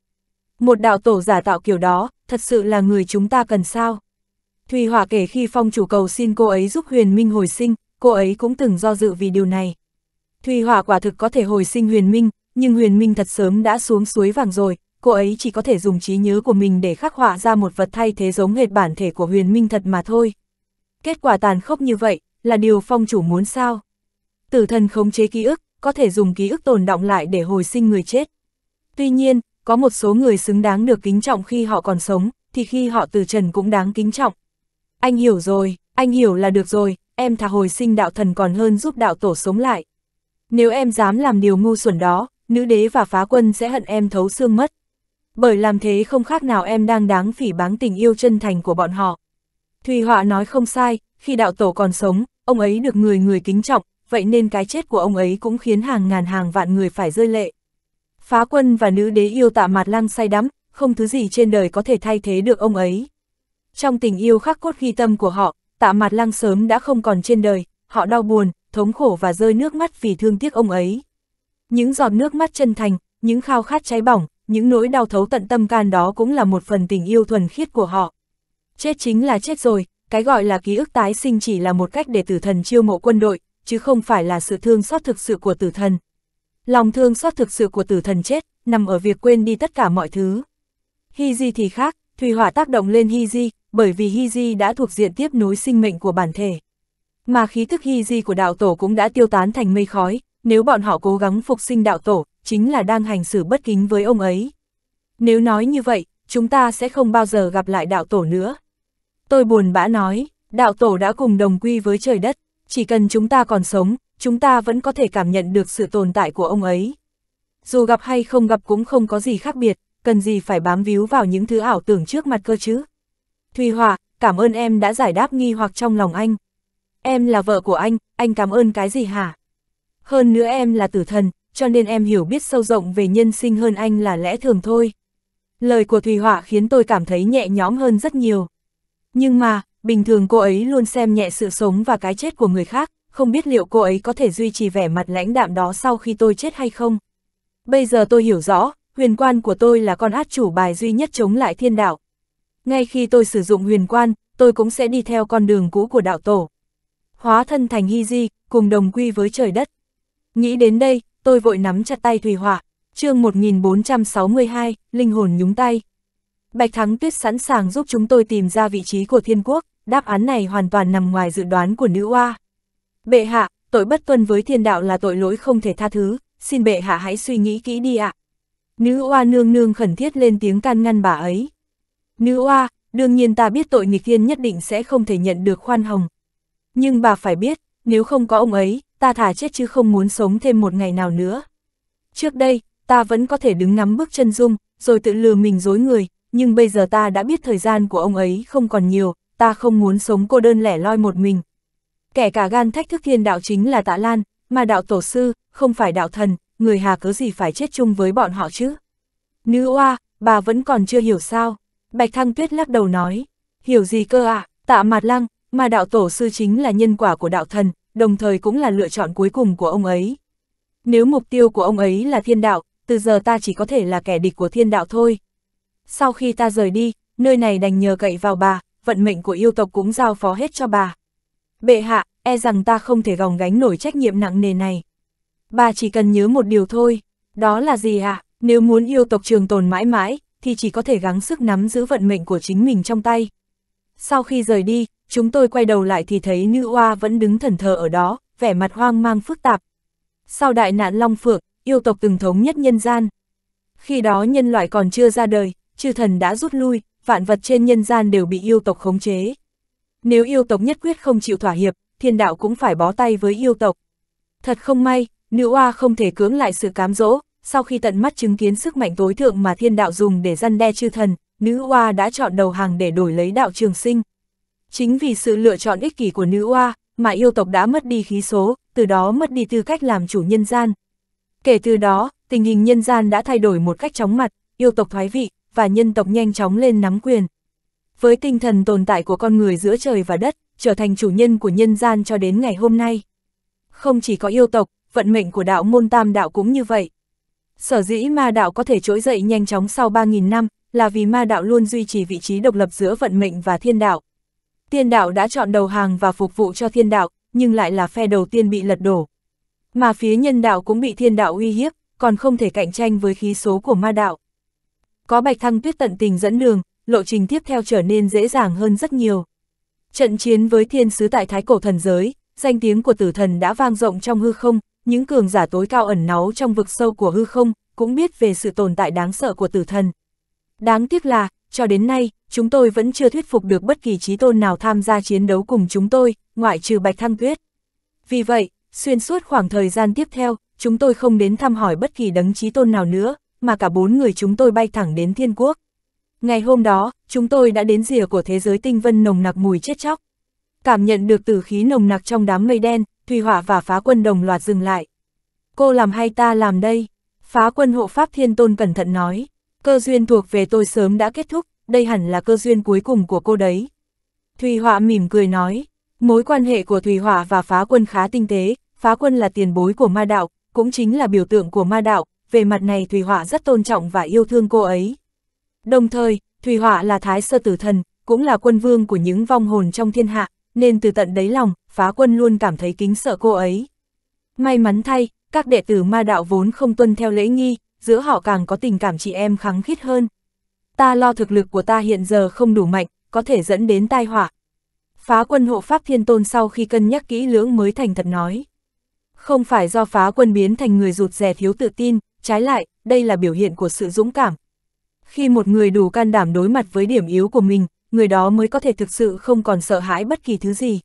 Một đạo tổ giả tạo kiểu đó, thật sự là người chúng ta cần sao? Thùy Hòa kể khi phong chủ cầu xin cô ấy giúp huyền minh hồi sinh, cô ấy cũng từng do dự vì điều này. Thùy Hòa quả thực có thể hồi sinh huyền minh, nhưng huyền minh thật sớm đã xuống suối vàng rồi, cô ấy chỉ có thể dùng trí nhớ của mình để khắc họa ra một vật thay thế giống hệt bản thể của huyền minh thật mà thôi. Kết quả tàn khốc như vậy, là điều phong chủ muốn sao? tử thần khống chế ký ức, có thể dùng ký ức tồn động lại để hồi sinh người chết. Tuy nhiên, có một số người xứng đáng được kính trọng khi họ còn sống, thì khi họ từ trần cũng đáng kính trọng. Anh hiểu rồi, anh hiểu là được rồi, em thà hồi sinh đạo thần còn hơn giúp đạo tổ sống lại. Nếu em dám làm điều ngu xuẩn đó, nữ đế và phá quân sẽ hận em thấu xương mất. Bởi làm thế không khác nào em đang đáng phỉ báng tình yêu chân thành của bọn họ. Thùy Họa nói không sai, khi đạo tổ còn sống, ông ấy được người người kính trọng, vậy nên cái chết của ông ấy cũng khiến hàng ngàn hàng vạn người phải rơi lệ. Phá quân và nữ đế yêu tạ mặt lăng say đắm, không thứ gì trên đời có thể thay thế được ông ấy. Trong tình yêu khắc cốt ghi tâm của họ, tạ mặt lăng sớm đã không còn trên đời, họ đau buồn, thống khổ và rơi nước mắt vì thương tiếc ông ấy. Những giọt nước mắt chân thành, những khao khát cháy bỏng, những nỗi đau thấu tận tâm can đó cũng là một phần tình yêu thuần khiết của họ. Chết chính là chết rồi, cái gọi là ký ức tái sinh chỉ là một cách để tử thần chiêu mộ quân đội, chứ không phải là sự thương xót thực sự của tử thần. Lòng thương xót thực sự của tử thần chết, nằm ở việc quên đi tất cả mọi thứ. Hy Di thì khác, thủy hỏa tác động lên Hy Di, bởi vì Hy Di đã thuộc diện tiếp nối sinh mệnh của bản thể. Mà khí thức Hy Di của đạo tổ cũng đã tiêu tán thành mây khói, nếu bọn họ cố gắng phục sinh đạo tổ, chính là đang hành xử bất kính với ông ấy. Nếu nói như vậy, chúng ta sẽ không bao giờ gặp lại đạo tổ nữa. Tôi buồn bã nói, đạo tổ đã cùng đồng quy với trời đất. Chỉ cần chúng ta còn sống, chúng ta vẫn có thể cảm nhận được sự tồn tại của ông ấy. Dù gặp hay không gặp cũng không có gì khác biệt, cần gì phải bám víu vào những thứ ảo tưởng trước mặt cơ chứ. Thùy Hòa, cảm ơn em đã giải đáp nghi hoặc trong lòng anh. Em là vợ của anh, anh cảm ơn cái gì hả? Hơn nữa em là tử thần, cho nên em hiểu biết sâu rộng về nhân sinh hơn anh là lẽ thường thôi. Lời của Thùy Họa khiến tôi cảm thấy nhẹ nhõm hơn rất nhiều. Nhưng mà, bình thường cô ấy luôn xem nhẹ sự sống và cái chết của người khác, không biết liệu cô ấy có thể duy trì vẻ mặt lãnh đạm đó sau khi tôi chết hay không. Bây giờ tôi hiểu rõ, huyền quan của tôi là con át chủ bài duy nhất chống lại thiên đạo. Ngay khi tôi sử dụng huyền quan, tôi cũng sẽ đi theo con đường cũ của đạo tổ. Hóa thân thành hy di, cùng đồng quy với trời đất. Nghĩ đến đây, tôi vội nắm chặt tay Thùy Hỏa. chương 1462, Linh hồn nhúng tay. Bạch Thắng Tuyết sẵn sàng giúp chúng tôi tìm ra vị trí của thiên quốc, đáp án này hoàn toàn nằm ngoài dự đoán của nữ oa. Bệ hạ, tội bất tuân với thiên đạo là tội lỗi không thể tha thứ, xin bệ hạ hãy suy nghĩ kỹ đi ạ. Nữ oa nương nương khẩn thiết lên tiếng can ngăn bà ấy. Nữ oa, đương nhiên ta biết tội nghịch thiên nhất định sẽ không thể nhận được khoan hồng. Nhưng bà phải biết, nếu không có ông ấy, ta thả chết chứ không muốn sống thêm một ngày nào nữa. Trước đây, ta vẫn có thể đứng ngắm bước chân dung, rồi tự lừa mình dối người, nhưng bây giờ ta đã biết thời gian của ông ấy không còn nhiều, ta không muốn sống cô đơn lẻ loi một mình. Kẻ cả gan thách thức thiên đạo chính là tạ Lan, mà đạo tổ sư, không phải đạo thần, người hà cớ gì phải chết chung với bọn họ chứ. Nữ oa, bà vẫn còn chưa hiểu sao. Bạch Thăng Tuyết lắc đầu nói, hiểu gì cơ ạ, à? tạ Mạt lăng, mà đạo tổ sư chính là nhân quả của đạo thần, đồng thời cũng là lựa chọn cuối cùng của ông ấy. Nếu mục tiêu của ông ấy là thiên đạo, từ giờ ta chỉ có thể là kẻ địch của thiên đạo thôi sau khi ta rời đi, nơi này đành nhờ cậy vào bà, vận mệnh của yêu tộc cũng giao phó hết cho bà. Bệ hạ, e rằng ta không thể gồng gánh nổi trách nhiệm nặng nề này. Bà chỉ cần nhớ một điều thôi, đó là gì ạ? À? Nếu muốn yêu tộc trường tồn mãi mãi, thì chỉ có thể gắng sức nắm giữ vận mệnh của chính mình trong tay. Sau khi rời đi, chúng tôi quay đầu lại thì thấy nữ oa vẫn đứng thần thờ ở đó, vẻ mặt hoang mang phức tạp. Sau đại nạn Long Phượng, yêu tộc từng thống nhất nhân gian. Khi đó nhân loại còn chưa ra đời, chư thần đã rút lui, vạn vật trên nhân gian đều bị yêu tộc khống chế. Nếu yêu tộc nhất quyết không chịu thỏa hiệp, thiên đạo cũng phải bó tay với yêu tộc. Thật không may, nữ oa không thể cưỡng lại sự cám dỗ, sau khi tận mắt chứng kiến sức mạnh tối thượng mà thiên đạo dùng để răn đe chư thần, nữ oa đã chọn đầu hàng để đổi lấy đạo trường sinh. Chính vì sự lựa chọn ích kỷ của nữ oa, mà yêu tộc đã mất đi khí số, từ đó mất đi tư cách làm chủ nhân gian. Kể từ đó, tình hình nhân gian đã thay đổi một cách chóng mặt, yêu tộc thoái vị, và nhân tộc nhanh chóng lên nắm quyền. Với tinh thần tồn tại của con người giữa trời và đất, trở thành chủ nhân của nhân gian cho đến ngày hôm nay. Không chỉ có yêu tộc, vận mệnh của đạo môn tam đạo cũng như vậy. Sở dĩ ma đạo có thể trỗi dậy nhanh chóng sau 3.000 năm, là vì ma đạo luôn duy trì vị trí độc lập giữa vận mệnh và thiên đạo. Thiên đạo đã chọn đầu hàng và phục vụ cho thiên đạo, nhưng lại là phe đầu tiên bị lật đổ. Mà phía nhân đạo cũng bị thiên đạo uy hiếp, còn không thể cạnh tranh với khí số của ma đạo. Có bạch thăng tuyết tận tình dẫn đường, lộ trình tiếp theo trở nên dễ dàng hơn rất nhiều. Trận chiến với thiên sứ tại thái cổ thần giới, danh tiếng của tử thần đã vang rộng trong hư không, những cường giả tối cao ẩn náu trong vực sâu của hư không, cũng biết về sự tồn tại đáng sợ của tử thần. Đáng tiếc là, cho đến nay, chúng tôi vẫn chưa thuyết phục được bất kỳ trí tôn nào tham gia chiến đấu cùng chúng tôi, ngoại trừ Bạch Thăng Tuyết. Vì vậy, xuyên suốt khoảng thời gian tiếp theo, chúng tôi không đến thăm hỏi bất kỳ đấng trí tôn nào nữa, mà cả bốn người chúng tôi bay thẳng đến thiên quốc. Ngày hôm đó, chúng tôi đã đến rìa của thế giới tinh vân nồng nặc mùi chết chóc. Cảm nhận được tử khí nồng nặc trong đám mây đen, Thùy Hỏa và Phá Quân đồng loạt dừng lại. Cô làm hay ta làm đây? Phá Quân hộ Pháp Thiên Tôn cẩn thận nói. Cơ duyên thuộc về tôi sớm đã kết thúc, đây hẳn là cơ duyên cuối cùng của cô đấy. Thùy Hỏa mỉm cười nói. Mối quan hệ của Thùy Hỏa và Phá Quân khá tinh tế, Phá Quân là tiền bối của ma đạo, cũng chính là biểu tượng của ma đạo, về mặt này thủy Họa rất tôn trọng và yêu thương cô ấy. Đồng thời, thủy Họa là thái sơ tử thần, cũng là quân vương của những vong hồn trong thiên hạ, nên từ tận đáy lòng, phá quân luôn cảm thấy kính sợ cô ấy. May mắn thay, các đệ tử ma đạo vốn không tuân theo lễ nghi, giữa họ càng có tình cảm chị em kháng khít hơn. Ta lo thực lực của ta hiện giờ không đủ mạnh, có thể dẫn đến tai họa. Phá quân hộ pháp thiên tôn sau khi cân nhắc kỹ lưỡng mới thành thật nói. Không phải do phá quân biến thành người rụt rè thiếu tự tin, trái lại, đây là biểu hiện của sự dũng cảm. Khi một người đủ can đảm đối mặt với điểm yếu của mình, người đó mới có thể thực sự không còn sợ hãi bất kỳ thứ gì.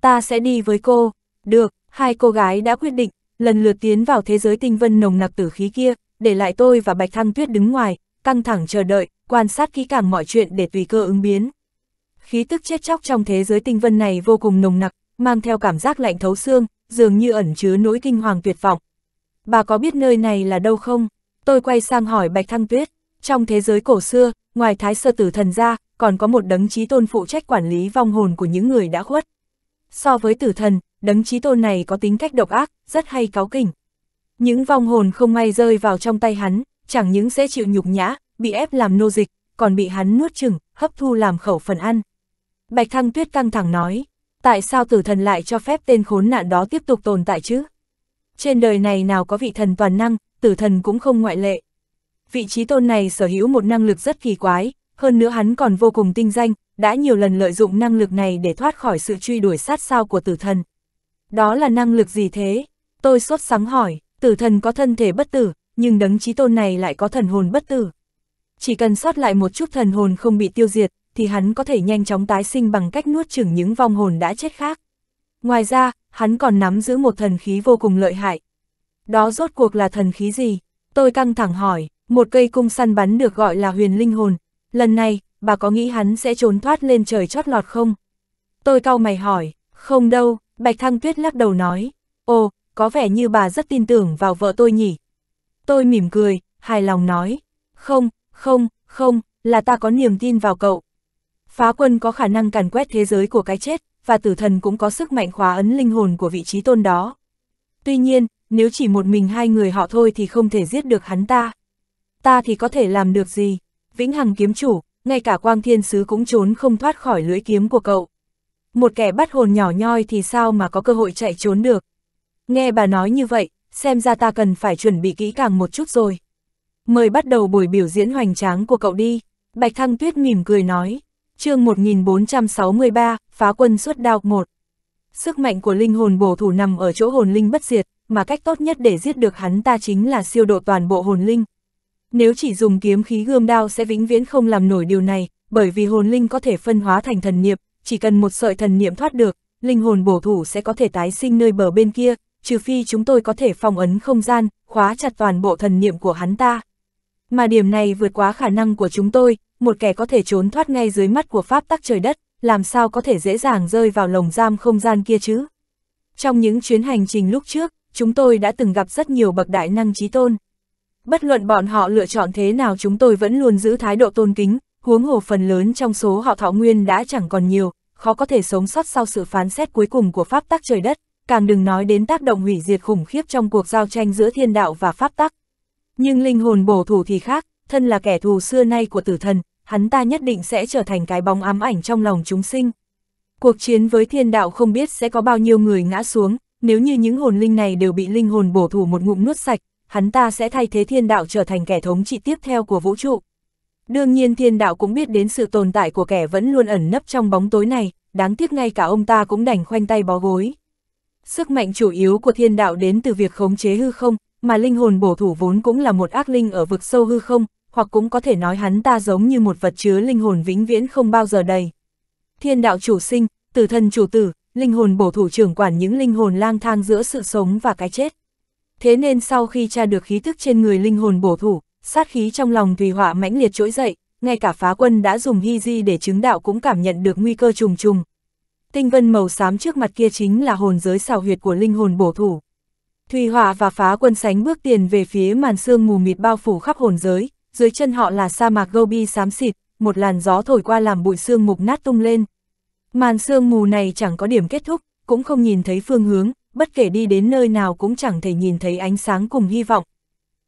Ta sẽ đi với cô. Được, hai cô gái đã quyết định, lần lượt tiến vào thế giới tinh vân nồng nặc tử khí kia, để lại tôi và Bạch Thăng Tuyết đứng ngoài, căng thẳng chờ đợi, quan sát kỹ càng mọi chuyện để tùy cơ ứng biến. Khí tức chết chóc trong thế giới tinh vân này vô cùng nồng nặc, mang theo cảm giác lạnh thấu xương, dường như ẩn chứa nỗi kinh hoàng tuyệt vọng, bà có biết nơi này là đâu không? Tôi quay sang hỏi Bạch Thăng Tuyết, trong thế giới cổ xưa, ngoài thái sơ tử thần ra, còn có một đấng trí tôn phụ trách quản lý vong hồn của những người đã khuất. So với tử thần, đấng trí tôn này có tính cách độc ác, rất hay cáo kỉnh. Những vong hồn không may rơi vào trong tay hắn, chẳng những sẽ chịu nhục nhã, bị ép làm nô dịch, còn bị hắn nuốt chừng, hấp thu làm khẩu phần ăn. Bạch Thăng Tuyết căng thẳng nói, tại sao tử thần lại cho phép tên khốn nạn đó tiếp tục tồn tại chứ? trên đời này nào có vị thần toàn năng, tử thần cũng không ngoại lệ. Vị trí tôn này sở hữu một năng lực rất kỳ quái, hơn nữa hắn còn vô cùng tinh danh, đã nhiều lần lợi dụng năng lực này để thoát khỏi sự truy đuổi sát sao của tử thần. Đó là năng lực gì thế? Tôi sốt sắng hỏi, tử thần có thân thể bất tử, nhưng đấng trí tôn này lại có thần hồn bất tử. Chỉ cần sót lại một chút thần hồn không bị tiêu diệt, thì hắn có thể nhanh chóng tái sinh bằng cách nuốt chửng những vong hồn đã chết khác. Ngoài ra, hắn còn nắm giữ một thần khí vô cùng lợi hại. Đó rốt cuộc là thần khí gì? Tôi căng thẳng hỏi, một cây cung săn bắn được gọi là huyền linh hồn. Lần này, bà có nghĩ hắn sẽ trốn thoát lên trời chót lọt không? Tôi cau mày hỏi, không đâu, Bạch Thăng Tuyết lắc đầu nói. Ồ, có vẻ như bà rất tin tưởng vào vợ tôi nhỉ? Tôi mỉm cười, hài lòng nói. Không, không, không, là ta có niềm tin vào cậu. Phá quân có khả năng càn quét thế giới của cái chết, và tử thần cũng có sức mạnh khóa ấn linh hồn của vị trí tôn đó. Tuy nhiên, nếu chỉ một mình hai người họ thôi thì không thể giết được hắn ta. Ta thì có thể làm được gì? Vĩnh Hằng kiếm chủ, ngay cả Quang Thiên Sứ cũng trốn không thoát khỏi lưỡi kiếm của cậu. Một kẻ bắt hồn nhỏ nhoi thì sao mà có cơ hội chạy trốn được? Nghe bà nói như vậy, xem ra ta cần phải chuẩn bị kỹ càng một chút rồi. Mời bắt đầu buổi biểu diễn hoành tráng của cậu đi. Bạch Thăng Tuyết mỉm cười nói. chương 1463, phá quân suốt đao một. Sức mạnh của linh hồn bổ thủ nằm ở chỗ hồn linh bất diệt, mà cách tốt nhất để giết được hắn ta chính là siêu độ toàn bộ hồn linh. Nếu chỉ dùng kiếm khí gươm đao sẽ vĩnh viễn không làm nổi điều này, bởi vì hồn linh có thể phân hóa thành thần niệm, chỉ cần một sợi thần niệm thoát được, linh hồn bổ thủ sẽ có thể tái sinh nơi bờ bên kia, trừ phi chúng tôi có thể phong ấn không gian, khóa chặt toàn bộ thần niệm của hắn ta. Mà điểm này vượt quá khả năng của chúng tôi, một kẻ có thể trốn thoát ngay dưới mắt của pháp tắc trời đất, làm sao có thể dễ dàng rơi vào lồng giam không gian kia chứ. Trong những chuyến hành trình lúc trước, chúng tôi đã từng gặp rất nhiều bậc đại năng trí tôn. Bất luận bọn họ lựa chọn thế nào chúng tôi vẫn luôn giữ thái độ tôn kính, huống hồ phần lớn trong số họ thọ nguyên đã chẳng còn nhiều, khó có thể sống sót sau sự phán xét cuối cùng của pháp tắc trời đất, càng đừng nói đến tác động hủy diệt khủng khiếp trong cuộc giao tranh giữa thiên đạo và pháp tắc. Nhưng linh hồn bổ thủ thì khác, thân là kẻ thù xưa nay của tử thần, hắn ta nhất định sẽ trở thành cái bóng ám ảnh trong lòng chúng sinh. Cuộc chiến với thiên đạo không biết sẽ có bao nhiêu người ngã xuống, nếu như những hồn linh này đều bị linh hồn bổ thủ một ngụm nuốt sạch, hắn ta sẽ thay thế thiên đạo trở thành kẻ thống trị tiếp theo của vũ trụ. Đương nhiên thiên đạo cũng biết đến sự tồn tại của kẻ vẫn luôn ẩn nấp trong bóng tối này, đáng tiếc ngay cả ông ta cũng đành khoanh tay bó gối. Sức mạnh chủ yếu của thiên đạo đến từ việc khống chế hư không, mà linh hồn bổ thủ vốn cũng là một ác linh ở vực sâu hư không, hoặc cũng có thể nói hắn ta giống như một vật chứa linh hồn vĩnh viễn không bao giờ đầy. Thiên đạo chủ sinh, tử thân chủ tử, linh hồn bổ thủ trưởng quản những linh hồn lang thang giữa sự sống và cái chết. Thế nên sau khi tra được khí thức trên người linh hồn bổ thủ, sát khí trong lòng tùy họa mãnh liệt trỗi dậy, ngay cả phá quân đã dùng hy di để chứng đạo cũng cảm nhận được nguy cơ trùng trùng. Tinh vân màu xám trước mặt kia chính là hồn giới xào huyệt của linh hồn bổ thủ. Thùy họa và phá quân sánh bước tiền về phía màn sương mù mịt bao phủ khắp hồn giới, dưới chân họ là sa mạc Gobi xám xịt, một làn gió thổi qua làm bụi sương mục nát tung lên. Màn sương mù này chẳng có điểm kết thúc, cũng không nhìn thấy phương hướng, bất kể đi đến nơi nào cũng chẳng thể nhìn thấy ánh sáng cùng hy vọng.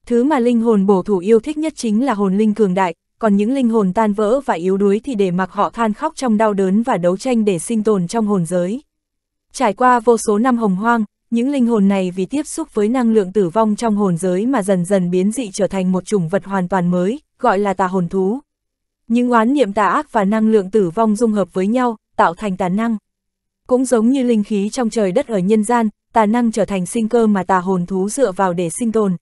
Thứ mà linh hồn bổ thủ yêu thích nhất chính là hồn linh cường đại, còn những linh hồn tan vỡ và yếu đuối thì để mặc họ than khóc trong đau đớn và đấu tranh để sinh tồn trong hồn giới. Trải qua vô số năm hồng hoang, những linh hồn này vì tiếp xúc với năng lượng tử vong trong hồn giới mà dần dần biến dị trở thành một chủng vật hoàn toàn mới, gọi là tà hồn thú. Những oán niệm tà ác và năng lượng tử vong dung hợp với nhau, tạo thành tà năng. Cũng giống như linh khí trong trời đất ở nhân gian, tà năng trở thành sinh cơ mà tà hồn thú dựa vào để sinh tồn.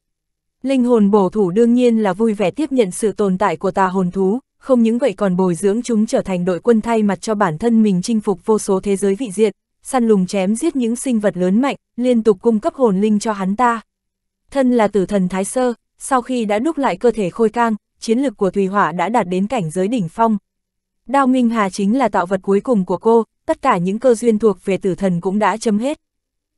Linh hồn bổ thủ đương nhiên là vui vẻ tiếp nhận sự tồn tại của tà hồn thú, không những vậy còn bồi dưỡng chúng trở thành đội quân thay mặt cho bản thân mình chinh phục vô số thế giới vị diện, săn lùng chém giết những sinh vật lớn mạnh, liên tục cung cấp hồn linh cho hắn ta. Thân là tử thần Thái Sơ, sau khi đã đúc lại cơ thể khôi cang, chiến lực của Thùy Hỏa đã đạt đến cảnh giới đỉnh phong. Đao Minh Hà chính là tạo vật cuối cùng của cô, tất cả những cơ duyên thuộc về tử thần cũng đã chấm hết.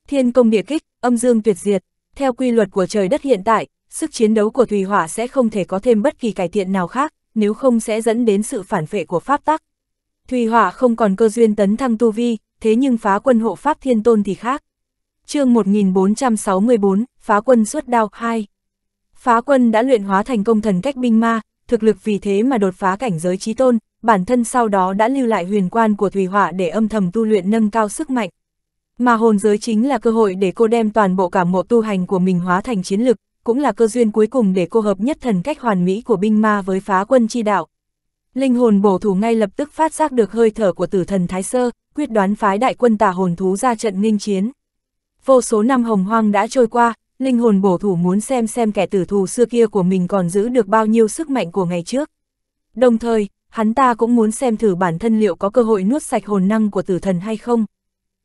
Thiên công địa kích, âm dương tuyệt diệt, theo quy luật của trời đất hiện tại, sức chiến đấu của Thùy Hỏa sẽ không thể có thêm bất kỳ cải thiện nào khác, nếu không sẽ dẫn đến sự phản vệ của pháp tắc. Thùy Hỏa không còn cơ duyên tấn thăng tu vi, thế nhưng phá quân hộ pháp thiên tôn thì khác. chương 1464, phá quân xuất đao 2. Phá quân đã luyện hóa thành công thần cách binh ma, thực lực vì thế mà đột phá cảnh giới trí tôn, bản thân sau đó đã lưu lại huyền quan của Thủy Hỏa để âm thầm tu luyện nâng cao sức mạnh. Mà hồn giới chính là cơ hội để cô đem toàn bộ cả mộ tu hành của mình hóa thành chiến lực, cũng là cơ duyên cuối cùng để cô hợp nhất thần cách hoàn mỹ của binh ma với phá quân chi đạo. Linh hồn bổ thủ ngay lập tức phát giác được hơi thở của tử thần Thái Sơ, quyết đoán phái đại quân tà hồn thú ra trận nghênh chiến. Vô số năm hồng hoang đã trôi qua, linh hồn bổ thủ muốn xem xem kẻ tử thù xưa kia của mình còn giữ được bao nhiêu sức mạnh của ngày trước. Đồng thời, hắn ta cũng muốn xem thử bản thân liệu có cơ hội nuốt sạch hồn năng của tử thần hay không.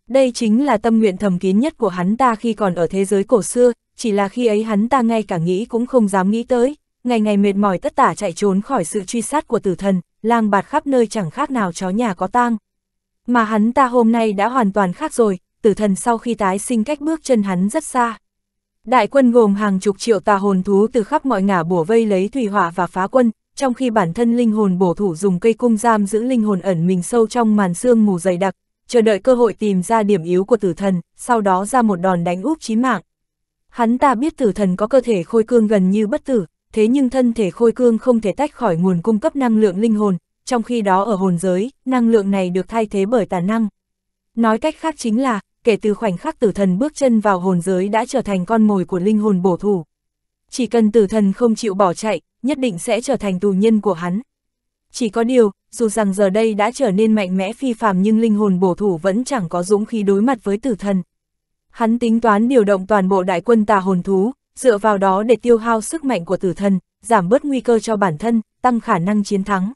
Đây chính là tâm nguyện thầm kín nhất của hắn ta khi còn ở thế giới cổ xưa, chỉ là khi ấy hắn ta ngay cả nghĩ cũng không dám nghĩ tới, ngày ngày mệt mỏi tất tả chạy trốn khỏi sự truy sát của tử thần, lang bạt khắp nơi chẳng khác nào chó nhà có tang. Mà hắn ta hôm nay đã hoàn toàn khác rồi, tử thần sau khi tái sinh cách bước chân hắn rất xa. Đại quân gồm hàng chục triệu tà hồn thú từ khắp mọi ngả bổ vây lấy thủy hỏa và phá quân, trong khi bản thân linh hồn bổ thủ dùng cây cung giam giữ linh hồn ẩn mình sâu trong màn sương mù dày đặc, chờ đợi cơ hội tìm ra điểm yếu của tử thần, sau đó ra một đòn đánh úp chí mạng. Hắn ta biết tử thần có cơ thể khôi cương gần như bất tử, thế nhưng thân thể khôi cương không thể tách khỏi nguồn cung cấp năng lượng linh hồn, trong khi đó ở hồn giới, năng lượng này được thay thế bởi tà năng. Nói cách khác chính là, kể từ khoảnh khắc tử thần bước chân vào hồn giới đã trở thành con mồi của linh hồn bổ thủ. Chỉ cần tử thần không chịu bỏ chạy, nhất định sẽ trở thành tù nhân của hắn. Chỉ có điều, dù rằng giờ đây đã trở nên mạnh mẽ phi phàm nhưng linh hồn bổ thủ vẫn chẳng có dũng khí đối mặt với tử thần. Hắn tính toán điều động toàn bộ đại quân tà hồn thú, dựa vào đó để tiêu hao sức mạnh của tử thần, giảm bớt nguy cơ cho bản thân, tăng khả năng chiến thắng.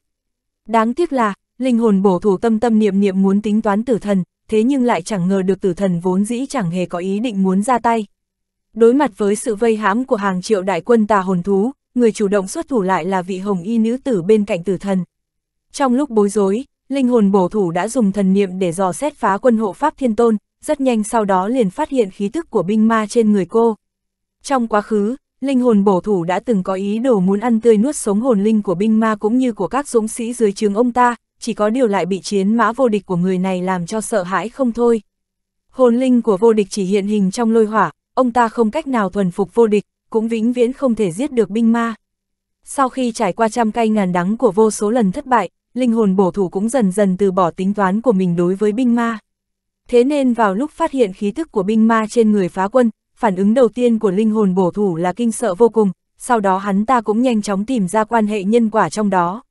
Đáng tiếc là, linh hồn bổ thủ tâm tâm niệm niệm muốn tính toán tử thần, thế nhưng lại chẳng ngờ được tử thần vốn dĩ chẳng hề có ý định muốn ra tay. Đối mặt với sự vây hãm của hàng triệu đại quân tà hồn thú, người chủ động xuất thủ lại là vị hồng y nữ tử bên cạnh tử thần. Trong lúc bối rối, linh hồn bổ thủ đã dùng thần niệm để dò xét phá quân hộ pháp thiên tôn, rất nhanh sau đó liền phát hiện khí tức của binh ma trên người cô, trong quá khứ, linh hồn bổ thủ đã từng có ý đồ muốn ăn tươi nuốt sống hồn linh của binh ma cũng như của các dũng sĩ dưới trường ông ta, chỉ có điều lại bị chiến mã vô địch của người này làm cho sợ hãi không thôi. Hồn linh của vô địch chỉ hiện hình trong lôi hỏa, ông ta không cách nào thuần phục vô địch, cũng vĩnh viễn không thể giết được binh ma. Sau khi trải qua trăm cây ngàn đắng của vô số lần thất bại, linh hồn bổ thủ cũng dần dần từ bỏ tính toán của mình đối với binh ma. Thế nên vào lúc phát hiện khí tức của binh ma trên người phá quân, phản ứng đầu tiên của linh hồn bổ thủ là kinh sợ vô cùng, sau đó hắn ta cũng nhanh chóng tìm ra quan hệ nhân quả trong đó.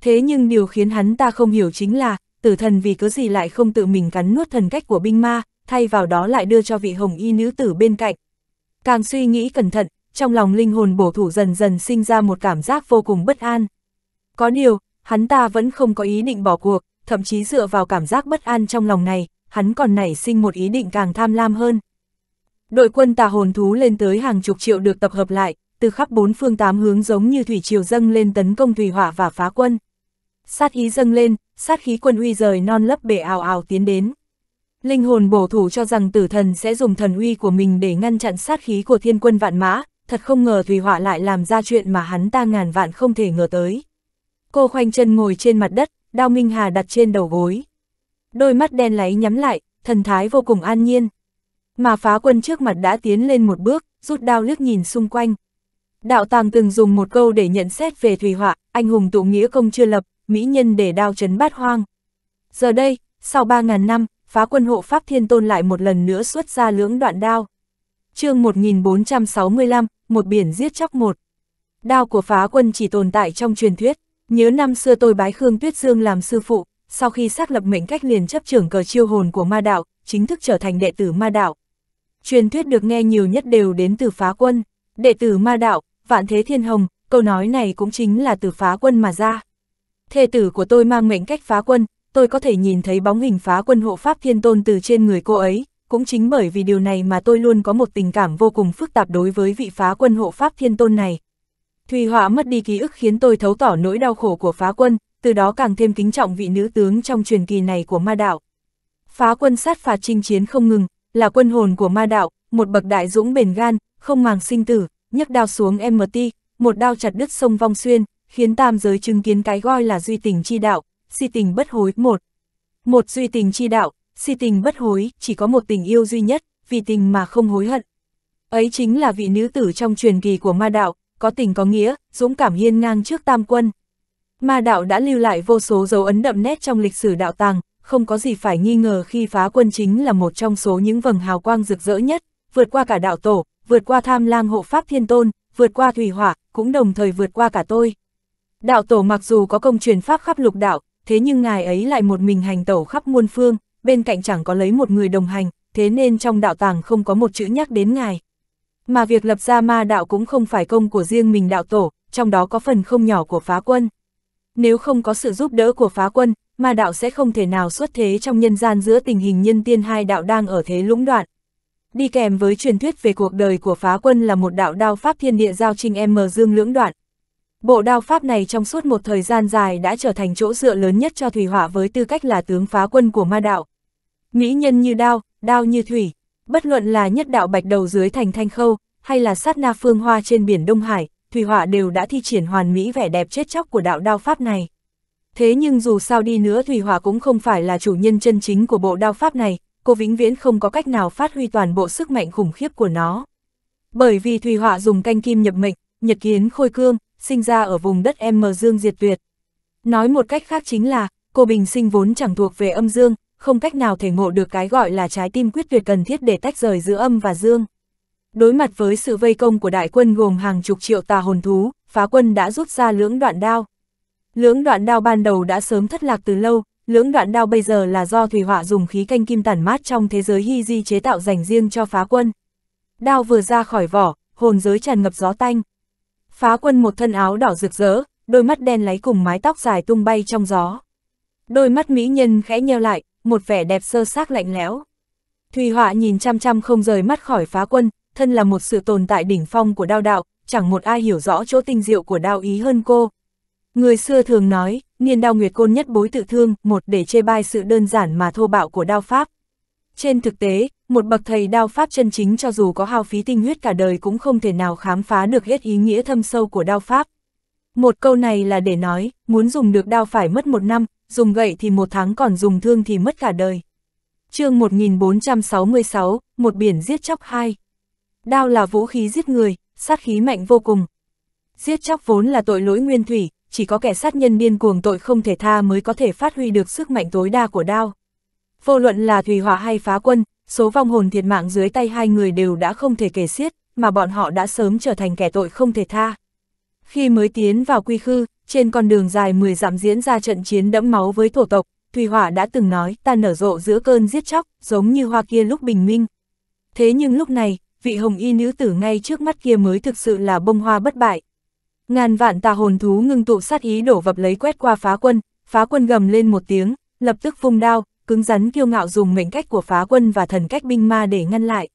Thế nhưng điều khiến hắn ta không hiểu chính là, tử thần vì cớ gì lại không tự mình cắn nuốt thần cách của binh ma, thay vào đó lại đưa cho vị hồng y nữ tử bên cạnh. Càng suy nghĩ cẩn thận, trong lòng linh hồn bổ thủ dần dần sinh ra một cảm giác vô cùng bất an. Có điều, hắn ta vẫn không có ý định bỏ cuộc, thậm chí dựa vào cảm giác bất an trong lòng này, hắn còn nảy sinh một ý định càng tham lam hơn, Đội quân tà hồn thú lên tới hàng chục triệu được tập hợp lại, từ khắp bốn phương tám hướng giống như thủy triều dâng lên tấn công thủy hỏa và phá quân. Sát ý dâng lên, sát khí quân uy rời non lấp bể ào ào tiến đến. Linh hồn bổ thủ cho rằng tử thần sẽ dùng thần uy của mình để ngăn chặn sát khí của thiên quân vạn mã, thật không ngờ thủy hỏa lại làm ra chuyện mà hắn ta ngàn vạn không thể ngờ tới. Cô khoanh chân ngồi trên mặt đất, đao Minh Hà đặt trên đầu gối. Đôi mắt đen láy nhắm lại, thần thái vô cùng an nhiên, mà phá quân trước mặt đã tiến lên một bước, rút đao liếc nhìn xung quanh. Đạo tàng từng dùng một câu để nhận xét về thủy Họa, anh hùng tụ nghĩa công chưa lập, mỹ nhân để đao chấn bát hoang. Giờ đây, sau 3.000 năm, phá quân hộ Pháp Thiên Tôn lại một lần nữa xuất ra lưỡng đoạn đao. chương 1465, một biển giết chóc một. Đao của phá quân chỉ tồn tại trong truyền thuyết, nhớ năm xưa tôi bái Khương Tuyết Dương làm sư phụ, sau khi xác lập mệnh cách liền chấp trưởng cờ chiêu hồn của ma đạo, chính thức trở thành đệ tử ma đạo, truyền thuyết được nghe nhiều nhất đều đến từ phá quân, đệ tử ma đạo, vạn thế thiên hồng, câu nói này cũng chính là từ phá quân mà ra. Thê tử của tôi mang mệnh cách phá quân, tôi có thể nhìn thấy bóng hình phá quân hộ pháp thiên tôn từ trên người cô ấy, cũng chính bởi vì điều này mà tôi luôn có một tình cảm vô cùng phức tạp đối với vị phá quân hộ pháp thiên tôn này. Thùy họa mất đi ký ức khiến tôi thấu tỏ nỗi đau khổ của phá quân, từ đó càng thêm kính trọng vị nữ tướng trong truyền kỳ này của ma đạo. Phá quân sát phạt chinh chiến không ngừng, là quân hồn của ma đạo, một bậc đại dũng bền gan, không màng sinh tử, nhấc đao xuống MT, một đao chặt đứt sông Vong Xuyên, khiến tam giới chứng kiến cái gọi là duy tình chi đạo, si tình bất hối. Một, một duy tình chi đạo, si tình bất hối, chỉ có một tình yêu duy nhất, vì tình mà không hối hận. Ấy chính là vị nữ tử trong truyền kỳ của ma đạo, có tình có nghĩa, dũng cảm hiên ngang trước tam quân. Ma đạo đã lưu lại vô số dấu ấn đậm nét trong lịch sử đạo tàng, không có gì phải nghi ngờ khi phá quân chính là một trong số những vầng hào quang rực rỡ nhất, vượt qua cả đạo tổ, vượt qua tham lang hộ pháp thiên tôn, vượt qua thủy hỏa, cũng đồng thời vượt qua cả tôi. Đạo tổ mặc dù có công truyền pháp khắp lục đạo, thế nhưng ngài ấy lại một mình hành tẩu khắp muôn phương, bên cạnh chẳng có lấy một người đồng hành, thế nên trong đạo tàng không có một chữ nhắc đến ngài. Mà việc lập ra ma đạo cũng không phải công của riêng mình đạo tổ, trong đó có phần không nhỏ của phá quân. Nếu không có sự giúp đỡ của phá quân, ma đạo sẽ không thể nào xuất thế trong nhân gian giữa tình hình nhân tiên hai đạo đang ở thế lũng đoạn. Đi kèm với truyền thuyết về cuộc đời của phá quân là một đạo đao pháp thiên địa giao trinh em dương lưỡng đoạn. Bộ đao pháp này trong suốt một thời gian dài đã trở thành chỗ dựa lớn nhất cho Thủy Hỏa với tư cách là tướng phá quân của ma đạo. Mỹ nhân như đao, đao như thủy, bất luận là nhất đạo bạch đầu dưới thành thanh khâu, hay là sát na phương hoa trên biển Đông Hải, Thủy Hỏa đều đã thi triển hoàn mỹ vẻ đẹp chết chóc của đạo đao pháp này thế nhưng dù sao đi nữa Thủy hòa cũng không phải là chủ nhân chân chính của bộ đao pháp này, cô vĩnh viễn không có cách nào phát huy toàn bộ sức mạnh khủng khiếp của nó. Bởi vì Thủy hòa dùng canh kim nhập mệnh, nhật kiến khôi cương, sinh ra ở vùng đất em mờ dương diệt tuyệt. Nói một cách khác chính là, cô bình sinh vốn chẳng thuộc về âm dương, không cách nào thể ngộ được cái gọi là trái tim quyết tuyệt cần thiết để tách rời giữa âm và dương. Đối mặt với sự vây công của đại quân gồm hàng chục triệu tà hồn thú, phá quân đã rút ra lưỡng đoạn đao. Lưỡng đoạn đao ban đầu đã sớm thất lạc từ lâu, lưỡng đoạn đao bây giờ là do thủy hỏa dùng khí canh kim tản mát trong thế giới hy di chế tạo dành riêng cho phá quân. Đao vừa ra khỏi vỏ, hồn giới tràn ngập gió tanh. Phá quân một thân áo đỏ rực rỡ, đôi mắt đen láy cùng mái tóc dài tung bay trong gió. Đôi mắt mỹ nhân khẽ nheo lại, một vẻ đẹp sơ xác lạnh lẽo. Thùy họa nhìn chăm chăm không rời mắt khỏi phá quân, thân là một sự tồn tại đỉnh phong của đao đạo, chẳng một ai hiểu rõ chỗ tinh diệu của đao ý hơn cô, Người xưa thường nói, niên đao nguyệt côn nhất bối tự thương, một để chê bai sự đơn giản mà thô bạo của đao pháp. Trên thực tế, một bậc thầy đao pháp chân chính cho dù có hao phí tinh huyết cả đời cũng không thể nào khám phá được hết ý nghĩa thâm sâu của đao pháp. Một câu này là để nói, muốn dùng được đao phải mất một năm, dùng gậy thì một tháng còn dùng thương thì mất cả đời. chương 1466, một biển giết chóc hai. Đao là vũ khí giết người, sát khí mạnh vô cùng. Giết chóc vốn là tội lỗi nguyên thủy, chỉ có kẻ sát nhân điên cuồng tội không thể tha mới có thể phát huy được sức mạnh tối đa của đao. Vô luận là Thùy Hỏa hay Phá Quân, số vong hồn thiệt mạng dưới tay hai người đều đã không thể kể xiết, mà bọn họ đã sớm trở thành kẻ tội không thể tha. Khi mới tiến vào quy khư, trên con đường dài 10 dặm diễn ra trận chiến đẫm máu với thổ tộc, Thùy Hỏa đã từng nói ta nở rộ giữa cơn giết chóc, giống như hoa kia lúc bình minh. Thế nhưng lúc này, vị hồng y nữ tử ngay trước mắt kia mới thực sự là bông hoa bất bại, Ngàn vạn tà hồn thú ngưng tụ sát ý đổ vập lấy quét qua phá quân, phá quân gầm lên một tiếng, lập tức vung đao, cứng rắn kiêu ngạo dùng mệnh cách của phá quân và thần cách binh ma để ngăn lại.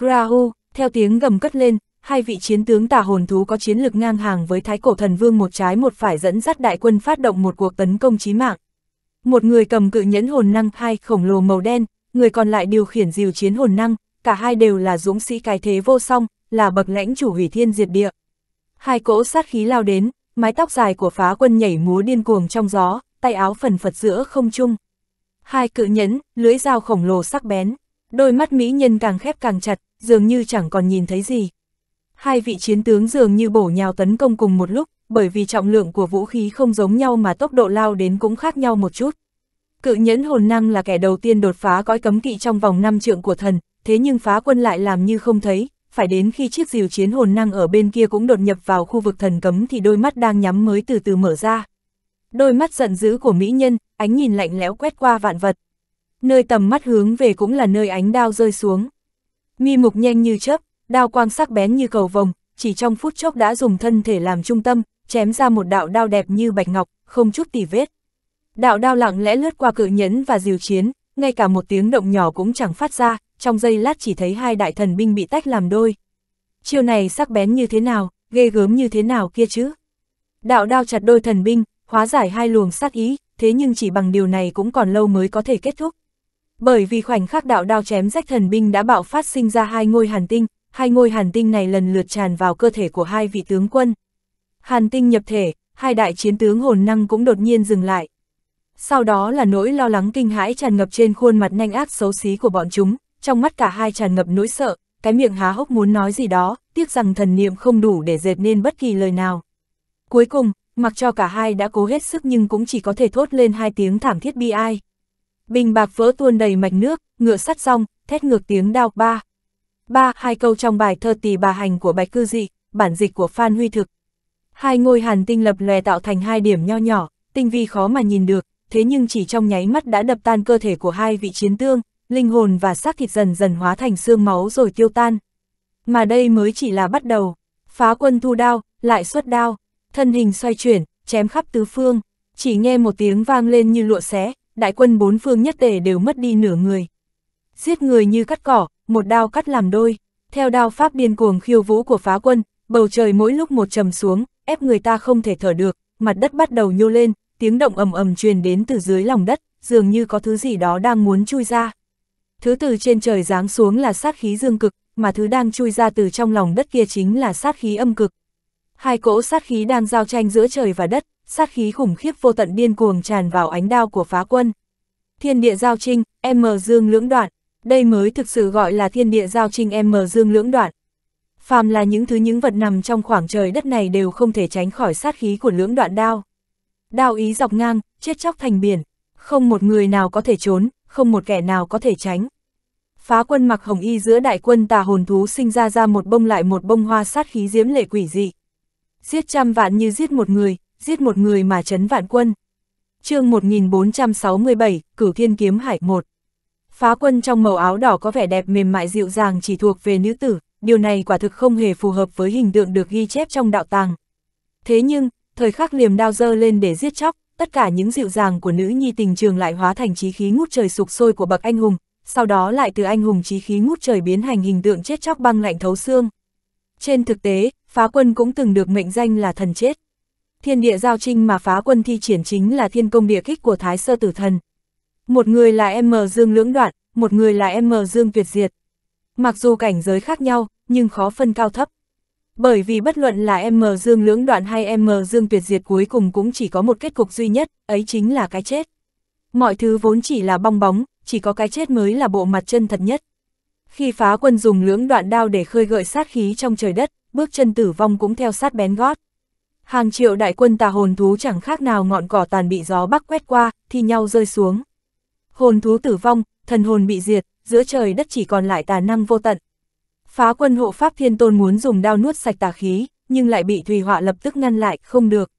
Rahu, theo tiếng gầm cất lên, hai vị chiến tướng tà hồn thú có chiến lực ngang hàng với thái cổ thần vương một trái một phải dẫn dắt đại quân phát động một cuộc tấn công chí mạng. Một người cầm cự nhẫn hồn năng hai khổng lồ màu đen, người còn lại điều khiển dìu chiến hồn năng, cả hai đều là dũng sĩ cái thế vô song, là bậc lãnh chủ hủy thiên diệt địa. Hai cỗ sát khí lao đến, mái tóc dài của phá quân nhảy múa điên cuồng trong gió, tay áo phần phật giữa không trung. Hai cự nhẫn, lưỡi dao khổng lồ sắc bén, đôi mắt mỹ nhân càng khép càng chặt, dường như chẳng còn nhìn thấy gì. Hai vị chiến tướng dường như bổ nhào tấn công cùng một lúc, bởi vì trọng lượng của vũ khí không giống nhau mà tốc độ lao đến cũng khác nhau một chút. Cự nhẫn hồn năng là kẻ đầu tiên đột phá cõi cấm kỵ trong vòng năm trượng của thần, thế nhưng phá quân lại làm như không thấy, phải đến khi chiếc dìu chiến hồn năng ở bên kia cũng đột nhập vào khu vực thần cấm thì đôi mắt đang nhắm mới từ từ mở ra. Đôi mắt giận dữ của mỹ nhân, ánh nhìn lạnh lẽo quét qua vạn vật. Nơi tầm mắt hướng về cũng là nơi ánh đao rơi xuống. Mi mục nhanh như chớp, đao quang sắc bén như cầu vồng, chỉ trong phút chốc đã dùng thân thể làm trung tâm, chém ra một đạo đao đẹp như bạch ngọc, không chút tì vết. Đạo đao lặng lẽ lướt qua cự nhẫn và diều chiến, ngay cả một tiếng động nhỏ cũng chẳng phát ra, trong giây lát chỉ thấy hai đại thần binh bị tách làm đôi. Chiêu này sắc bén như thế nào, ghê gớm như thế nào kia chứ. Đạo đao chặt đôi thần binh, hóa giải hai luồng sát ý, thế nhưng chỉ bằng điều này cũng còn lâu mới có thể kết thúc. Bởi vì khoảnh khắc đạo đao chém rách thần binh đã bạo phát sinh ra hai ngôi hàn tinh, hai ngôi hàn tinh này lần lượt tràn vào cơ thể của hai vị tướng quân. Hàn tinh nhập thể, hai đại chiến tướng hồn năng cũng đột nhiên dừng lại. Sau đó là nỗi lo lắng kinh hãi tràn ngập trên khuôn mặt nhanh ác xấu xí của bọn chúng, trong mắt cả hai tràn ngập nỗi sợ, cái miệng há hốc muốn nói gì đó, tiếc rằng thần niệm không đủ để dệt nên bất kỳ lời nào. Cuối cùng, mặc cho cả hai đã cố hết sức nhưng cũng chỉ có thể thốt lên hai tiếng thảm thiết bi ai. Bình bạc vỡ tuôn đầy mạch nước, ngựa sắt xong, thét ngược tiếng đao ba. Ba, hai câu trong bài thơ tỳ bà hành của bạch cư dị, bản dịch của Phan Huy Thực. Hai ngôi hàn tinh lập lòe tạo thành hai điểm nho nhỏ, tinh vi khó mà nhìn được, thế nhưng chỉ trong nháy mắt đã đập tan cơ thể của hai vị chiến tương, linh hồn và xác thịt dần dần hóa thành xương máu rồi tiêu tan. Mà đây mới chỉ là bắt đầu, phá quân thu đao, lại xuất đao, thân hình xoay chuyển, chém khắp tứ phương, chỉ nghe một tiếng vang lên như lụa xé, đại quân bốn phương nhất tề đều mất đi nửa người. Giết người như cắt cỏ, một đao cắt làm đôi, theo đao pháp điên cuồng khiêu vũ của phá quân, bầu trời mỗi lúc một trầm xuống, ép người ta không thể thở được, mặt đất bắt đầu nhô lên, tiếng động ầm ầm truyền đến từ dưới lòng đất, dường như có thứ gì đó đang muốn chui ra thứ từ trên trời giáng xuống là sát khí dương cực, mà thứ đang chui ra từ trong lòng đất kia chính là sát khí âm cực. Hai cỗ sát khí đang giao tranh giữa trời và đất, sát khí khủng khiếp vô tận điên cuồng tràn vào ánh đao của phá quân. Thiên địa giao trinh, M dương lưỡng đoạn, đây mới thực sự gọi là thiên địa giao trinh M dương lưỡng đoạn. Phàm là những thứ những vật nằm trong khoảng trời đất này đều không thể tránh khỏi sát khí của lưỡng đoạn đao. Đao ý dọc ngang, chết chóc thành biển, không một người nào có thể trốn, không một kẻ nào có thể tránh. Phá quân mặc hồng y giữa đại quân tà hồn thú sinh ra ra một bông lại một bông hoa sát khí diễm lệ quỷ dị. Giết trăm vạn như giết một người, giết một người mà chấn vạn quân. chương 1467, Cửu Thiên Kiếm Hải 1 Phá quân trong màu áo đỏ có vẻ đẹp mềm mại dịu dàng chỉ thuộc về nữ tử, điều này quả thực không hề phù hợp với hình tượng được ghi chép trong đạo tàng. Thế nhưng, thời khắc liềm đao dơ lên để giết chóc, tất cả những dịu dàng của nữ nhi tình trường lại hóa thành trí khí ngút trời sục sôi của bậc anh hùng, sau đó lại từ anh hùng trí khí ngút trời biến thành hình tượng chết chóc băng lạnh thấu xương. Trên thực tế, phá quân cũng từng được mệnh danh là thần chết. Thiên địa giao trinh mà phá quân thi triển chính là thiên công địa kích của Thái Sơ Tử Thần. Một người là em mờ Dương lưỡng đoạn, một người là em mờ Dương tuyệt diệt. Mặc dù cảnh giới khác nhau, nhưng khó phân cao thấp. Bởi vì bất luận là M dương lưỡng đoạn hay M dương tuyệt diệt cuối cùng cũng chỉ có một kết cục duy nhất, ấy chính là cái chết. Mọi thứ vốn chỉ là bong bóng, chỉ có cái chết mới là bộ mặt chân thật nhất. Khi phá quân dùng lưỡng đoạn đao để khơi gợi sát khí trong trời đất, bước chân tử vong cũng theo sát bén gót. Hàng triệu đại quân tà hồn thú chẳng khác nào ngọn cỏ tàn bị gió bắc quét qua, thi nhau rơi xuống. Hồn thú tử vong, thần hồn bị diệt, giữa trời đất chỉ còn lại tà năng vô tận. Phá quân hộ pháp thiên tôn muốn dùng đao nuốt sạch tà khí, nhưng lại bị Thùy Họa lập tức ngăn lại, không được.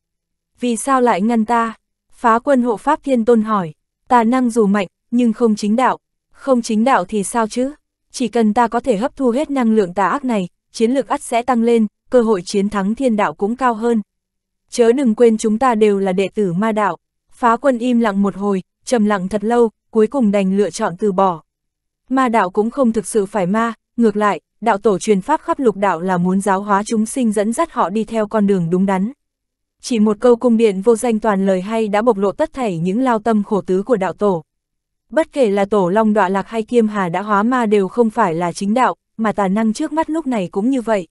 Vì sao lại ngăn ta? Phá quân hộ pháp thiên tôn hỏi, tà năng dù mạnh, nhưng không chính đạo. Không chính đạo thì sao chứ? Chỉ cần ta có thể hấp thu hết năng lượng tà ác này, chiến lược ắt sẽ tăng lên, cơ hội chiến thắng thiên đạo cũng cao hơn. Chớ đừng quên chúng ta đều là đệ tử ma đạo. Phá quân im lặng một hồi, trầm lặng thật lâu, cuối cùng đành lựa chọn từ bỏ. Ma đạo cũng không thực sự phải ma, ngược lại, đạo tổ truyền pháp khắp lục đạo là muốn giáo hóa chúng sinh dẫn dắt họ đi theo con đường đúng đắn. Chỉ một câu cung điện vô danh toàn lời hay đã bộc lộ tất thảy những lao tâm khổ tứ của đạo tổ. Bất kể là tổ long đọa lạc hay kiêm hà đã hóa ma đều không phải là chính đạo, mà tà năng trước mắt lúc này cũng như vậy.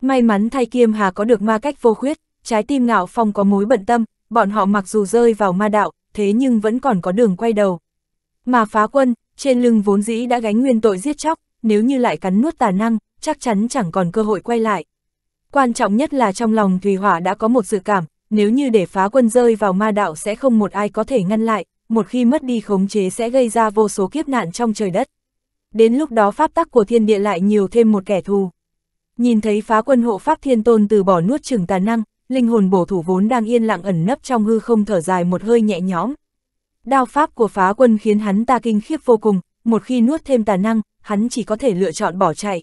May mắn thay kiêm hà có được ma cách vô khuyết, trái tim ngạo phong có mối bận tâm, bọn họ mặc dù rơi vào ma đạo, thế nhưng vẫn còn có đường quay đầu. Mà phá quân, trên lưng vốn dĩ đã gánh nguyên tội giết chóc, nếu như lại cắn nuốt tà năng, chắc chắn chẳng còn cơ hội quay lại. Quan trọng nhất là trong lòng Thùy Hỏa đã có một dự cảm, nếu như để phá quân rơi vào ma đạo sẽ không một ai có thể ngăn lại, một khi mất đi khống chế sẽ gây ra vô số kiếp nạn trong trời đất. Đến lúc đó pháp tắc của thiên địa lại nhiều thêm một kẻ thù. Nhìn thấy phá quân hộ pháp thiên tôn từ bỏ nuốt chừng tà năng, linh hồn bổ thủ vốn đang yên lặng ẩn nấp trong hư không thở dài một hơi nhẹ nhõm. Đao pháp của phá quân khiến hắn ta kinh khiếp vô cùng, một khi nuốt thêm tà năng, hắn chỉ có thể lựa chọn bỏ chạy.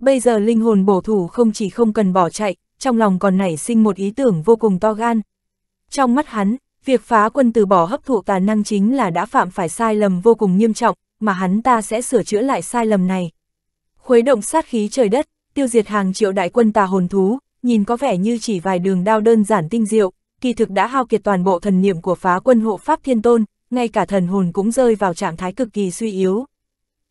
Bây giờ linh hồn bổ thủ không chỉ không cần bỏ chạy, trong lòng còn nảy sinh một ý tưởng vô cùng to gan. Trong mắt hắn, việc phá quân từ bỏ hấp thụ tà năng chính là đã phạm phải sai lầm vô cùng nghiêm trọng, mà hắn ta sẽ sửa chữa lại sai lầm này. Khuấy động sát khí trời đất, tiêu diệt hàng triệu đại quân tà hồn thú, nhìn có vẻ như chỉ vài đường đao đơn giản tinh diệu, kỳ thực đã hao kiệt toàn bộ thần niệm của phá quân hộ pháp thiên tôn, ngay cả thần hồn cũng rơi vào trạng thái cực kỳ suy yếu.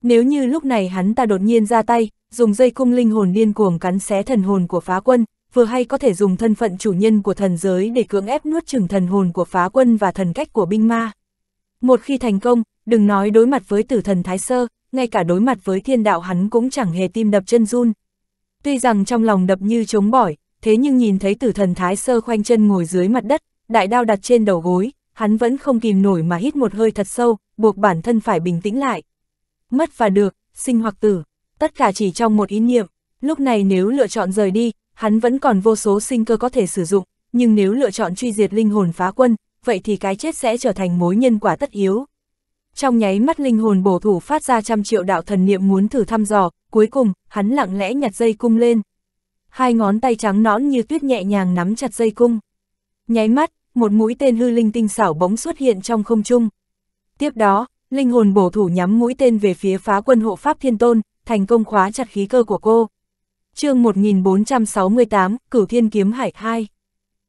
Nếu như lúc này hắn ta đột nhiên ra tay, dùng dây cung linh hồn điên cuồng cắn xé thần hồn của phá quân, vừa hay có thể dùng thân phận chủ nhân của thần giới để cưỡng ép nuốt chừng thần hồn của phá quân và thần cách của binh ma. Một khi thành công, đừng nói đối mặt với tử thần Thái Sơ, ngay cả đối mặt với thiên đạo hắn cũng chẳng hề tim đập chân run. Tuy rằng trong lòng đập như trống bỏi, thế nhưng nhìn thấy tử thần Thái Sơ khoanh chân ngồi dưới mặt đất, đại đao đặt trên đầu gối, hắn vẫn không kìm nổi mà hít một hơi thật sâu, buộc bản thân phải bình tĩnh lại mất và được, sinh hoặc tử, tất cả chỉ trong một ý niệm, lúc này nếu lựa chọn rời đi, hắn vẫn còn vô số sinh cơ có thể sử dụng, nhưng nếu lựa chọn truy diệt linh hồn phá quân, vậy thì cái chết sẽ trở thành mối nhân quả tất yếu. Trong nháy mắt linh hồn bổ thủ phát ra trăm triệu đạo thần niệm muốn thử thăm dò, cuối cùng, hắn lặng lẽ nhặt dây cung lên. Hai ngón tay trắng nõn như tuyết nhẹ nhàng nắm chặt dây cung. Nháy mắt, một mũi tên hư linh tinh xảo bóng xuất hiện trong không trung. Tiếp đó, Linh hồn bổ thủ nhắm mũi tên về phía phá quân hộ pháp thiên tôn, thành công khóa chặt khí cơ của cô. chương 1468, Cửu Thiên Kiếm Hải 2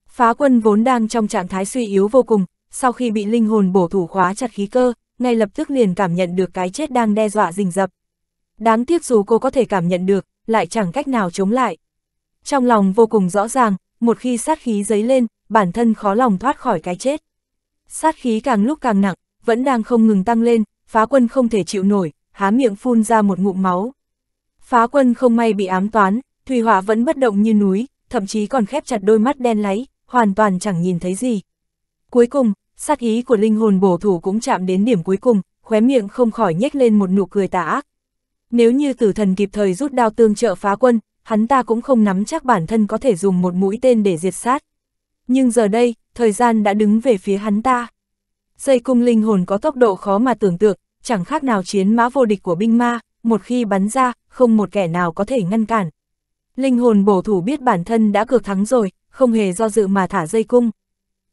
Phá quân vốn đang trong trạng thái suy yếu vô cùng, sau khi bị linh hồn bổ thủ khóa chặt khí cơ, ngay lập tức liền cảm nhận được cái chết đang đe dọa rình rập. Đáng tiếc dù cô có thể cảm nhận được, lại chẳng cách nào chống lại. Trong lòng vô cùng rõ ràng, một khi sát khí dấy lên, bản thân khó lòng thoát khỏi cái chết. Sát khí càng lúc càng nặng, vẫn đang không ngừng tăng lên, phá quân không thể chịu nổi, há miệng phun ra một ngụm máu. Phá quân không may bị ám toán, Thủy hỏa vẫn bất động như núi, thậm chí còn khép chặt đôi mắt đen láy, hoàn toàn chẳng nhìn thấy gì. Cuối cùng, sát ý của linh hồn bổ thủ cũng chạm đến điểm cuối cùng, khóe miệng không khỏi nhếch lên một nụ cười tà ác. Nếu như tử thần kịp thời rút đao tương trợ phá quân, hắn ta cũng không nắm chắc bản thân có thể dùng một mũi tên để diệt sát. Nhưng giờ đây, thời gian đã đứng về phía hắn ta dây cung linh hồn có tốc độ khó mà tưởng tượng, chẳng khác nào chiến mã vô địch của binh ma, một khi bắn ra, không một kẻ nào có thể ngăn cản. Linh hồn bổ thủ biết bản thân đã cược thắng rồi, không hề do dự mà thả dây cung.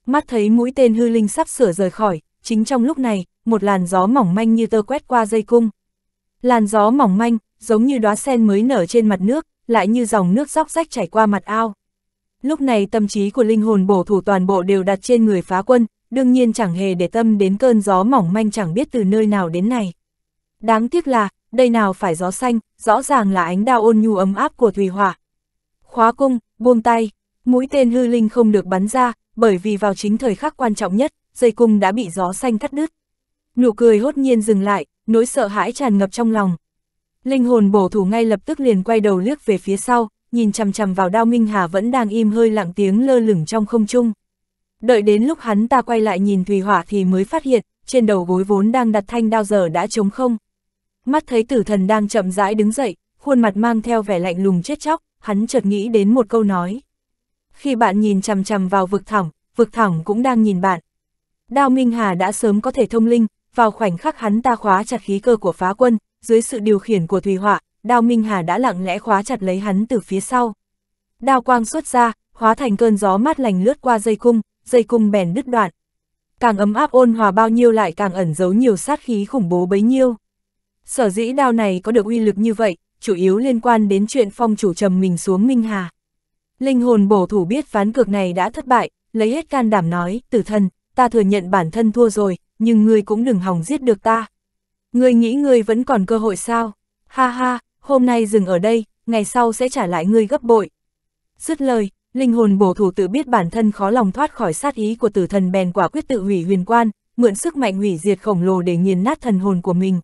Mắt thấy mũi tên hư linh sắp sửa rời khỏi, chính trong lúc này, một làn gió mỏng manh như tơ quét qua dây cung. Làn gió mỏng manh, giống như đóa sen mới nở trên mặt nước, lại như dòng nước róc rách chảy qua mặt ao. Lúc này tâm trí của linh hồn bổ thủ toàn bộ đều đặt trên người phá quân, đương nhiên chẳng hề để tâm đến cơn gió mỏng manh chẳng biết từ nơi nào đến này. Đáng tiếc là, đây nào phải gió xanh, rõ ràng là ánh đao ôn nhu ấm áp của Thùy Hỏa. Khóa cung, buông tay, mũi tên hư linh không được bắn ra, bởi vì vào chính thời khắc quan trọng nhất, dây cung đã bị gió xanh cắt đứt. Nụ cười hốt nhiên dừng lại, nỗi sợ hãi tràn ngập trong lòng. Linh hồn bổ thủ ngay lập tức liền quay đầu liếc về phía sau, nhìn chằm chằm vào đao Minh Hà vẫn đang im hơi lặng tiếng lơ lửng trong không trung. Đợi đến lúc hắn ta quay lại nhìn Thùy Hỏa thì mới phát hiện, trên đầu gối vốn đang đặt thanh đao giờ đã trống không. Mắt thấy tử thần đang chậm rãi đứng dậy, khuôn mặt mang theo vẻ lạnh lùng chết chóc, hắn chợt nghĩ đến một câu nói. Khi bạn nhìn chằm chằm vào vực thẳm, vực thẳm cũng đang nhìn bạn. Đao Minh Hà đã sớm có thể thông linh, vào khoảnh khắc hắn ta khóa chặt khí cơ của phá quân, dưới sự điều khiển của Thùy Họa, Đao Minh Hà đã lặng lẽ khóa chặt lấy hắn từ phía sau. Đao quang xuất ra, hóa thành cơn gió mát lành lướt qua dây cung, dây cung bèn đứt đoạn. Càng ấm áp ôn hòa bao nhiêu lại càng ẩn giấu nhiều sát khí khủng bố bấy nhiêu. Sở dĩ đao này có được uy lực như vậy, chủ yếu liên quan đến chuyện phong chủ trầm mình xuống Minh Hà. Linh hồn bổ thủ biết ván cược này đã thất bại, lấy hết can đảm nói, tử thân, ta thừa nhận bản thân thua rồi, nhưng ngươi cũng đừng hòng giết được ta. Ngươi nghĩ ngươi vẫn còn cơ hội sao? Ha ha, hôm nay dừng ở đây, ngày sau sẽ trả lại ngươi gấp bội. Dứt lời, Linh hồn bổ thủ tự biết bản thân khó lòng thoát khỏi sát ý của tử thần bèn quả quyết tự hủy huyền quan, mượn sức mạnh hủy diệt khổng lồ để nghiền nát thần hồn của mình.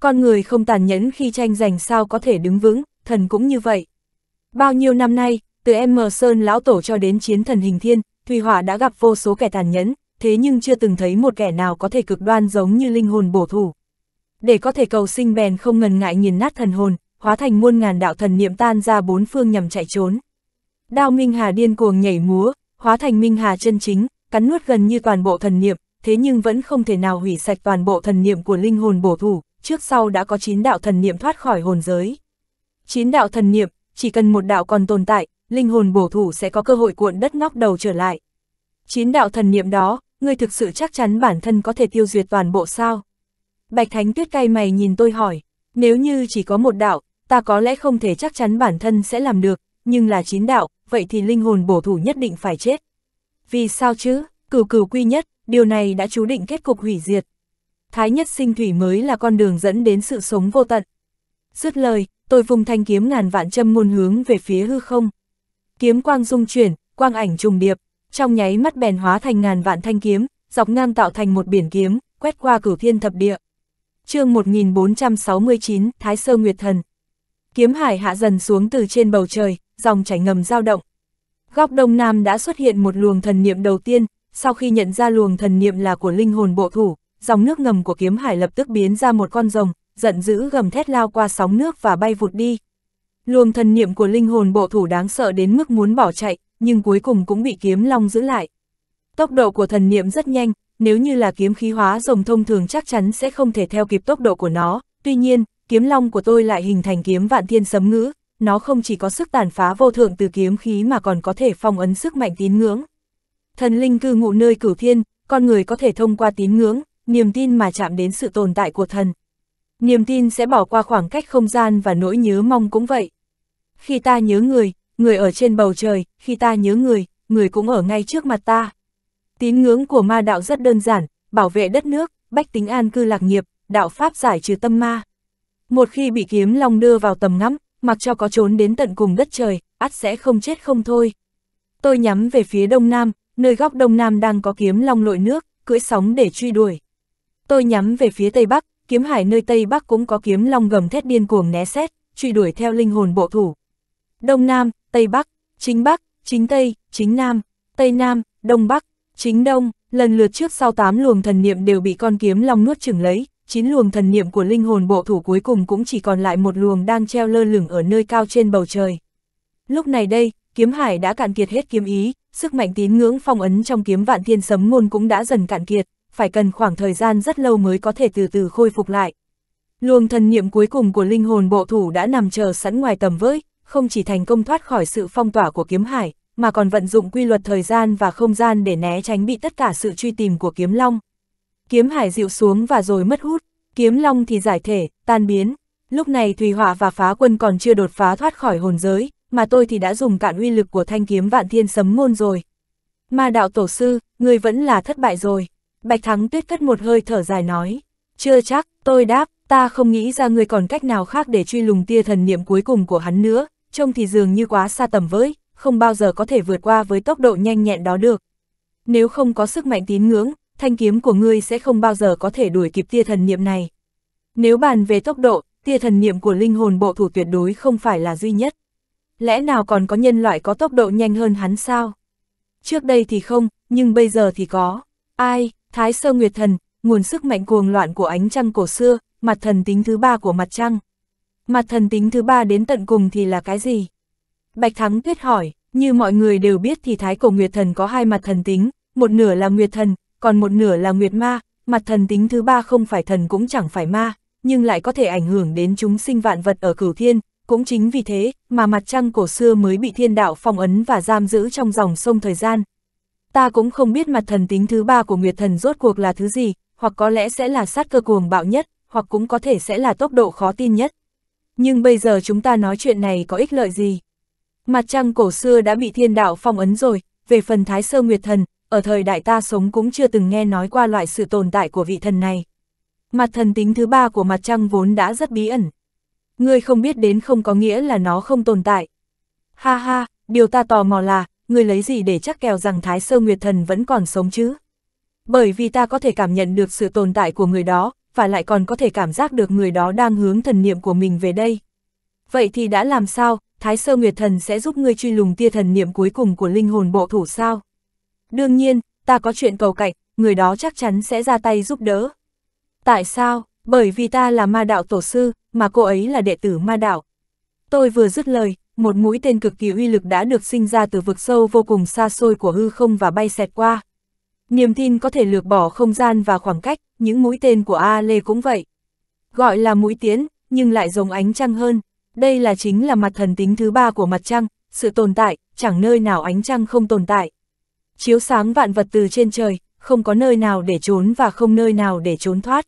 Con người không tàn nhẫn khi tranh giành sao có thể đứng vững, thần cũng như vậy. Bao nhiêu năm nay, từ em mờ Sơn Lão Tổ cho đến chiến thần hình thiên, Thùy Hỏa đã gặp vô số kẻ tàn nhẫn, thế nhưng chưa từng thấy một kẻ nào có thể cực đoan giống như linh hồn bổ thủ. Để có thể cầu sinh bèn không ngần ngại nghiền nát thần hồn, hóa thành muôn ngàn đạo thần niệm tan ra bốn phương nhằm chạy trốn. Đao Minh Hà điên cuồng nhảy múa, hóa thành Minh Hà chân chính, cắn nuốt gần như toàn bộ thần niệm, thế nhưng vẫn không thể nào hủy sạch toàn bộ thần niệm của linh hồn bổ thủ, trước sau đã có 9 đạo thần niệm thoát khỏi hồn giới. 9 đạo thần niệm, chỉ cần một đạo còn tồn tại, linh hồn bổ thủ sẽ có cơ hội cuộn đất ngóc đầu trở lại. 9 đạo thần niệm đó, ngươi thực sự chắc chắn bản thân có thể tiêu duyệt toàn bộ sao? Bạch Thánh Tuyết cay mày nhìn tôi hỏi, nếu như chỉ có một đạo, ta có lẽ không thể chắc chắn bản thân sẽ làm được, nhưng là 9 đạo, vậy thì linh hồn bổ thủ nhất định phải chết. Vì sao chứ, cửu cửu quy nhất, điều này đã chú định kết cục hủy diệt. Thái nhất sinh thủy mới là con đường dẫn đến sự sống vô tận. Dứt lời, tôi vùng thanh kiếm ngàn vạn châm môn hướng về phía hư không. Kiếm quang dung chuyển, quang ảnh trùng điệp, trong nháy mắt bèn hóa thành ngàn vạn thanh kiếm, dọc ngang tạo thành một biển kiếm, quét qua cửu thiên thập địa. chương 1469, Thái Sơ Nguyệt Thần. Kiếm hải hạ dần xuống từ trên bầu trời, dòng chảy ngầm dao động. Góc đông nam đã xuất hiện một luồng thần niệm đầu tiên, sau khi nhận ra luồng thần niệm là của linh hồn bộ thủ, dòng nước ngầm của kiếm hải lập tức biến ra một con rồng, giận dữ gầm thét lao qua sóng nước và bay vụt đi. Luồng thần niệm của linh hồn bộ thủ đáng sợ đến mức muốn bỏ chạy, nhưng cuối cùng cũng bị kiếm long giữ lại. Tốc độ của thần niệm rất nhanh, nếu như là kiếm khí hóa rồng thông thường chắc chắn sẽ không thể theo kịp tốc độ của nó, tuy nhiên, kiếm long của tôi lại hình thành kiếm vạn thiên sấm ngữ, nó không chỉ có sức tàn phá vô thượng từ kiếm khí mà còn có thể phong ấn sức mạnh tín ngưỡng. Thần linh cư ngụ nơi cửu thiên, con người có thể thông qua tín ngưỡng, niềm tin mà chạm đến sự tồn tại của thần. Niềm tin sẽ bỏ qua khoảng cách không gian và nỗi nhớ mong cũng vậy. Khi ta nhớ người, người ở trên bầu trời, khi ta nhớ người, người cũng ở ngay trước mặt ta. Tín ngưỡng của ma đạo rất đơn giản, bảo vệ đất nước, bách tính an cư lạc nghiệp, đạo pháp giải trừ tâm ma. Một khi bị kiếm long đưa vào tầm ngắm, mặc cho có trốn đến tận cùng đất trời, ắt sẽ không chết không thôi. Tôi nhắm về phía đông nam, nơi góc đông nam đang có kiếm long lội nước, cưỡi sóng để truy đuổi. Tôi nhắm về phía tây bắc, kiếm hải nơi tây bắc cũng có kiếm long gầm thét điên cuồng né xét, truy đuổi theo linh hồn bộ thủ. Đông nam, tây bắc, chính bắc, chính tây, chính nam, tây nam, đông bắc, chính đông, lần lượt trước sau tám luồng thần niệm đều bị con kiếm long nuốt chửng lấy, chín luồng thần niệm của linh hồn bộ thủ cuối cùng cũng chỉ còn lại một luồng đang treo lơ lửng ở nơi cao trên bầu trời. Lúc này đây, kiếm hải đã cạn kiệt hết kiếm ý, sức mạnh tín ngưỡng phong ấn trong kiếm vạn thiên sấm ngôn cũng đã dần cạn kiệt, phải cần khoảng thời gian rất lâu mới có thể từ từ khôi phục lại. Luồng thần niệm cuối cùng của linh hồn bộ thủ đã nằm chờ sẵn ngoài tầm với, không chỉ thành công thoát khỏi sự phong tỏa của kiếm hải, mà còn vận dụng quy luật thời gian và không gian để né tránh bị tất cả sự truy tìm của kiếm long. Kiếm hải dịu xuống và rồi mất hút, kiếm long thì giải thể, tan biến. Lúc này Thùy Họa và phá quân còn chưa đột phá thoát khỏi hồn giới, mà tôi thì đã dùng cạn uy lực của thanh kiếm vạn thiên sấm ngôn rồi. Ma đạo tổ sư, người vẫn là thất bại rồi. Bạch Thắng tuyết cất một hơi thở dài nói. Chưa chắc, tôi đáp, ta không nghĩ ra người còn cách nào khác để truy lùng tia thần niệm cuối cùng của hắn nữa, trông thì dường như quá xa tầm với, không bao giờ có thể vượt qua với tốc độ nhanh nhẹn đó được. Nếu không có sức mạnh tín ngưỡng, thanh kiếm của ngươi sẽ không bao giờ có thể đuổi kịp tia thần niệm này. Nếu bàn về tốc độ, tia thần niệm của linh hồn bộ thủ tuyệt đối không phải là duy nhất. Lẽ nào còn có nhân loại có tốc độ nhanh hơn hắn sao? Trước đây thì không, nhưng bây giờ thì có. Ai, Thái Sơ Nguyệt Thần, nguồn sức mạnh cuồng loạn của ánh trăng cổ xưa, mặt thần tính thứ ba của mặt trăng. Mặt thần tính thứ ba đến tận cùng thì là cái gì? Bạch Thắng Tuyết hỏi, như mọi người đều biết thì Thái Cổ Nguyệt Thần có hai mặt thần tính, một nửa là Nguyệt Thần, còn một nửa là nguyệt ma, mặt thần tính thứ ba không phải thần cũng chẳng phải ma, nhưng lại có thể ảnh hưởng đến chúng sinh vạn vật ở cửu thiên, cũng chính vì thế mà mặt trăng cổ xưa mới bị thiên đạo phong ấn và giam giữ trong dòng sông thời gian. Ta cũng không biết mặt thần tính thứ ba của Nguyệt Thần rốt cuộc là thứ gì, hoặc có lẽ sẽ là sát cơ cuồng bạo nhất, hoặc cũng có thể sẽ là tốc độ khó tin nhất. Nhưng bây giờ chúng ta nói chuyện này có ích lợi gì? Mặt trăng cổ xưa đã bị thiên đạo phong ấn rồi, về phần Thái Sơ Nguyệt Thần, ở thời đại ta sống cũng chưa từng nghe nói qua loại sự tồn tại của vị thần này. Mặt thần tính thứ ba của mặt trăng vốn đã rất bí ẩn. Ngươi không biết đến không có nghĩa là nó không tồn tại. Ha ha, điều ta tò mò là, ngươi lấy gì để chắc kèo rằng Thái Sơ Nguyệt Thần vẫn còn sống chứ? Bởi vì ta có thể cảm nhận được sự tồn tại của người đó, và lại còn có thể cảm giác được người đó đang hướng thần niệm của mình về đây. Vậy thì đã làm sao, Thái Sơ Nguyệt Thần sẽ giúp ngươi truy lùng tia thần niệm cuối cùng của linh hồn bộ thủ sao? Đương nhiên, ta có chuyện cầu cạnh, người đó chắc chắn sẽ ra tay giúp đỡ. Tại sao? Bởi vì ta là ma đạo tổ sư, mà cô ấy là đệ tử ma đạo. Tôi vừa dứt lời, một mũi tên cực kỳ uy lực đã được sinh ra từ vực sâu vô cùng xa xôi của hư không và bay xẹt qua. Niềm tin có thể lược bỏ không gian và khoảng cách, những mũi tên của A Lê cũng vậy. Gọi là mũi tiến, nhưng lại giống ánh trăng hơn. Đây là chính là mặt thần tính thứ ba của mặt trăng, sự tồn tại, chẳng nơi nào ánh trăng không tồn tại chiếu sáng vạn vật từ trên trời, không có nơi nào để trốn và không nơi nào để trốn thoát.